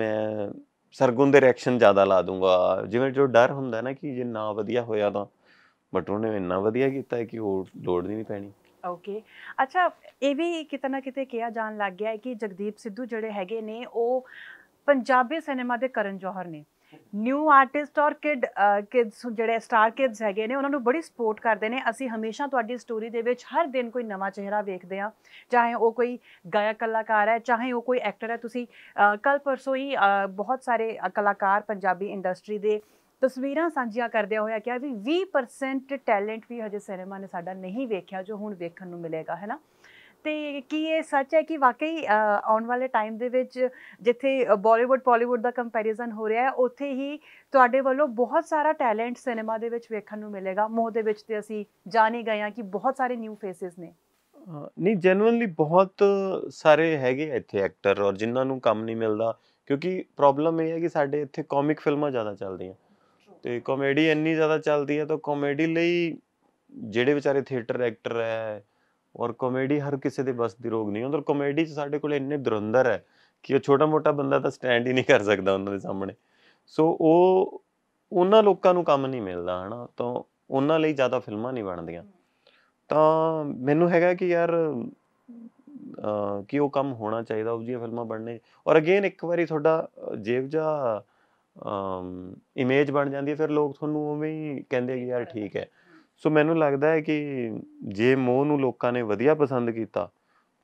ਮੈਂ ਸਰਗੁਣ ਦੇ ਰਿਐਕਸ਼ਨ ਜ਼ਿਆਦਾ ਲਾ ਦੂੰਗਾ ਜਿਵੇਂ ਜੋ ਡਰ ਹੁੰਦਾ ਨਾ ਕਿ ਜੇ ਨਾ ਵਧੀਆ ਹੋਇਆ ਤਾਂ ਬਟ ਉਹਨੇ ਇੰਨਾ ਵਧੀਆ ਕੀਤਾ ਕਿ ਉਹ ਲੋੜ ਨਹੀਂ ਪੈਣੀ ਓਕੇ ਅੱਛਾ ਇਹ ਵੀ ਕਿਤਨਾ ਕਿਤੇ ਕਿਹਾ ਜਾਣ ਲੱਗ ਗਿਆ ਹੈ ਕਿ ਜਗਦੀਪ ਸਿੱਧੂ ਜਿਹੜੇ ਹੈਗੇ ਨੇ ਉਹ ਪੰਜਾਬੀ ਸਿਨੇਮਾ ਦੇ ਕਰਨ ਜੋਹਰ ਨੇ ਨਿਊ ਆਰਟਿਸਟ ਔਰ ਕਿਡ ਕਿਡਸ ਜਿਹੜੇ ਸਟਾਰ ਕਿਡਸ ਹੈਗੇ ਨੇ ਉਹਨਾਂ ਨੂੰ ਬੜੀ ਸਪੋਰਟ ਕਰਦੇ ਨੇ ਅਸੀਂ ਹਮੇਸ਼ਾ ਤੁਹਾਡੀ ਸਟੋਰੀ ਦੇ ਵਿੱਚ ਹਰ ਦਿਨ ਕੋਈ ਨਵਾਂ ਚਿਹਰਾ ਵੇਖਦੇ ਆ ਚਾਹੇ ਉਹ ਕੋਈ ਗਾਇਕ ਕਲਾਕਾਰ ਹੈ ਚਾਹੇ ਉਹ ਕੋਈ ਐਕਟਰ ਹੈ ਤੁਸੀਂ ਕੱਲ ਪਰਸੋਂ ਹੀ ਬਹੁਤ ਸਾਰੇ ਕਲਾਕਾਰ ਪੰਜਾਬੀ ਇੰਡਸਟਰੀ ਦੇ ਤਸਵੀਰਾਂ ਸਾਂਝੀਆਂ ਕਰਦਿਆ ਹੋਇਆ ਕਿਹਾ ਵੀ 20% ਟੈਲੈਂਟ ਵੀ ਹਜੇ ਸਿਨੇਮਾ ਨੇ ਸਾਡਾ ਨਹੀਂ ਵੇਖਿਆ ਜੋ ਹੁਣ ਵੇਖਣ ਨੂੰ ਮਿਲੇਗਾ ਹੈਨਾ ਤੇ ਕੀ ਇਹ ਸੱਚ ਹੈ ਕਿ ਵਾਕਈ ਆਉਣ ਵਾਲੇ ਟਾਈਮ ਦੇ ਵਿੱਚ ਜਿੱਥੇ ਬਾਲੀਵੁੱਡ ਪਾਲੀਵੁੱਡ ਦਾ ਕੰਪੈਰੀਜ਼ਨ ਹੋ ਰਿਹਾ ਹੈ ਉੱਥੇ ਹੀ ਤੁਹਾਡੇ ਵੱਲੋਂ ਬਹੁਤ ਸਾਰਾ ਟੈਲੈਂਟ ਸਿਨੇਮਾ ਦੇ ਵਿੱਚ ਵੇਖਣ ਨੂੰ ਮਿਲੇਗਾ ਮੋਹ ਦੇ ਵਿੱਚ ਤੇ ਅਸੀਂ ਜਾਣੇ ਗਏ ਹਾਂ ਕਿ ਬਹੁਤ ਸਾਰੇ ਨਿਊ ਫੇਸਿਸ ਨੇ ਨਹੀਂ ਜੈਨੂਇਨਲੀ ਬਹੁਤ ਸਾਰੇ ਹੈਗੇ ਇੱਥੇ ਐਕਟਰ ਔਰ ਜਿਨ੍ਹਾਂ ਨੂੰ ਕੰਮ ਨਹੀਂ ਮਿਲਦਾ ਕਿਉਂਕਿ ਪ੍ਰੋਬਲਮ ਇਹ ਹੈ ਕਿ ਸਾਡੇ ਇੱਥੇ ਕਾਮਿਕ ਫਿਲਮਾਂ ਜ਼ਿਆਦਾ ਚੱਲਦੀਆਂ ਤੇ ਕਾਮੇਡੀ ਇੰਨੀ ਜ਼ਿਆਦਾ ਚੱਲਦੀ ਹੈ ਤਾਂ ਕਾਮੇਡੀ ਲਈ ਜਿਹੜੇ ਵਿਚਾਰੇ ਥੀਏਟਰ ਐਕਟਰ ਹੈ ਔਰ ਕਾਮੇਡੀ ਹਰ ਕਿਸੇ ਦੇ ਬਸ ਦੀ ਰੋਗ ਨਹੀਂ ਹੁੰਦਾ ਕਾਮੇਡੀ ਚ ਸਾਡੇ ਕੋਲ ਇੰਨੇ ਦਰੰਦਰ ਹੈ ਕਿ ਉਹ ਛੋਟਾ-ਮੋਟਾ ਬੰਦਾ ਤਾਂ ਸਟੈਂਡ ਹੀ ਨਹੀਂ ਕਰ ਸਕਦਾ ਉਹਨਾਂ ਦੇ ਸਾਹਮਣੇ ਸੋ ਉਹ ਉਹਨਾਂ ਲੋਕਾਂ ਨੂੰ ਕੰਮ ਨਹੀਂ ਮਿਲਦਾ ਹਨਾ ਤਾਂ ਉਹਨਾਂ ਲਈ ਜ਼ਿਆਦਾ ਫਿਲਮਾਂ ਨਹੀਂ ਬਣਦੀਆਂ ਤਾਂ ਮੈਨੂੰ ਹੈਗਾ ਕਿ ਯਾਰ ਕਿ ਉਹ ਕੰਮ ਹੋਣਾ ਚਾਹੀਦਾ ਉਹ ਜੀ ਫਿਲਮਾਂ ਬਣਨੇ ਔਰ ਅਗੇਨ ਇੱਕ ਵਾਰੀ ਤੁਹਾਡਾ ਜੇਬ ਜਾ ਇਮੇਜ ਬਣ ਜਾਂਦੀ ਹੈ ਫਿਰ ਲੋਕ ਤੁਹਾਨੂੰ ਉਵੇਂ ਹੀ ਕਹਿੰਦੇ ਕਿ ਯਾਰ ਠੀਕ ਹੈ ਸੋ ਮੈਨੂੰ ਲੱਗਦਾ ਹੈ ਕਿ ਜੇ ਮੋਹ ਨੂੰ ਲੋਕਾਂ ਨੇ ਵਧੀਆ ਪਸੰਦ ਕੀਤਾ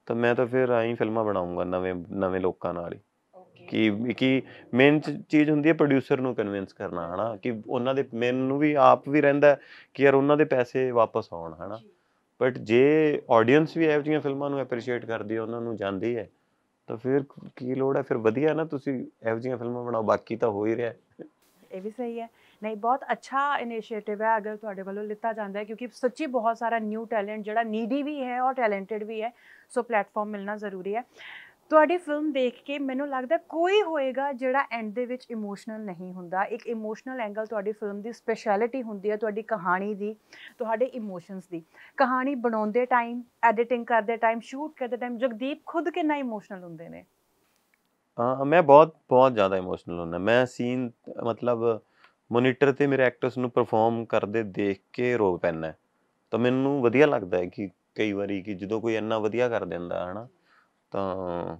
ਤਾਂ ਮੈਂ ਤਾਂ ਫਿਰ ਆਈ ਫਿਲਮਾਂ ਬਣਾਉਂਗਾ ਨਵੇਂ ਨਵੇਂ ਲੋਕਾਂ ਨਾਲ ਹੀ ਕਿ ਕਿ ਮੇਨ ਚੀਜ਼ ਹੁੰਦੀ ਹੈ ਪ੍ਰੋਡਿਊਸਰ ਨੂੰ ਕਨਵਿੰਸ ਕਰਨਾ ਹਨਾ ਕਿ ਉਹਨਾਂ ਦੇ ਮੈਨੂੰ ਵੀ ਆਪ ਵੀ ਰਹਿੰਦਾ ਕਿ ਯਾਰ ਉਹਨਾਂ ਦੇ ਪੈਸੇ ਵਾਪਸ ਆਉਣ ਹਨਾ ਬਟ ਜੇ ਆਡੀਅנס ਵੀ ਇਹੋ ਜਿਹੀਆਂ ਫਿਲਮਾਂ ਨੂੰ ਐਪਰੀਸ਼ੀਏਟ ਕਰਦੀ ਹੈ ਉਹਨਾਂ ਨੂੰ ਜਾਂਦੀ ਹੈ ਤਾਂ ਫਿਰ ਕੀ ਲੋੜ ਹੈ ਫਿਰ ਵਧੀਆ ਨਾ ਤੁਸੀਂ ਇਹੋ ਜੀਆਂ ਫਿਲਮਾਂ ਬਣਾਓ ਬਾਕੀ ਤਾਂ ਹੋ ਹੀ ਰਿਹਾ ਹੈ ਇਹ ਵੀ ਸਹੀ ਹੈ ਨਹੀਂ ਬਹੁਤ ਅੱਛਾ ਇਨੀਸ਼ੀਏਟਿਵ ਹੈ ਅਗਰ ਤੁਹਾਡੇ ਵੱਲੋਂ ਲਿੱਤਾ ਜਾਂਦਾ ਹੈ ਕਿਉਂਕਿ ਸੱਚੀ ਬਹੁਤ ਸਾਰਾ ਨਿਊ ਟੈਲੈਂਟ ਜਿਹੜਾ ਨੀਡੀ ਵੀ ਹੈ ਔਰ ਟੈਲੈਂਟਡ ਵੀ ਹੈ ਸੋ ਪਲੇਟਫਾਰਮ ਮਿਲਣਾ ਜ਼ਰੂਰੀ ਹੈ ਤੁਹਾਡੀ ਫਿਲਮ ਦੇਖ ਕੇ ਮੈਨੂੰ ਲੱਗਦਾ ਕੋਈ ਹੋਏਗਾ ਜਿਹੜਾ ਐਂਡ ਦੇ ਵਿੱਚ ਇਮੋਸ਼ਨਲ ਨਹੀਂ ਹੁੰਦਾ ਇੱਕ ਇਮੋਸ਼ਨਲ ਐਂਗਲ ਤੁਹਾਡੀ ਫਿਲਮ ਦੀ ਸਪੈਸ਼ਲਿਟੀ ਹੁੰਦੀ ਹੈ ਤੁਹਾਡੀ ਕਹਾਣੀ ਦੀ ਤੁਹਾਡੇ ਇਮੋਸ਼ਨਸ ਦੀ ਕਹਾਣੀ ਬਣਾਉਂਦੇ ਟਾਈਮ ਐਡੀਟਿੰਗ ਕਰਦੇ ਟਾਈਮ ਸ਼ੂਟ ਕਰਦੇ ਟਾਈਮ ਜਗਦੀਪ ਖੁਦ ਕਿੰਨਾ ਇਮੋਸ਼ਨਲ ਹੁੰਦੇ ਨੇ ਮੈਂ ਬਹੁਤ ਬਹੁਤ ਜ਼ਿਆਦਾ ਇਮੋਸ਼ਨਲ ਹੁੰਦਾ ਮੈਂ ਸੀਨ ਮਤਲਬ ਮੋਨੀਟਰ ਤੇ ਮੇਰੇ ਐਕਟਰਸ ਨੂੰ ਪਰਫਾਰਮ ਕਰਦੇ ਦੇਖ ਕੇ ਰੋ ਪੈਣਾ ਤਾਂ ਮੈਨੂੰ ਵਧੀਆ ਲੱਗਦਾ ਹੈ ਕਿ ਕਈ ਵਾਰੀ ਕਿ ਜਦੋਂ ਕੋਈ ਇੰਨਾ ਵਧੀਆ ਕਰ ਦਿੰਦਾ ਹਨਾ ਤਾਂ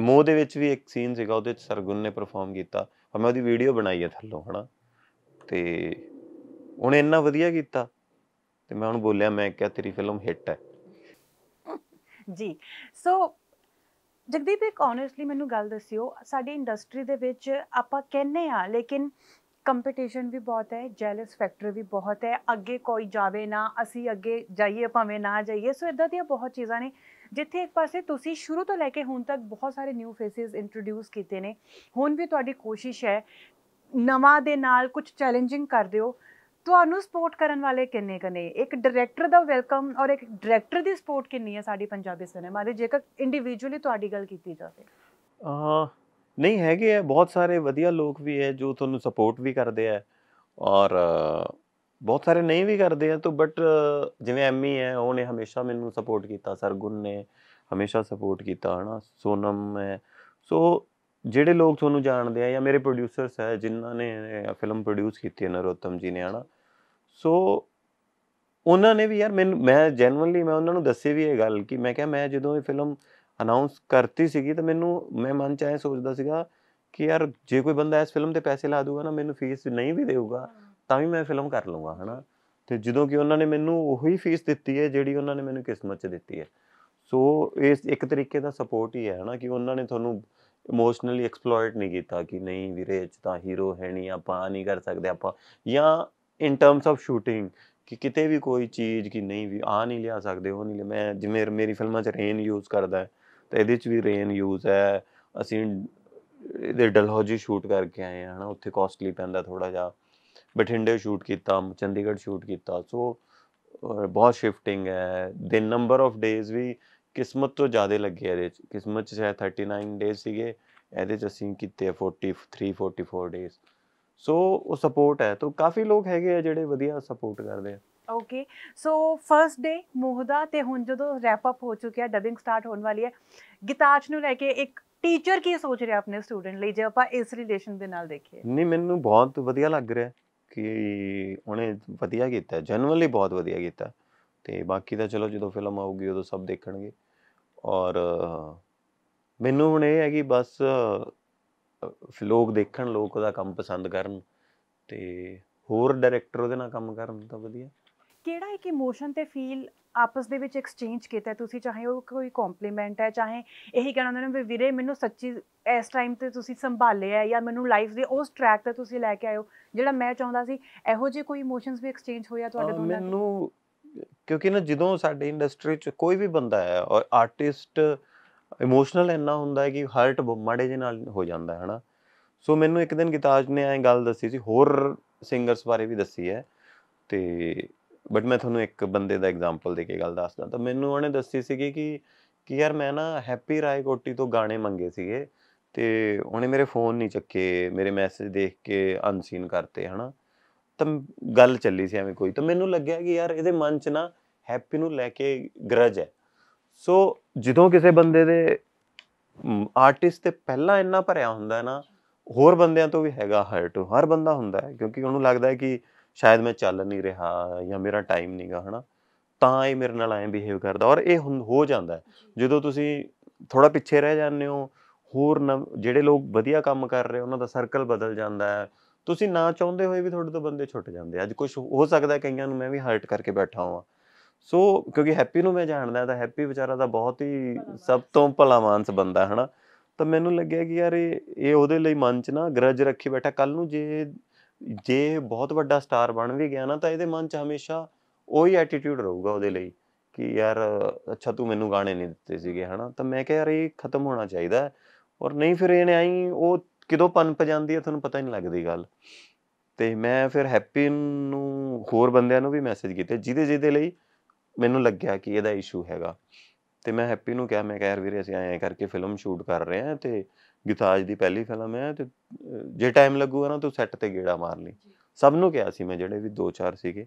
ਮੋਹ ਦੇ ਵਿੱਚ ਵੀ ਇੱਕ ਸੀਨ ਸੀਗਾ ਉਹਦੇ ਵਿੱਚ ਸਰਗੁਣ ਨੇ ਪਰਫਾਰਮ ਕੀਤਾ ਔਰ ਮੈਂ ਉਹਦੀ ਵੀਡੀਓ ਬਣਾਈ ਹੈ ਥੱਲੋਂ ਹਨਾ ਤੇ ਉਹਨੇ ਇੰਨਾ ਵਧੀਆ ਕੀਤਾ ਤੇ ਮੈਂ ਉਹਨੂੰ ਬੋਲਿਆ ਮੈਂ ਕਿਹਾ ਤੇਰੀ ਫਿਲਮ ਹਿੱਟ ਹੈ ਜੀ ਸੋ ਜਗਦੀਪ ਇੱਕ ਓਨੈਸਟਲੀ ਮੈਨੂੰ ਗੱਲ ਦੱਸਿਓ ਸਾਡੀ ਇੰਡਸਟਰੀ ਦੇ ਵਿੱਚ ਆਪਾਂ ਕਹਿੰਨੇ ਆ ਲੇਕਿਨ ਕੰਪੀਟੀਸ਼ਨ ਵੀ ਬਹੁਤ ਹੈ ਜੈਲਸ ਫੈਕਟਰ ਵੀ ਬਹੁਤ ਹੈ ਅੱਗੇ ਕੋਈ ਜਾਵੇ ਨਾ ਅਸੀਂ ਅੱਗੇ ਜਾਈਏ ਭਾਵੇਂ ਨਾ ਜਾਈਏ ਸੋ ਇਦਾਂ ਦੀਆਂ ਬਹੁਤ ਚੀਜ਼ਾਂ ਨੇ ਜਿੱਥੇ ਇੱਕ ਪਾਸੇ ਤੁਸੀਂ ਸ਼ੁਰੂ ਤੋਂ ਲੈ ਕੇ ਹੁਣ ਤੱਕ ਬਹੁਤ ਸਾਰੇ ਨਿਊ ਫੇਸਿਸ ਇੰਟਰੋਡਿਊਸ ਕੀਤੇ ਨੇ ਹੁਣ ਵੀ ਤੁਹਾਡੀ ਕੋਸ਼ਿਸ਼ ਹੈ ਨਵਾਂ ਦੇ ਨਾਲ ਕੁਝ ਚੈਲੰਜਿੰਗ ਕਰ ਦਿਓ ਤੁਹਾਨੂੰ ਸਪੋਰਟ ਕਰਨ ਵਾਲੇ ਕਿੰਨੇ ਕਨੇ ਇੱਕ ਡਾਇਰੈਕਟਰ ਦਾ ਵੈਲਕਮ ਔਰ ਇੱਕ ਡਾਇਰੈਕਟਰ ਦੀ ਸਪੋਰਟ ਕਿੰਨੀ ਹੈ ਸਾਡੀ ਪੰਜਾਬੀ ਸਿਨੇਮਾ ਦੇ ਜੇਕਰ ਇੰਡੀਵਿਜੂਅਲੀ ਤੁਹਾਡੀ ਗੱਲ ਕੀਤੀ ਜਾਵੇ ਆ ਨਹੀਂ ਹੈਗੇ ਆ ਬਹੁਤ ਸਾਰੇ ਵਧੀਆ ਲੋਕ ਵੀ ਹੈ ਜੋ ਤੁਹਾਨੂੰ ਸਪੋਰਟ ਵੀ ਕਰਦੇ ਆ ਔਰ ਬਹੁਤ ਸਾਰੇ ਨਹੀਂ ਵੀ ਕਰਦੇ ਆ ਤੋਂ ਬਟ ਜਿਵੇਂ ਐਮੀ ਹੈ ਉਹਨੇ ਹਮੇਸ਼ਾ ਮੈਨੂੰ ਸਪੋਰਟ ਕੀਤਾ ਸਰਗੁਣ ਨੇ ਹਮੇਸ਼ਾ ਸਪੋਰਟ ਕੀਤਾ ਹਨਾ ਸੋਨਮ ਹੈ ਸੋ ਜਿਹੜੇ ਲੋਕ ਤੁਹਾਨੂੰ ਜਾਣਦੇ ਆ ਜਾਂ ਮੇਰੇ ਪ੍ਰੋਡਿਊਸਰਸ ਹੈ ਜਿਨ੍ਹਾਂ ਨੇ ਫਿਲਮ ਪ੍ਰੋਡਿਊਸ ਕੀਤੀ ਹੈ ਨਰੋਤਮ ਜੀ ਨੇ ਹਨਾ ਸੋ ਉਹਨਾਂ ਨੇ ਵੀ ਯਾਰ ਮੈਨੂੰ ਮੈਂ ਜੈਨੂਇਨਲੀ ਮੈਂ ਉਹਨਾਂ ਨੂੰ ਦੱਸੀ ਵੀ ਇਹ ਗੱਲ ਕਿ ਮੈਂ ਕਿਹਾ ਮੈਂ ਜਦੋਂ ਇਹ ਫਿਲਮ ਅਨਾਉਂਸ ਕਰਤੀ ਸੀਗੀ ਤਾਂ ਮੈਨੂੰ ਮੈਂ ਮਨ ਚ ਐ ਸੋਚਦਾ ਸੀਗਾ ਕਿ ਯਾਰ ਜੇ ਕੋਈ ਬੰਦਾ ਇਸ ਫਿਲਮ ਤੇ ਪੈਸੇ ਲਾ ਦੂਗਾ ਨਾ ਮੈਨੂੰ ਫੀਸ ਨਹੀਂ ਵੀ ਦੇਊਗਾ ਤਾਂ ਵੀ ਮੈਂ ਫਿਲਮ ਕਰ ਲਵਾਂਗਾ ਹਨਾ ਤੇ ਜਦੋਂ ਕਿ ਉਹਨਾਂ ਨੇ ਮੈਨੂੰ ਉਹੀ ਫੀਸ ਦਿੱਤੀ ਹੈ ਜਿਹੜੀ ਉਹਨਾਂ ਨੇ ਮੈਨੂੰ ਕਿਸਮਤ 'ਚ ਦਿੱਤੀ ਹੈ ਸੋ ਇਸ ਇੱਕ ਤਰੀਕੇ ਦਾ ਸਪੋਰਟ ਹੀ ਹੈ ਹਨਾ ਕਿ ਉਹਨਾਂ ਨੇ ਤੁਹਾਨੂੰ ਇਮੋਸ਼ਨਲੀ ਐਕਸਪਲੋਇਟ ਨਹੀਂ ਕੀਤਾ ਕਿ ਨਹੀਂ ਵੀਰੇ ਅਜ ਤਾਂ ਹੀਰੋ ਹੈ ਨਹੀਂ ਆਪਾਂ ਨਹੀਂ ਕਰ ਸਕਦੇ ਆਪਾਂ ਜਾਂ ਇਨ ਟਰਮਸ ਆਫ ਸ਼ੂਟਿੰਗ ਕਿ ਕਿਤੇ ਵੀ ਕੋਈ ਚੀਜ਼ ਕਿ ਨਹੀਂ ਵੀ ਆ ਨਹੀਂ ਲਿਆ ਸਕਦੇ ਉਹ ਨਹੀਂ ਮੈਂ ਜਿਵੇਂ ਮੇਰੀ ਫਿਲਮਾਂ 'ਚ ਰੇਨ ਯੂਜ਼ ਕਰਦਾ ਹੈ ਤਾਂ ਇਹਦੇ 'ਚ ਵੀ ਰੇਨ ਯੂਜ਼ ਹੈ ਅਸੀਂ ਇਹਦੇ ਡਲਹੌਜੀ ਸ਼ੂਟ ਕਰਕੇ ਆਏ ਹਾਂ ਹਨਾ ਉੱਥੇ ਕਾਸਟਲੀ ਪੈਂਦਾ ਥੋੜਾ ਜਿਹਾ ਬਠਿੰਡੇ ਸ਼ੂਟ ਕੀਤਾ ਚੰਡੀਗੜ੍ਹ ਸ਼ੂਟ ਕੀਤਾ ਸੋ ਬਹੁਤ ਸ਼ਿਫਟਿੰਗ ਹੈ ਦਿਨ ਨੰਬਰ ਆਫ ਡੇਜ਼ ਵੀ ਕਿਸਮਤ ਤੋਂ ਜ਼ਿਆਦਾ ਲੱਗੇ ਇਹਦੇ ਚ ਕਿਸਮਤ ਚ ਸ਼ਾਇਦ 39 ਡੇਜ਼ ਸੀਗੇ ਇਹਦੇ ਚ ਅਸੀਂ ਕੀਤੇ 43 44 ਡੇਜ਼ ਸੋ ਉਹ ਸਪੋਰਟ ਹੈ ਤਾਂ ਕਾਫੀ ਲੋਕ ਹੈਗੇ ਆ ਜਿਹੜੇ ਵਧੀਆ ਸਪੋਰਟ ਕਰਦੇ ਆ ਓਕੇ ਸੋ ਫਰਸਟ ਡੇ ਮੋਹਦਾ ਤੇ ਹੁਣ ਜਦੋਂ ਰੈਪ ਅਪ ਹੋ ਚੁੱਕਿਆ ਡਬਿੰਗ ਸਟਾਰਟ ਹੋਣ ਵਾਲੀ ਹੈ ਗਿਤਾਜ ਨੂੰ ਲੈ ਕੇ ਇੱਕ ਟੀਚਰ ਕੀ ਸੋਚ ਰਿਹਾ ਆਪਣੇ ਸਟੂਡੈਂਟ ਲਈ ਜੇ ਆਪਾਂ ਇਸ ਰਿਲੇਸ਼ਨ ਦੇ ਨਾਲ ਦੇਖੀਏ ਨਹੀਂ ਮੈਨੂੰ ਬਹੁਤ ਵਧੀਆ ਲੱਗ ਰਿਹਾ ਕਿ ਉਹਨੇ ਵਧੀਆ ਕੀਤਾ ਜਨਰਲੀ ਬਹੁਤ ਵਧੀਆ ਕੀਤਾ ਤੇ ਬਾਕੀ ਤਾਂ ਚਲੋ ਜਦੋਂ ਫਿਲਮ ਆਊਗੀ ਉਦੋਂ ਸਭ ਦੇਖਣਗੇ ਔਰ ਮੈਨੂੰ ਹੁਣ ਇਹ ਹੈ ਕਿ ਬਸ ਲੋਕ ਦੇਖਣ ਲੋਕ ਉਹਦਾ ਕੰਮ ਪਸੰਦ ਕਰਨ ਤੇ ਹੋਰ ਡਾਇਰੈਕਟਰ ਉਹਦੇ ਨਾਲ ਕੰਮ ਕਰਨ ਤਾਂ ਵਧੀਆ ਕਿਹੜਾ ਇੱਕ ਇਮੋਸ਼ਨ ਤੇ ਫੀਲ ਆਪਸ ਦੇ ਵਿੱਚ ਐਕਸਚੇਂਜ ਕੀਤਾ ਤੁਸੀਂ ਚਾਹੇ ਉਹ ਕੋਈ ਕੰਪਲੀਮੈਂਟ ਹੈ ਚਾਹੇ ਇਹੀ ਕਹਿਣਾ ਉਹਨਾਂ ਨੇ ਵੀਰੇ ਮੈਨੂੰ ਸੱਚੀ ਇਸ ਟਾਈਮ ਤੇ ਤੁਸੀਂ ਸੰਭਾਲਿਆ ਜਾਂ ਮੈਨੂੰ ਲਾਈਫ ਦੇ ਉਸ ਟਰੈਕ ਤੇ ਤੁਸੀਂ ਲੈ ਕੇ ਆਇਓ ਜਿਹੜਾ ਮੈਂ ਚਾਹੁੰਦਾ ਸੀ ਇਹੋ ਜਿਹੇ ਕੋਈ ਇਮੋਸ਼ਨਸ ਵੀ ਐਕਸਚੇਂਜ ਹੋਇਆ ਤੁਹਾਡੇ ਦੋਨਾਂ ਦਾ ਮੈਨੂੰ ਕਿਉਂਕਿ ਨਾ ਜਦੋਂ ਸਾਡੇ ਇੰਡਸਟਰੀ 'ਚ ਕੋਈ ਵੀ ਬੰਦਾ ਹੈ ਔਰ ਆਰਟਿਸਟ ਇਮੋਸ਼ਨਲ ਇੰਨਾ ਹੁੰਦਾ ਹੈ ਕਿ ਹਰਟ ਮਾੜੇ ਜੇ ਨਾਲ ਹੋ ਜਾਂਦਾ ਹੈ ਹਨਾ ਸੋ ਮੈਨੂੰ ਇੱਕ ਦਿਨ ਗਿਤਾਜ ਨੇ ਐ ਗੱਲ ਦੱਸੀ ਸੀ ਹੋਰ ਸਿੰਗਰਸ ਬਾਰੇ ਵੀ ਦੱਸੀ ਹੈ ਤੇ ਬਟ ਮੈਂ ਤੁਹਾਨੂੰ ਇੱਕ ਬੰਦੇ ਦਾ ਐਗਜ਼ਾਮਪਲ ਦੇ ਕੇ ਗੱਲ ਦੱਸਦਾ ਤਾਂ ਮੈਨੂੰ ਉਹਨੇ ਦੱਸੀ ਸੀਗੀ ਕਿ ਕਿ ਯਾਰ ਮੈਂ ਨਾ ਹੈਪੀ ਰਾਏ ਕੋਟੀ ਤੋਂ ਗਾਣੇ ਮੰਗੇ ਸੀਗੇ ਤੇ ਉਹਨੇ ਮੇਰੇ ਫੋਨ ਨਹੀਂ ਚੱਕੇ ਮੇਰੇ ਮੈਸੇਜ ਦੇਖ ਕੇ ਅਨਸੀਨ ਕਰਤੇ ਹਨਾ ਤਾਂ ਗੱਲ ਚੱਲੀ ਸੀ ਐਵੇਂ ਕੋਈ ਤਾਂ ਮੈਨੂੰ ਲੱਗਿਆ ਕਿ ਯਾਰ ਇਹਦੇ ਮਨ 'ਚ ਨਾ ਹੈਪੀ ਨੂੰ ਲੈ ਕੇ ਗਰਜ ਹੈ ਸੋ ਜਦੋਂ ਕਿਸੇ ਬੰਦੇ ਦੇ ਆਰਟਿਸਟ ਤੇ ਪਹਿਲਾਂ ਇੰਨਾ ਭਰਿਆ ਹੁੰਦਾ ਨਾ ਹੋਰ ਬੰਦਿਆਂ ਤੋਂ ਵੀ ਹੈਗਾ ਹਰਟ ਹਰ ਬੰਦਾ ਹੁੰਦਾ ਹੈ ਕਿਉਂਕਿ ਉਹਨੂੰ ਲੱਗਦਾ ਹੈ ਕਿ ਸ਼ਾਇਦ ਮੈਂ ਚੱਲ ਨਹੀਂ ਰਿਹਾ ਜਾਂ ਮੇਰਾ ਟਾਈਮ ਨਹੀਂਗਾ ਹਨਾ ਤਾਂ ਇਹ ਮੇਰੇ ਨਾਲ ਐਂ ਬਿਹੇਵ ਕਰਦਾ ਔਰ ਇਹ ਹੋ ਜਾਂਦਾ ਜਦੋਂ ਤੁਸੀਂ ਥੋੜਾ ਪਿੱਛੇ ਰਹਿ ਜਾਂਦੇ ਹੋ ਹੋਰ ਜਿਹੜੇ ਲੋਕ ਵਧੀਆ ਕੰਮ ਕਰ ਰਹੇ ਉਹਨਾਂ ਦਾ ਸਰਕਲ ਬਦਲ ਜਾਂਦਾ ਹੈ ਤੁਸੀਂ ਨਾ ਚਾਹੁੰਦੇ ਹੋਏ ਵੀ ਤੁਹਾਡੇ ਤੋਂ ਬੰਦੇ ਛੁੱਟ ਜਾਂਦੇ ਅੱਜ ਕੁਝ ਹੋ ਸਕਦਾ ਕਈਆਂ ਨੂੰ ਮੈਂ ਵੀ ਹਰਟ ਕਰਕੇ ਬੈਠਾ ਹਾਂ ਸੋ ਕਿਉਂਕਿ ਹੈਪੀ ਨੂੰ ਮੈਂ ਜਾਣਦਾ ਤਾਂ ਹੈਪੀ ਵਿਚਾਰਾ ਦਾ ਬਹੁਤ ਹੀ ਸਭ ਤੋਂ ਭਲਾ ਮਾਨਸ ਬੰਦਾ ਹਨਾ ਤਾਂ ਮੈਨੂੰ ਲੱਗਿਆ ਕਿ ਯਾਰ ਇਹ ਇਹ ਉਹਦੇ ਲਈ ਮਨ 'ਚ ਨਾ ਗਰਜ ਰੱਖੀ ਬੈਠਾ ਕੱਲ ਨੂੰ ਜੇ ਜੇ ਬਹੁਤ ਵੱਡਾ ਸਟਾਰ ਬਣ ਵੀ ਗਿਆ ਨਾ ਤਾਂ ਇਹਦੇ ਮਨ 'ਚ ਹਮੇਸ਼ਾ ਉਹੀ ਐਟੀਟਿਊਡ ਰਹੂਗਾ ਉਹਦੇ ਲਈ ਕਿ ਯਾਰ ਅੱਛਾ ਤੂੰ ਮੈਨੂੰ ਗਾਣੇ ਨਹੀਂ ਦਿੱਤੇ ਸੀਗੇ ਹਨਾ ਤਾਂ ਮੈਂ ਕਿਹਾ ਯਾਰ ਇਹ ਖਤਮ ਹੋਣਾ ਚਾਹੀਦਾ ਔਰ ਨਹੀਂ ਫਿਰ ਇਹਨੇ ਆਈ ਉਹ ਕਿਦੋਂ ਪਨਪ ਜਾਂਦੀ ਹੈ ਤੁਹਾਨੂੰ ਪਤਾ ਹੀ ਨਹੀਂ ਲੱਗਦੀ ਗੱਲ ਤੇ ਮੈਂ ਫਿਰ ਹੈਪੀ ਨੂੰ ਹੋਰ ਬੰਦਿਆਂ ਨੂੰ ਵੀ ਮੈਸੇਜ ਕੀਤੇ ਜਿਹਦੇ ਜਿਹਦੇ ਲਈ ਮੈਨੂੰ ਲੱਗਿਆ ਕਿ ਇਹਦਾ ਇਸ਼ੂ ਹੈਗਾ ਤੇ ਮੈਂ ਹੈਪੀ ਨੂੰ ਕਿਹਾ ਮੈਂ ਕਿਹਾ ਯਾਰ ਵੀਰੇ ਅਸੀਂ ਐਂ ਕਰਕੇ ਫਿਲਮ ਸ਼ੂਟ ਕਰ ਰਹੇ ਹਾਂ ਤੇ ਗਿਤਾਜ ਦੀ ਪਹਿਲੀ ਫਿਲਮ ਹੈ ਤੇ ਜੇ ਟਾਈਮ ਲੱਗੂਗਾ ਨਾ ਤੂੰ ਸੈੱਟ ਤੇ ਗੇੜਾ ਮਾਰ ਲਈ ਸਭ ਨੂੰ ਕਿਹਾ ਸੀ ਮੈਂ ਜਿਹੜੇ ਵੀ ਦੋ ਚਾਰ ਸੀਗੇ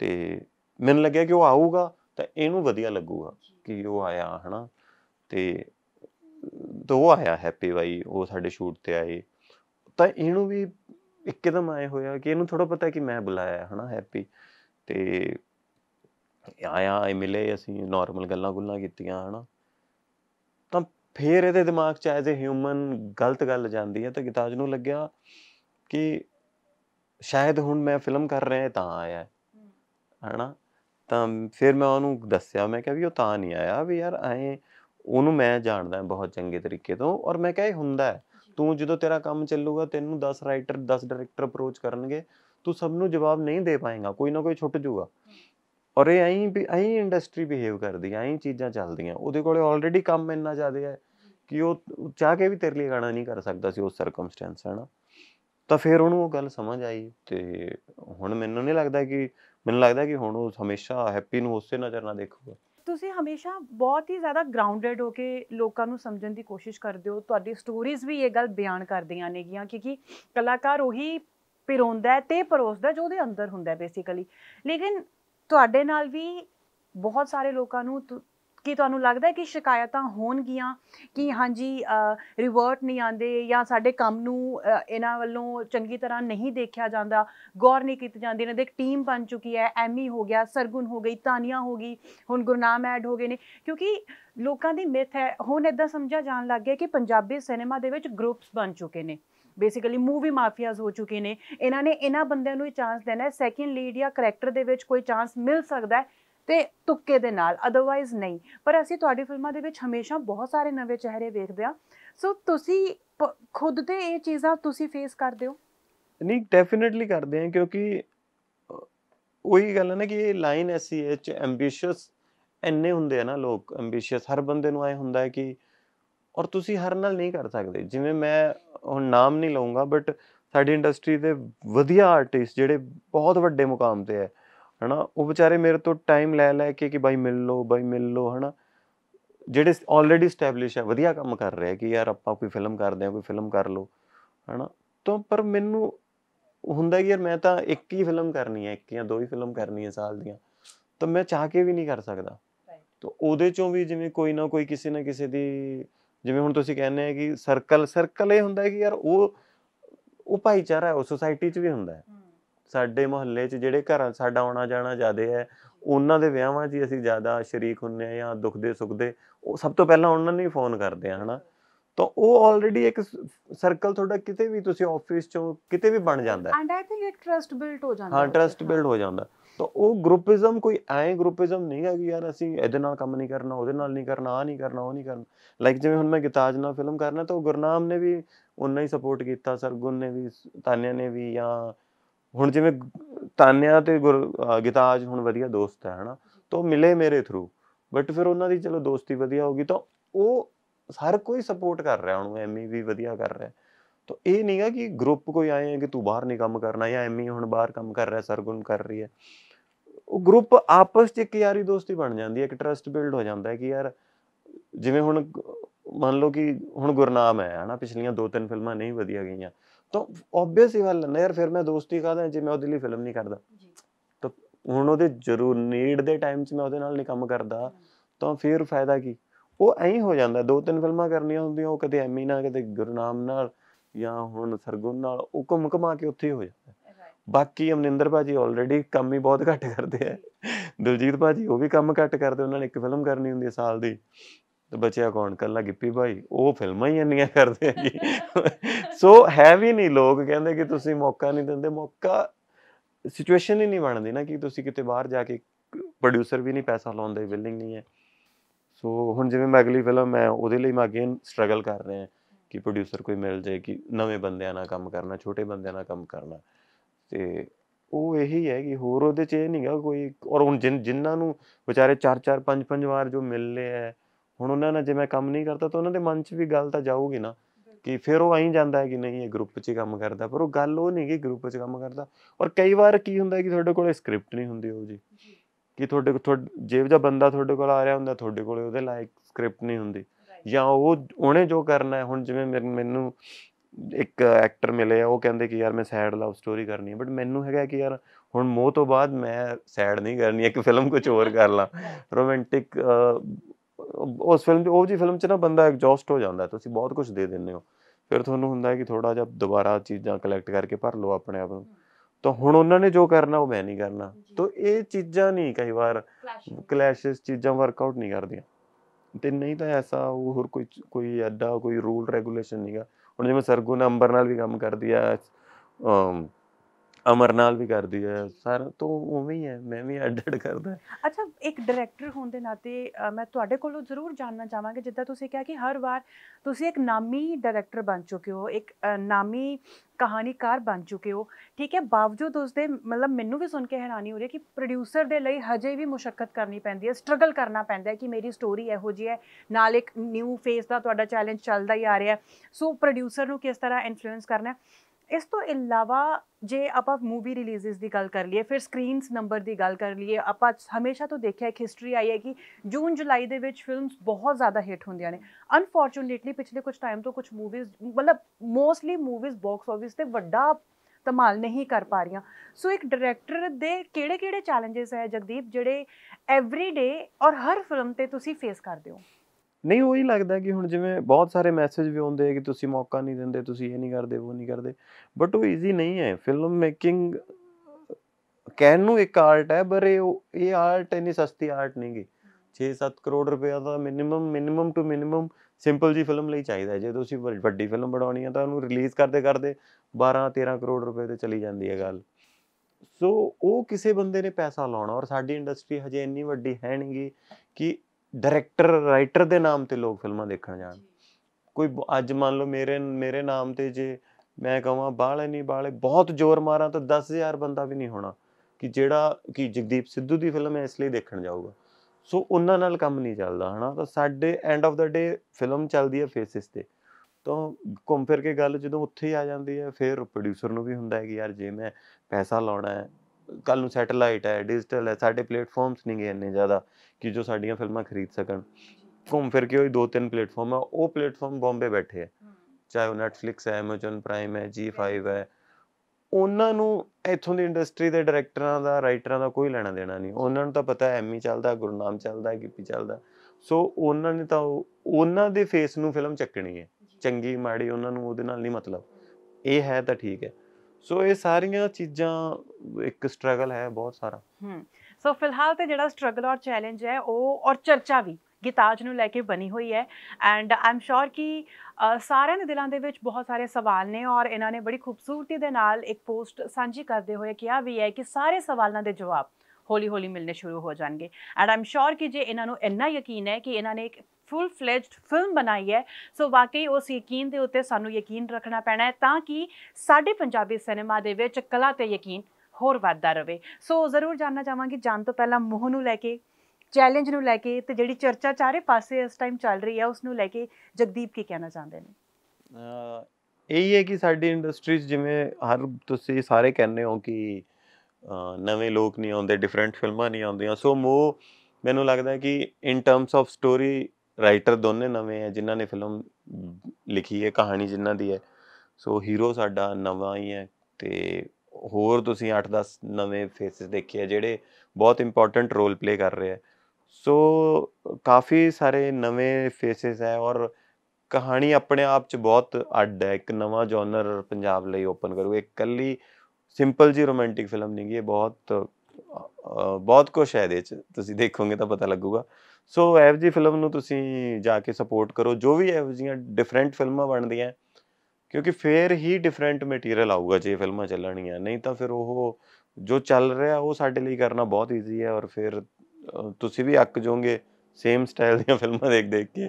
ਤੇ ਮੈਨੂੰ ਲੱਗਿਆ ਕਿ ਉਹ ਆਊਗਾ ਤਾਂ ਇਹਨੂੰ ਵਧੀਆ ਲੱਗੂਗਾ ਕਿ ਉਹ ਆਇਆ ਹਨਾ ਤੇ ਦੋ ਆਇਆ ਹੈਪੀ ਬਾਈ ਉਹ ਸਾਡੇ ਸ਼ੂਟ ਤੇ ਆਏ ਤਾਂ ਇਹਨੂੰ ਵੀ ਇੱਕਦਮ ਆਏ ਹੋਇਆ ਕਿ ਇਹਨੂੰ ਥੋੜਾ ਪਤਾ ਕਿ ਮੈਂ ਬੁਲਾਇਆ ਹਨਾ ਹੈਪੀ ਤੇ ਆਇਆ ਇਹ ਮਿਲੇ ਅਸੀਂ ਨਾਰਮਲ ਗੱਲਾਂ ਗੁੱਲਾਂ ਕੀਤੀਆਂ ਹਨਾ ਫੇਰ ਇਹਦੇ ਦਿਮਾਗ 'ਚ ਐਜ਼ ਅ ਹਿਊਮਨ ਗਲਤ ਗੱਲ ਜਾਂਦੀ ਹੈ ਤਾਂ ਗਿਤਾਜ ਨੂੰ ਲੱਗਿਆ ਕਿ ਸ਼ਾਇਦ ਹੁਣ ਮੈਂ ਫਿਲਮ ਕਰ ਰਿਹਾ ਤਾਂ ਆਇਆ ਹੈਨਾ ਤਾਂ ਫਿਰ ਮੈਂ ਉਹਨੂੰ ਦੱਸਿਆ ਮੈਂ ਕਿਹਾ ਵੀ ਉਹ ਤਾਂ ਨਹੀਂ ਆਇਆ ਵੀ ਯਾਰ ਐ ਉਹਨੂੰ ਮੈਂ ਜਾਣਦਾ ਬਹੁਤ ਚੰਗੇ ਤਰੀਕੇ ਤੋਂ ਔਰ ਮੈਂ ਕਿਹਾ ਇਹ ਹੁੰਦਾ ਤੂੰ ਜਦੋਂ ਤੇਰਾ ਕੰਮ ਚੱਲੂਗਾ ਤੈਨੂੰ 10 ਰਾਈਟਰ 10 ਡਾਇਰੈਕਟਰ ਅਪਰੋਚ ਕਰਨਗੇ ਤੂੰ ਸਭ ਨੂੰ ਜਵਾਬ ਨਹੀਂ ਦੇ ਪਾਏਗਾ ਕੋਈ ਨਾ ਕੋਈ ਛੁੱਟ ਜਾਊਗਾ ਔਰ ਇਹ ਐਂ ਵੀ ਐਂ ਇੰਡਸਟਰੀ ਬਿਹੇਵ ਕਰਦੀ ਐਂ ਚੀਜ਼ਾਂ ਚੱਲਦੀਆਂ ਉਹਦੇ ਕੋਲੇ ਆਲਰੇਡੀ ਕੰਮ ਇੰਨਾ ਜ਼ਿਆਦਾ ਹੈ ਕਿ ਉਹ ਚਾਹ ਕੇ ਵੀ ਤੇਰੇ ਲਈ ਗਾਣਾ ਨਹੀਂ ਕਰ ਸਕਦਾ ਸੀ ਉਸ ਸਰਕਮਸਟੈਂਸ ਹੈ ਨਾ ਤਾਂ ਫਿਰ ਉਹਨੂੰ ਉਹ ਗੱਲ ਸਮਝ ਆਈ ਤੇ ਹੁਣ ਮੈਨੂੰ ਨਹੀਂ ਲੱਗਦਾ ਕਿ ਮੈਨੂੰ ਲੱਗਦਾ ਕਿ ਹੁਣ ਉਹ ਹਮੇਸ਼ਾ ਹੈਪੀ ਨੂੰ ਉਸੇ ਨਜ਼ਰ ਨਾਲ ਦੇਖੂਗਾ ਤੁਸੀਂ ਹਮੇਸ਼ਾ ਬਹੁਤ ਹੀ ਜ਼ਿਆਦਾ ਗਰਾਊਂਡਡ ਹੋ ਕੇ ਲੋਕਾਂ ਨੂੰ ਸਮਝਣ ਦੀ ਕੋਸ਼ਿਸ਼ ਕਰਦੇ ਹੋ ਤੁਹਾਡੀ ਸਟੋਰੀਜ਼ ਵੀ ਇਹ ਗੱਲ ਬਿਆਨ ਕਰਦੀਆਂ ਨੇਗੀਆਂ ਕਿਉਂਕਿ ਕਲਾਕਾਰ ਉਹੀ ਪਿਰੋਂਦਾ ਤੇ ਪਰੋਸਦਾ ਜੋ ਉਹਦੇ ਅੰਦਰ ਹੁੰਦਾ ਬੇਸਿਕਲੀ ਲੇਕਿਨ ਤੁਹਾਡੇ ਨਾਲ ਵੀ ਬਹੁਤ ਸਾਰੇ ਲੋਕਾਂ ਨੂੰ ਕੀ ਤੁਹਾਨੂੰ ਲੱਗਦਾ ਹੈ ਕਿ ਸ਼ਿਕਾਇਤਾਂ ਹੋਣਗੀਆਂ ਕਿ ਹਾਂਜੀ ਰਿਵਰਟ ਨਹੀਂ ਆਂਦੇ ਜਾਂ ਸਾਡੇ ਕੰਮ ਨੂੰ ਇਹਨਾਂ ਵੱਲੋਂ ਚੰਗੀ ਤਰ੍ਹਾਂ ਨਹੀਂ ਦੇਖਿਆ ਜਾਂਦਾ ਗੌਰ ਨਹੀਂ ਕੀਤੀ ਜਾਂਦੀ ਇਹਨਾਂ ਦੇ ਇੱਕ ਟੀਮ ਬਣ ਚੁੱਕੀ ਹੈ ਐਮੀ ਹੋ ਗਿਆ ਸਰਗੁਣ ਹੋ ਗਈ ਤਾਨੀਆਂ ਹੋ ਗਈ ਹੁਣ ਗੁਰਨਾਮ ਐਡ ਹੋ ਗਏ ਨੇ ਕਿਉਂਕਿ ਲੋਕਾਂ ਦੀ ਮਿਥ ਹੈ ਹੁਣ ਇਦਾਂ ਸਮਝਿਆ ਜਾਣ ਲੱਗ ਗਿਆ ਕਿ ਪੰਜਾਬੀ ਸਿਨੇਮਾ ਦੇ ਵਿੱਚ ਗਰੁੱਪਸ ਬਣ ਚੁੱਕੇ ਨੇ ਬੇਸਿਕਲੀ ਮੂਵੀ ਮਾਫੀਆਜ਼ ਹੋ ਚੁੱਕੇ ਨੇ ਇਹਨਾਂ ਨੇ ਇਹਨਾਂ ਬੰਦਿਆਂ ਨੂੰ ਹੀ ਚਾਂਸ ਦੇਣਾ ਹੈ ਸੈਕਿੰਡ ਲੀਡ ਜਾਂ ਕੈਰੈਕਟਰ ਦੇ ਵਿੱਚ ਕੋਈ ਚਾਂਸ ਮਿਲ ਸਕਦਾ ਹੈ ਤੇ ਤੁੱਕੇ ਦੇ ਨਾਲ ਅਦਰਵਾਈਜ਼ ਨਹੀਂ ਪਰ ਅਸੀਂ ਤੁਹਾਡੀ ਫਿਲਮਾਂ ਦੇ ਵਿੱਚ ਹਮੇਸ਼ਾ ਬਹੁਤ ਸਾਰੇ ਨਵੇਂ ਚਿਹਰੇ ਵੇਖਦੇ ਆ ਸੋ ਤੁਸੀਂ ਖੁਦ ਤੇ ਇਹ ਚੀਜ਼ਾਂ ਤੁਸੀਂ ਫੇਸ ਕਰਦੇ ਹੋ ਨਹੀਂ ਡੈਫੀਨਿਟਲੀ ਕਰਦੇ ਆ ਕਿਉਂਕਿ ਉਹੀ ਗੱਲ ਹੈ ਨਾ ਕਿ ਇਹ ਲਾਈਨ ਐਸੀ ਐਚ ਐਂਬੀਸ਼ੀਅਸ ਐਨੇ ਹੁੰਦੇ ਆ ਨਾ ਲੋਕ ਐਂਬੀਸ਼ੀਅਸ ਹਰ ਬੰਦੇ ਨੂੰ ਆਏ ਹੁੰਦਾ ਹੈ ਕਿ ਔਰ ਤੁਸੀਂ ਹਰ ਨਾਲ ਨਹੀਂ ਕਰ ਸਕਦੇ ਜਿਵੇਂ ਮੈਂ ਹੁਣ ਨਾਮ ਨਹੀਂ ਲਵਾਂਗਾ ਬਟ ਸਾਡੀ ਇੰਡਸਟਰੀ ਦੇ ਵਧੀਆ ਆਰਟਿਸਟ ਜਿਹੜੇ ਬਹੁਤ ਵੱਡੇ ਮੁਕਾਮ ਤੇ ਹੈ ਹਨਾ ਉਹ ਵਿਚਾਰੇ ਮੇਰੇ ਤੋਂ ਟਾਈਮ ਲੈ ਲੈ ਕੇ ਕਿ ਬਾਈ ਮਿਲ ਲਓ ਬਾਈ ਮਿਲ ਲਓ ਹਨਾ ਜਿਹੜੇ ਆਲਰੇਡੀ ਸਟੈਬਲਿਸ਼ ਹੈ ਵਧੀਆ ਕੰਮ ਕਰ ਰਿਹਾ ਕਿ ਯਾਰ ਆਪਾਂ ਕੋਈ ਫਿਲਮ ਕਰਦੇ ਆ ਕੋਈ ਫਿਲਮ ਕਰ ਲਓ ਹਨਾ ਤੋਂ ਪਰ ਮੈਨੂੰ ਹੁੰਦਾ ਕਿ ਯਾਰ ਮੈਂ ਤਾਂ ਇੱਕ ਹੀ ਫਿਲਮ ਕਰਨੀ ਹੈ ਇੱਕ ਜਾਂ ਦੋ ਹੀ ਫਿਲਮ ਕਰਨੀ ਹੈ ਸਾਲ ਦੀਆਂ ਤਾਂ ਮੈਂ ਚਾਹ ਕੇ ਵੀ ਨਹੀਂ ਕਰ ਸਕਦਾ ਤਾਂ ਉਹਦੇ ਚੋਂ ਵੀ ਜਿਵੇਂ ਕੋਈ ਨਾ ਕੋਈ ਕਿਸੇ ਨਾ ਕਿਸੇ ਦੀ ਜਿਵੇਂ ਹੁਣ ਤੁਸੀਂ ਕਹਿੰਦੇ ਆ ਕਿ ਸਰਕਲ ਸਰਕਲ ਇਹ ਹੁੰਦਾ ਕਿ ਯਾਰ ਉਹ ਉਹ ਭਾਈਚਾਰਾ ਹੈ ਉਹ ਸੋਸਾਇਟੀ 'ਚ ਵੀ ਹੁੰਦਾ ਹੈ ਸਾਡੇ ਮੁਹੱਲੇ 'ਚ ਜਿਹੜੇ ਘਰਾਂ ਸਾਡਾ ਆਉਣਾ ਜਾਣਾ ਜ਼ਿਆਦਾ ਹੈ ਉਹਨਾਂ ਦੇ ਵਿਆਹਾਂ 'ਚ ਅਸੀਂ ਜ਼ਿਆਦਾ ਸ਼ਰੀਕ ਹੁੰਨੇ ਆ ਜਾਂ ਦੁੱਖ ਦੇ ਸੁੱਖ ਦੇ ਉਹ ਸਭ ਤੋਂ ਪਹਿਲਾਂ ਉਹਨਾਂ ਨੂੰ ਹੀ ਫੋਨ ਕਰਦੇ ਆ ਹਨਾ ਤਾਂ ਉਹ ਆਲਰੇਡੀ ਇੱਕ ਸਰਕਲ ਤੁਹਾਡਾ ਕਿਤੇ ਵੀ ਤੁਸੀਂ ਆਫਿਸ 'ਚੋਂ ਕਿਤੇ ਵੀ ਬਣ ਜਾਂਦਾ ਹੈ and I think it trust build ਹੋ ਜਾਂਦਾ ਹਾਂ ਟਰਸਟ ਬਿਲਡ ਹੋ ਜਾਂਦਾ ਤਾਂ ਉਹ ਗਰੁੱਪਿਜ਼ਮ ਕੋਈ ਐਂ ਗਰੁੱਪਿਜ਼ਮ ਨਹੀਂ ਹੈ ਕਿ ਯਾਰ ਅਸੀਂ ਇਹਦੇ ਨਾਲ ਕੰਮ ਨਹੀਂ ਕਰਨਾ ਉਹਦੇ ਨਾਲ ਨਹੀਂ ਕਰਨਾ ਆ ਨਹੀਂ ਕਰਨਾ ਉਹ ਨਹੀਂ ਕਰਨਾ ਲਾਈਕ ਜਿਵੇਂ ਹੁਣ ਮੈਂ ਗਿਤਾਜ ਨਾਲ ਫਿਲਮ ਕਰਨਾ ਤਾਂ ਉਹ ਗੁਰਨਾਮ ਨੇ ਵੀ ਉਹਨਾਂ ਹੀ ਸਪੋਰਟ ਕੀਤਾ ਸਰਗੁਣ ਨੇ ਵੀ ਤਾਨਿਆ ਨੇ ਵੀ ਜਾਂ ਹੁਣ ਜਿਵੇਂ ਤਾਨਿਆ ਤੇ ਗਿਤਾਜ ਹੁਣ ਵਧੀਆ ਦੋਸਤ ਹੈ ਹਨਾ ਤਾਂ ਮਿਲੇ ਮੇਰੇ ਥਰੂ ਬਟ ਫਿਰ ਉਹਨਾਂ ਦੀ ਚਲੋ ਦੋਸਤੀ ਵਧੀਆ ਹੋ ਗਈ ਤਾਂ ਉਹ ਹਰ ਕੋਈ ਸਪੋਰਟ ਕਰ ਰਿਹਾ ਉਹਨੂੰ ਐਮੀ ਵੀ ਵਧੀਆ ਕਰ ਰਿਹਾ ਤਾਂ ਇਹ ਨਹੀਂਗਾ ਕਿ ਗਰੁੱਪ ਕੋਈ ਆਏ ਹੈ ਕਿ ਤੂੰ ਬਾਹਰ ਨਹੀਂ ਕੰਮ ਕਰਨਾ ਜਾਂ ਐਮੀ ਹੁਣ ਬਾਹਰ ਕੰਮ ਕਰ ਰਿਹਾ ਸਰਗੁਣ ਕਰ ਰਹੀ ਹੈ ਉਹ ਗਰੁੱਪ ਆਪਸ 'ਚ ਇੱਕ ਯਾਰੀ ਦੋਸਤੀ ਬਣ ਜਾਂਦੀ ਹੈ ਇੱਕ ਟਰਸਟ ਬਿਲਡ ਹੋ ਜਾਂਦਾ ਹੈ ਕਿ ਯਾਰ ਜਿਵੇਂ ਹੁਣ ਮੰਨ ਲਓ ਕਿ ਹੁਣ ਗੁਰਨਾਮ ਹੈ ਹਨਾ ਪਿਛਲੀਆਂ ਦੋ ਤਿੰਨ ਫਿਲਮਾਂ ਨਹੀਂ ਵਧੀਆ ਗਈਆਂ ਤਾਂ ਆਬਵੀਅਸ ਹੀ ਗੱਲ ਨਾ ਯਾਰ ਫਿਰ ਮੈਂ ਦੋਸਤੀ ਕਰਦਾ ਜੇ ਮੈਂ ਉਹਦੇ ਲਈ ਫਿਲਮ ਨਹੀਂ ਕਰਦਾ ਤਾਂ ਹੁਣ ਉਹਦੇ ਜ਼ਰੂਰ ਨੀਡ ਦੇ ਟਾਈਮ 'ਚ ਮੈਂ ਉਹਦੇ ਨਾਲ ਨਹੀਂ ਕੰਮ ਕਰਦਾ ਤਾਂ ਫਿਰ ਫਾਇਦਾ ਕੀ ਉਹ ਐਂ ਹੋ ਜਾਂਦਾ ਦੋ ਤਿੰਨ ਫਿਲਮਾਂ ਕਰਨੀਆਂ ਹੁੰਦੀਆਂ ਉਹ ਕਦੇ ਐਮੀ ਨਾਲ ਕਦੇ ਗੁਰਨਾਮ ਨਾਲ ਜਾਂ ਹੁਣ ਸਰਗੁਣ ਨਾਲ ਉਹ ਘੁੰਮ ਘਮਾ ਕੇ ਉੱਥੇ ਹੀ ਹੋ ਜਾਂਦਾ ਬਾਕੀ ਅਮਨਿੰਦਰ ਭਾਜੀ ਆਲਰੇਡੀ ਕੰਮ ਹੀ ਬਹੁਤ ਘੱਟ ਕਰਦੇ ਆ ਦਿਲਜੀਤ ਭਾਜੀ ਉਹ ਵੀ ਕੰਮ ਘੱਟ ਕਰਦੇ ਉਹਨਾਂ ਨੇ ਇੱਕ ਫਿਲਮ ਕਰਨੀ ਹੁੰਦੀ ਹੈ ਸਾਲ ਦੀ ਤੇ ਬਚਿਆ ਕੌਣ ਕੱਲਾ ਗਿੱਪੀ ਭਾਈ ਉਹ ਫਿਲਮਾਂ ਹੀ ਇੰਨੀਆਂ ਕਰਦੇ ਆ ਜੀ ਸੋ ਹੈ ਵੀ ਨਹੀਂ ਲੋਕ ਕਹਿੰਦੇ ਕਿ ਤੁਸੀਂ ਮੌਕਾ ਨਹੀਂ ਦਿੰਦੇ ਮੌਕਾ ਸਿਚੁਏਸ਼ਨ ਹੀ ਨਹੀਂ ਬਣਦੀ ਨਾ ਕਿ ਤੁਸੀਂ ਕਿਤੇ ਬਾਹਰ ਜਾ ਕੇ ਪ੍ਰੋਡਿਊਸਰ ਵੀ ਨਹੀਂ ਪੈਸਾ ਲਾਉਣ ਦੇ ਵਿਲਿੰਗ ਨਹੀਂ ਹੈ ਸੋ ਹੁਣ ਜਿਵੇਂ ਮੈਂ ਅਗਲੀ ਫਿਲਮ ਮੈਂ ਉਹਦੇ ਲਈ ਮੈਂ ਅਗੇਨ ਸਟਰਗਲ ਕਰ ਰਿਹਾ ਕਿ ਪ੍ਰੋਡਿਊਸਰ ਕੋਈ ਮਿਲ ਜਾਏ ਕਿ ਨਵੇਂ ਬੰਦਿਆਂ ਨਾਲ ਕੰਮ ਕਰਨਾ ਛੋਟੇ ਬੰਦਿਆਂ ਨਾਲ ਕੰਮ ਕਰਨਾ ਤੇ ਉਹ ਇਹੀ ਹੈ ਕਿ ਹੋਰ ਉਹਦੇ ਚ ਇਹ ਨਹੀਂਗਾ ਕੋਈ ਔਰ ਹੁਣ ਜਿਨ੍ਹਾਂ ਨੂੰ ਵਿਚਾਰੇ ਚਾਰ ਚਾਰ ਪੰਜ ਪੰਜ ਵਾਰ ਜੋ ਮਿਲਨੇ ਆ ਹੁਣ ਉਹਨਾਂ ਨਾਲ ਜੇ ਮੈਂ ਕੰਮ ਨਹੀਂ ਕਰਦਾ ਤਾਂ ਉਹਨਾਂ ਦੇ ਮਨ 'ਚ ਵੀ ਗੱਲ ਤਾਂ ਜਾਊਗੀ ਨਾ ਕਿ ਫਿਰ ਉਹ ਆਈ ਜਾਂਦਾ ਹੈ ਕਿ ਨਹੀਂ ਇਹ ਗਰੁੱਪ 'ਚ ਕੰਮ ਕਰਦਾ ਪਰ ਉਹ ਗੱਲ ਉਹ ਨਹੀਂ ਕਿ ਗਰੁੱਪ 'ਚ ਕੰਮ ਕਰਦਾ ਔਰ ਕਈ ਵਾਰ ਕੀ ਹੁੰਦਾ ਕਿ ਤੁਹਾਡੇ ਕੋਲ ਸਕ੍ਰਿਪਟ ਨਹੀਂ ਹੁੰਦੀ ਉਹ ਜੀ ਕਿ ਤੁਹਾਡੇ ਕੋਲ ਜੇਬ ਦਾ ਬੰਦਾ ਤੁਹਾਡੇ ਕੋਲ ਆ ਰਿਹਾ ਹੁੰਦਾ ਤੁਹਾਡੇ ਕੋਲ ਉਹਦੇ ਲਾਇਕ ਸਕ੍ਰਿਪਟ ਨਹੀਂ ਹੁੰਦੀ ਜਾਂ ਉਹ ਉਹਨੇ ਜੋ ਕਰਨਾ ਹੈ ਹੁਣ ਜਿਵੇਂ ਮੈਨੂੰ ਇੱਕ ਐਕਟਰ ਮਿਲੇ ਆ ਉਹ ਕਹਿੰਦੇ ਕਿ ਯਾਰ ਮੈਂ ਸੈਡ ਲਵ ਸਟੋਰੀ ਕਰਨੀ ਹੈ ਬਟ ਮੈਨੂੰ ਹੈਗਾ ਕਿ ਯਾਰ ਹੁਣ ਮੋਹ ਤੋਂ ਬਾਅਦ ਮੈਂ ਸੈਡ ਨਹੀਂ ਕਰਨੀ ਇੱਕ ਫਿਲਮ ਕੁਝ ਹੋਰ ਕਰ ਲਾਂ ਰੋਮਾਂਟਿਕ *laughs* ਉਸ ਫਿਲਮ ਉਹ ਜੀ ਫਿਲਮ ਚ ਨਾ ਬੰਦਾ ਐਗਜ਼ੌਸਟ ਹੋ ਜਾਂਦਾ ਤੁਸੀਂ ਬਹੁਤ ਕੁਝ ਦੇ ਦਿੰਦੇ ਹੋ ਫਿਰ ਤੁਹਾਨੂੰ ਹੁੰਦਾ ਕਿ ਥੋੜਾ ਜਿਹਾ ਦੁਬਾਰਾ ਚੀਜ਼ਾਂ ਕਲੈਕਟ ਕਰਕੇ ਭਰ ਲਓ ਆਪਣੇ ਆਪ ਨੂੰ ਤਾਂ ਹੁਣ ਉਹਨਾਂ ਨੇ ਜੋ ਕਰਨਾ ਉਹ ਮੈਂ ਨਹੀਂ ਕਰਨਾ ਤਾਂ ਇਹ ਚੀਜ਼ਾਂ ਨਹੀਂ ਕਈ ਵਾਰ ਕਲੈਸ਼ਸ ਚੀਜ਼ਾਂ ਵਰਕਆਊਟ ਨਹੀਂ ਕਰਦੀਆਂ ਤੇ ਨਹੀਂ ਤਾਂ ਐਸਾ ਹੋਰ ਕੋਈ ਕੋਈ ਐਡਾ ਕੋਈ ਰੂਲ ਰੈਗੂਲੇਸ਼ਨ ਨਹੀਂਗਾ ਹੁਣ ਜਿਵੇਂ ਸਰਗੁਣ ਅੰਬਰ ਨਾਲ ਵੀ ਕੰਮ ਕਰਦੀ ਆ ਅਮਰ ਨਾਲ ਵੀ ਕਰਦੀ ਹੈ ਸਰ ਤੋਂ ਉਵੇਂ ਹੀ ਹੈ ਮੈਂ ਵੀ ਐਡਿਟ ਕਰਦਾ ਅੱਛਾ ਇੱਕ ਡਾਇਰੈਕਟਰ ਹੋਣ ਦੇ ਨਾਤੇ ਮੈਂ ਤੁਹਾਡੇ ਕੋਲੋਂ ਜ਼ਰੂਰ ਜਾਨਣਾ ਚਾਹਾਂਗਾ ਜਿੱਦਾਂ ਤੁਸੀਂ ਕਿਹਾ ਕਿ ਹਰ ਵਾਰ ਤੁਸੀਂ ਇੱਕ ਨਾਮੀ ਡਾਇਰੈਕਟਰ ਬਣ ਚੁੱਕੇ ਹੋ ਇੱਕ ਨਾਮੀ ਕਹਾਣੀਕਾਰ ਬਣ ਚੁੱਕੇ ਹੋ ਠੀਕ ਹੈ ਬਾਵਜੂਦ ਉਸ ਦੇ ਮਤਲਬ ਮੈਨੂੰ ਵੀ ਸੁਣ ਕੇ ਹੈਰਾਨੀ ਹੋ ਰਹੀ ਹੈ ਕਿ ਪ੍ਰੋਡਿਊਸਰ ਦੇ ਲਈ ਹਜੇ ਵੀ ਮੁਸ਼ਕਲ ਕਰਨੀ ਪੈਂਦੀ ਹੈ ਸਟਰਗਲ ਕਰਨਾ ਪੈਂਦਾ ਹੈ ਕਿ ਮੇਰੀ ਸਟੋਰੀ ਇਹੋ ਜੀ ਹੈ ਨਾਲ ਇੱਕ ਨਿਊ ਫੇਸ ਦਾ ਤੁਹਾਡਾ ਚੈਲੰਜ ਚੱਲਦਾ ਹੀ ਆ ਰਿਹਾ ਸੋ ਪ੍ਰੋਡਿਊਸਰ ਨੂੰ ਕਿਸ ਤਰ੍ਹਾਂ ਇਨਫਲੂਐਂਸ ਕਰਨਾ ਹੈ ਇਸ ਤੋਂ ਇਲਾਵਾ ਜੇ ਆਪਾਂ ਮੂਵੀ ਰਿਲੀਜ਼ਸ ਦੀ ਗੱਲ ਕਰ ਲਈਏ ਫਿਰ ਸਕਰੀਨਸ ਨੰਬਰ ਦੀ ਗੱਲ ਕਰ ਲਈਏ ਆਪਾਂ ਹਮੇਸ਼ਾ ਤੋਂ ਦੇਖਿਆ ਇੱਕ ਹਿਸਟਰੀ ਆਈ ਹੈ ਕਿ ਜੂਨ ਜੁਲਾਈ ਦੇ ਵਿੱਚ ਫਿਲਮਸ ਬਹੁਤ ਜ਼ਿਆਦਾ ਹਿੱਟ ਹੁੰਦੀਆਂ ਨੇ ਅਨਫੋਰਚੂਨੇਟਲੀ ਪਿਛਲੇ ਕੁਝ ਟਾਈਮ ਤੋਂ ਕੁਝ ਮੂਵੀਜ਼ ਮਤਲਬ ਮੋਸਟਲੀ ਮੂਵੀਜ਼ ਬਾਕਸ ਆਫਿਸ ਤੇ ਵੱਡਾ ਧਮਾਲ ਨਹੀਂ ਕਰ ਪਾ ਰਹੀਆਂ ਸੋ ਇੱਕ ਡਾਇਰੈਕਟਰ ਦੇ ਕਿਹੜੇ-ਕਿਹੜੇ ਚੈਲੰਜਸ ਹੈ ਜਗਦੀਪ ਜਿਹੜੇ ਐਵਰੀਡੇ ਔਰ ਹਰ ਫਿਲਮ ਤੇ ਤੁਸੀਂ ਫੇਸ ਕਰਦੇ ਹੋ ਨਹੀਂ ਉਹ ਹੀ ਲੱਗਦਾ ਕਿ ਹੁਣ ਜਿਵੇਂ ਬਹੁਤ ਸਾਰੇ ਮੈਸੇਜ ਵੀ ਆਉਂਦੇ ਆ ਕਿ ਤੁਸੀਂ ਮੌਕਾ ਨਹੀਂ ਦਿੰਦੇ ਤੁਸੀਂ ਇਹ ਨਹੀਂ ਕਰਦੇ ਉਹ ਨਹੀਂ ਕਰਦੇ ਬਟ ਉਹ ਈਜ਼ੀ ਨਹੀਂ ਹੈ ਫਿਲਮ ਮੇਕਿੰਗ ਕਹਿਣ ਨੂੰ ਇੱਕ ਆਰਟ ਹੈ ਪਰ ਇਹ ਇਹ ਆਰਟ ਇਨੀ ਸਸਤੀ ਆਰਟ ਨਹੀਂ ਗਈ 6-7 ਕਰੋੜ ਰੁਪਏ ਦਾ minimum minimum to minimum simple ਜੀ ਫਿਲਮ ਲਈ ਚਾਹੀਦਾ ਜੇ ਤੁਸੀਂ ਵੱਡੀ ਫਿਲਮ ਬਣਾਉਣੀ ਹੈ ਤਾਂ ਉਹਨੂੰ ਰਿਲੀਜ਼ ਕਰਦੇ ਕਰਦੇ 12-13 ਕਰੋੜ ਰੁਪਏ ਤੇ ਚਲੀ ਜਾਂਦੀ ਹੈ ਗੱਲ ਸੋ ਉਹ ਕਿਸੇ ਬੰਦੇ ਨੇ ਪੈਸਾ ਲਾਉਣਾ ਔਰ ਸਾਡੀ ਇੰਡਸਟਰੀ ਹਜੇ ਇੰਨੀ ਵੱਡੀ ਹੈ ਨਹੀਂਗੀ ਕਿ ਡਾਇਰੈਕਟਰ ਰਾਈਟਰ ਦੇ ਨਾਮ ਤੇ ਲੋਕ ਫਿਲਮਾਂ ਦੇਖਣ ਜਾਣ ਕੋਈ ਅੱਜ ਮੰਨ ਲਓ ਮੇਰੇ ਮੇਰੇ ਨਾਮ ਤੇ ਜੇ ਮੈਂ ਕਹਾਂ ਬਾਲੇ ਨਹੀਂ ਬਾਲੇ ਬਹੁਤ ਜ਼ੋਰ ਮਾਰਾਂ ਤਾਂ 10000 ਬੰਦਾ ਵੀ ਨਹੀਂ ਹੋਣਾ ਕਿ ਜਿਹੜਾ ਕਿ ਜਗਦੀਪ ਸਿੱਧੂ ਦੀ ਫਿਲਮ ਹੈ ਇਸ ਲਈ ਦੇਖਣ ਜਾਊਗਾ ਸੋ ਉਹਨਾਂ ਨਾਲ ਕੰਮ ਨਹੀਂ ਚੱਲਦਾ ਹਨਾ ਤਾਂ ਸਾਡੇ end of the day film ਚੱਲਦੀ ਹੈ ਫੇਸਿਸ ਤੇ ਤਾਂ ਘੁੰਮ ਫਿਰ ਕੇ ਗੱਲ ਜਦੋਂ ਉੱਥੇ ਆ ਜਾਂਦੀ ਹੈ ਫਿਰ ਪ੍ਰੋਡਿਊਸਰ ਨੂੰ ਵੀ ਹੁੰਦਾ ਹੈ ਕਿ ਯਾਰ ਜੇ ਮੈਂ ਪੈਸਾ ਲਾਉਣਾ ਹੈ ਕੱਲ ਨੂੰ ਸੈਟੇਲਾਈਟ ਹੈ ਡਿਜੀਟਲ ਹੈ ਸਾਡੇ ਪਲੇਟਫਾਰਮਸ ਨਹੀਂ ਗਏ ਇੰਨੇ ਜ਼ਿਆਦਾ ਕਿ ਜੋ ਸਾਡੀਆਂ ਫਿਲਮਾਂ ਖਰੀਦ ਸਕਣ ਘੁੰਮ ਫਿਰ ਕੇ ਉਹੀ ਦੋ ਤਿੰਨ ਪਲੇਟਫਾਰਮ ਆ ਉਹ ਪਲੇਟਫਾਰਮ ਬੰਬੇ ਬੈਠੇ ਆ ਚਾਹੇ ਉਹ Netflix ਹੈ Amazon Prime ਹੈ G5 ਹੈ ਉਹਨਾਂ ਨੂੰ ਇਥੋਂ ਦੀ ਇੰਡਸਟਰੀ ਦੇ ਡਾਇਰੈਕਟਰਾਂ ਦਾ ਰਾਈਟਰਾਂ ਦਾ ਕੋਈ ਲੈਣਾ ਦੇਣਾ ਨਹੀਂ ਉਹਨਾਂ ਨੂੰ ਤਾਂ ਪਤਾ ਹੈ ਐਮੀ ਚੱਲਦਾ ਗੁਰਨਾਮ ਚੱਲਦਾ ਗਿੱਪੀ ਚੱਲਦਾ ਸੋ ਉਹਨਾਂ ਨੇ ਤਾਂ ਉਹਨਾਂ ਦੇ ਫੇਸ ਨੂੰ ਫਿਲਮ ਚੱਕਣੀ ਹੈ ਚੰਗੀ ਮਾੜੀ ਉਹਨਾਂ ਨੂੰ ਉਹਦੇ ਨਾਲ ਨਹੀਂ ਮਤਲਬ ਇਹ ਹੈ ਤਾਂ ਠੀਕ ਹੈ ਸੋ ਇਹ ਸਾਰੀਆਂ ਚੀਜ਼ਾਂ ਇੱਕ ਸਟਰਗਲ ਹੈ ਬਹੁਤ ਸਾਰਾ ਹੂੰ ਸੋ ਫਿਲਹਾਲ ਤੇ ਜਿਹੜਾ ਸਟਰਗਲ ਔਰ ਚੈਲੰਜ ਹੈ ਉਹ ਔਰ ਚਰਚਾ ਵੀ ਗਿਤਾਜ ਨੂੰ ਲੈ ਕੇ ਬਣੀ ਹੋਈ ਹੈ ਐਂਡ ਆਮ ਸ਼ੋਰ ਕਿ ਸਾਰਿਆਂ ਦੇ ਦਿਲਾਂ ਦੇ ਵਿੱਚ ਬਹੁਤ ਸਾਰੇ ਸਵਾਲ ਨੇ ਔਰ ਇਹਨਾਂ ਨੇ ਬੜੀ ਖੂਬਸੂਰਤੀ ਦੇ ਨਾਲ ਇੱਕ ਪੋਸਟ ਸਾਂਝੀ ਕਰਦੇ ਹੋਏ ਕਿਹਾ ਵੀ ਹੈ ਕਿ ਸਾਰੇ ਸਵਾਲਾਂ ਦੇ ਜਵਾਬ ਹੌਲੀ ਹੌਲੀ ਮਿਲਨੇ ਸ਼ੁਰੂ ਹੋ ਜਾਣਗੇ ਐਂਡ ਆਮ ਸ਼ੋਰ ਕਿ ਜੇ ਇਹਨਾਂ ਨੂੰ ਇੰਨਾ ਯਕੀਨ ਹੈ ਕਿ ਇਹਨਾਂ ਨੇ ਇੱਕ ਫੁੱਲ ਫਲੇਜਡ ਫਿਲਮ ਬਣਾਈ ਹੈ ਸੋ ਵਾਕਈ ਉਸ ਯਕੀਨ ਦੇ ਉੱਤੇ ਸਾਨੂੰ ਯਕੀਨ ਰੱਖਣਾ ਪੈਣਾ ਹੈ ਤਾਂ ਕਿ ਸਾਡੇ ਪੰਜਾਬੀ ਸਿਨੇਮਾ ਦੇ ਵਿੱਚ ਕਲਾ ਤੇ ਯਕੀਨ ਹੋਰ ਵਧਦਾ ਰਹੇ ਸੋ ਜ਼ਰੂਰ ਜਾਨਣਾ ਚਾਹਾਂਗੇ ਜਾਣ ਤੋਂ ਪਹਿਲਾਂ ਮੋਹ ਨੂੰ ਲੈ ਕੇ ਚੈਲੰਜ ਨੂੰ ਲੈ ਕੇ ਤੇ ਜਿਹੜੀ ਚਰਚਾ ਚਾਰੇ ਪਾਸੇ ਇਸ ਟਾਈਮ ਚੱਲ ਰਹੀ ਹੈ ਉਸ ਨੂੰ ਲੈ ਕੇ ਜਗਦੀਪ ਕੀ ਕਹਿਣਾ ਚਾਹੁੰਦੇ ਨੇ ਇਹ ਹੀ ਹੈ ਕਿ ਸਾਡੀ ਇੰਡਸਟਰੀਜ਼ ਜਿਵੇਂ ਹਰ ਤੁਸੀਂ ਸਾਰੇ ਕਹਿੰਦੇ ਹੋ ਕਿ ਨਵੇਂ ਲੋਕ ਨਹੀਂ ਆਉਂਦੇ ਡਿਫਰੈਂਟ ਫਿਲਮਾਂ ਨਹੀਂ ਆਉਂਦੀਆਂ ਸੋ ਮੋ ਮੈਨੂੰ ਲੱਗਦਾ ਕਿ in terms of story writer ਦੋਨੇ ਨਵੇਂ ਆ ਜਿਨ੍ਹਾਂ ਨੇ ਫਿਲਮ ਲਿਖੀ ਹੈ ਕਹਾਣੀ ਜਿਨ੍ਹਾਂ ਦੀ ਹੈ ਸੋ ਹੀਰੋ ਸਾਡਾ ਨਵਾਂ ਹੀ ਹੈ ਤੇ ਹੋਰ ਤੁਸੀਂ 8-10 ਨਵੇਂ ਫੇਸਸ ਦੇਖੇ ਆ ਜਿਹੜੇ ਬਹੁਤ ਇੰਪੋਰਟੈਂਟ ਰੋਲ ਪਲੇ ਕਰ ਰਹੇ ਆ ਸੋ ਕਾਫੀ ਸਾਰੇ ਨਵੇਂ ਫੇਸਸ ਹੈ ਔਰ ਕਹਾਣੀ ਆਪਣੇ ਆਪ ਚ ਬਹੁਤ ਅੱਡ ਹੈ ਇੱਕ ਨਵਾਂ ਜਨਰ ਪੰਜਾਬ ਲਈ ਓਪਨ ਕਰੂ ਇੱਕ ਕੱਲੀ ਸਿੰਪਲ ਜੀ ਰੋਮਾਂਟਿਕ ਫਿਲਮ ਨਹੀਂ ਇਹ ਬਹੁਤ ਬਹੁਤ ਕੁਝ ਹੈ ਇਹਦੇ ਚ ਤੁਸੀਂ ਦੇਖੋਗੇ ਤਾਂ ਪਤਾ ਲੱਗੂਗਾ ਸੋ ਐਵ ਜੀ ਫਿਲਮ ਨੂੰ ਤੁਸੀਂ ਜਾ ਕੇ ਸਪੋਰਟ ਕਰੋ ਜੋ ਵੀ ਐਵ ਜੀਆਂ ਡਿਫਰੈਂਟ ਫਿਲਮਾਂ ਬਣਦੀਆਂ ਕਿਉਂਕਿ ਫੇਰ ਹੀ ਡਿਫਰੈਂਟ ਮਟੀਰੀਅਲ ਆਊਗਾ ਜੇ ਫਿਲਮਾਂ ਚੱਲਣੀਆਂ ਨਹੀਂ ਤਾਂ ਫਿਰ ਉਹ ਜੋ ਚੱਲ ਰਿਹਾ ਉਹ ਸਾਡੇ ਲਈ ਕਰਨਾ ਬਹੁਤ ਈਜ਼ੀ ਹੈ ਔਰ ਫਿਰ ਤੁਸੀਂ ਵੀ ਅੱਕ ਜਾਓਗੇ ਸੇਮ ਸਟਾਈਲ ਦੀਆਂ ਫਿਲਮਾਂ ਦੇਖ ਦੇਖ ਕੇ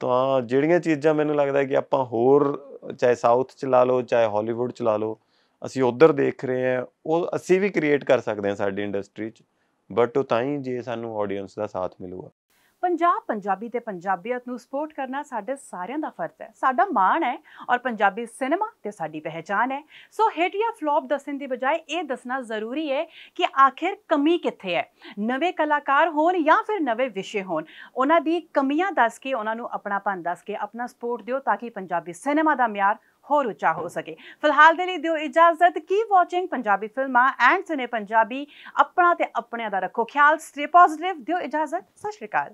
ਤਾਂ ਜਿਹੜੀਆਂ ਚੀਜ਼ਾਂ ਮੈਨੂੰ ਲੱਗਦਾ ਕਿ ਆਪਾਂ ਹੋਰ ਚਾਹੇ ਸਾਊਥ ਚ ਲਾ ਲਓ ਚਾਹੇ ਹਾਲੀਵੁੱਡ ਚ ਲਾ ਲਓ ਅਸੀਂ ਉਧਰ ਦੇਖ ਰਹੇ ਹਾਂ ਉਹ ਅਸੀਂ ਵੀ ਕ੍ਰੀਏਟ ਕਰ ਸਕਦੇ ਹਾਂ ਸਾਡੀ ਇੰਡਸਟਰੀ 'ਚ ਬਟ ਉਹ ਤਾਂ ਹੀ ਜੇ ਸਾਨੂੰ ਆਡੀਅנס ਦਾ ਸਾਥ ਮਿਲੂਗਾ ਪੰਜਾਬ ਪੰਜਾਬੀ ਤੇ ਪੰਜਾਬੀਅਤ ਨੂੰ ਸਪੋਰਟ ਕਰਨਾ ਸਾਡੇ ਸਾਰਿਆਂ ਦਾ ਫਰਜ਼ ਹੈ ਸਾਡਾ ਮਾਣ ਹੈ ਔਰ ਪੰਜਾਬੀ ਸਿਨੇਮਾ ਤੇ ਸਾਡੀ ਪਹਿਚਾਨ ਹੈ ਸੋ ਹਿੱਟ ਜਾਂ ਫਲॉप ਦੱਸਣ ਦੀ ਬਜਾਏ ਇਹ ਦੱਸਣਾ ਜ਼ਰੂਰੀ ਹੈ ਕਿ ਆਖਿਰ ਕਮੀ ਕਿੱਥੇ ਹੈ ਨਵੇਂ ਕਲਾਕਾਰ ਹੋਣ ਜਾਂ ਫਿਰ ਨਵੇਂ ਵਿਸ਼ੇ ਹੋਣ ਉਹਨਾਂ ਦੀ ਕਮੀਆਂ ਦੱਸ ਕੇ ਉਹਨਾਂ ਨੂੰ ਆਪਣਾ ਪੰਨ ਦੱਸ ਕੇ ਆਪਣਾ ਸਪੋਰਟ ਦਿਓ ਤਾਂ ਕਿ ਪੰਜਾਬੀ ਸਿਨੇਮਾ ਦਾ ਮਿਆਰ ਹੋਰ ਉੱਚਾ ਹੋ ਸਕੇ ਫਿਲਹਾਲ ਦੇ ਲਈ ਦਿਓ ਇਜਾਜ਼ਤ ਕੀ ਵਾਚਿੰਗ ਪੰਜਾਬੀ ਫਿਲਮਾਂ ਐਂਡ ਸੁਨੇ ਪੰਜਾਬੀ ਆਪਣਾ ਤੇ ਆਪਣਿਆਂ ਦਾ ਰੱਖੋ ਖਿਆਲ ਸਟੇ ਪੋਜ਼ਿਟਿਵ ਦਿਓ ਇਜਾਜ਼ਤ ਸਤਿ ਸ਼੍ਰੀ ਅਕਾਲ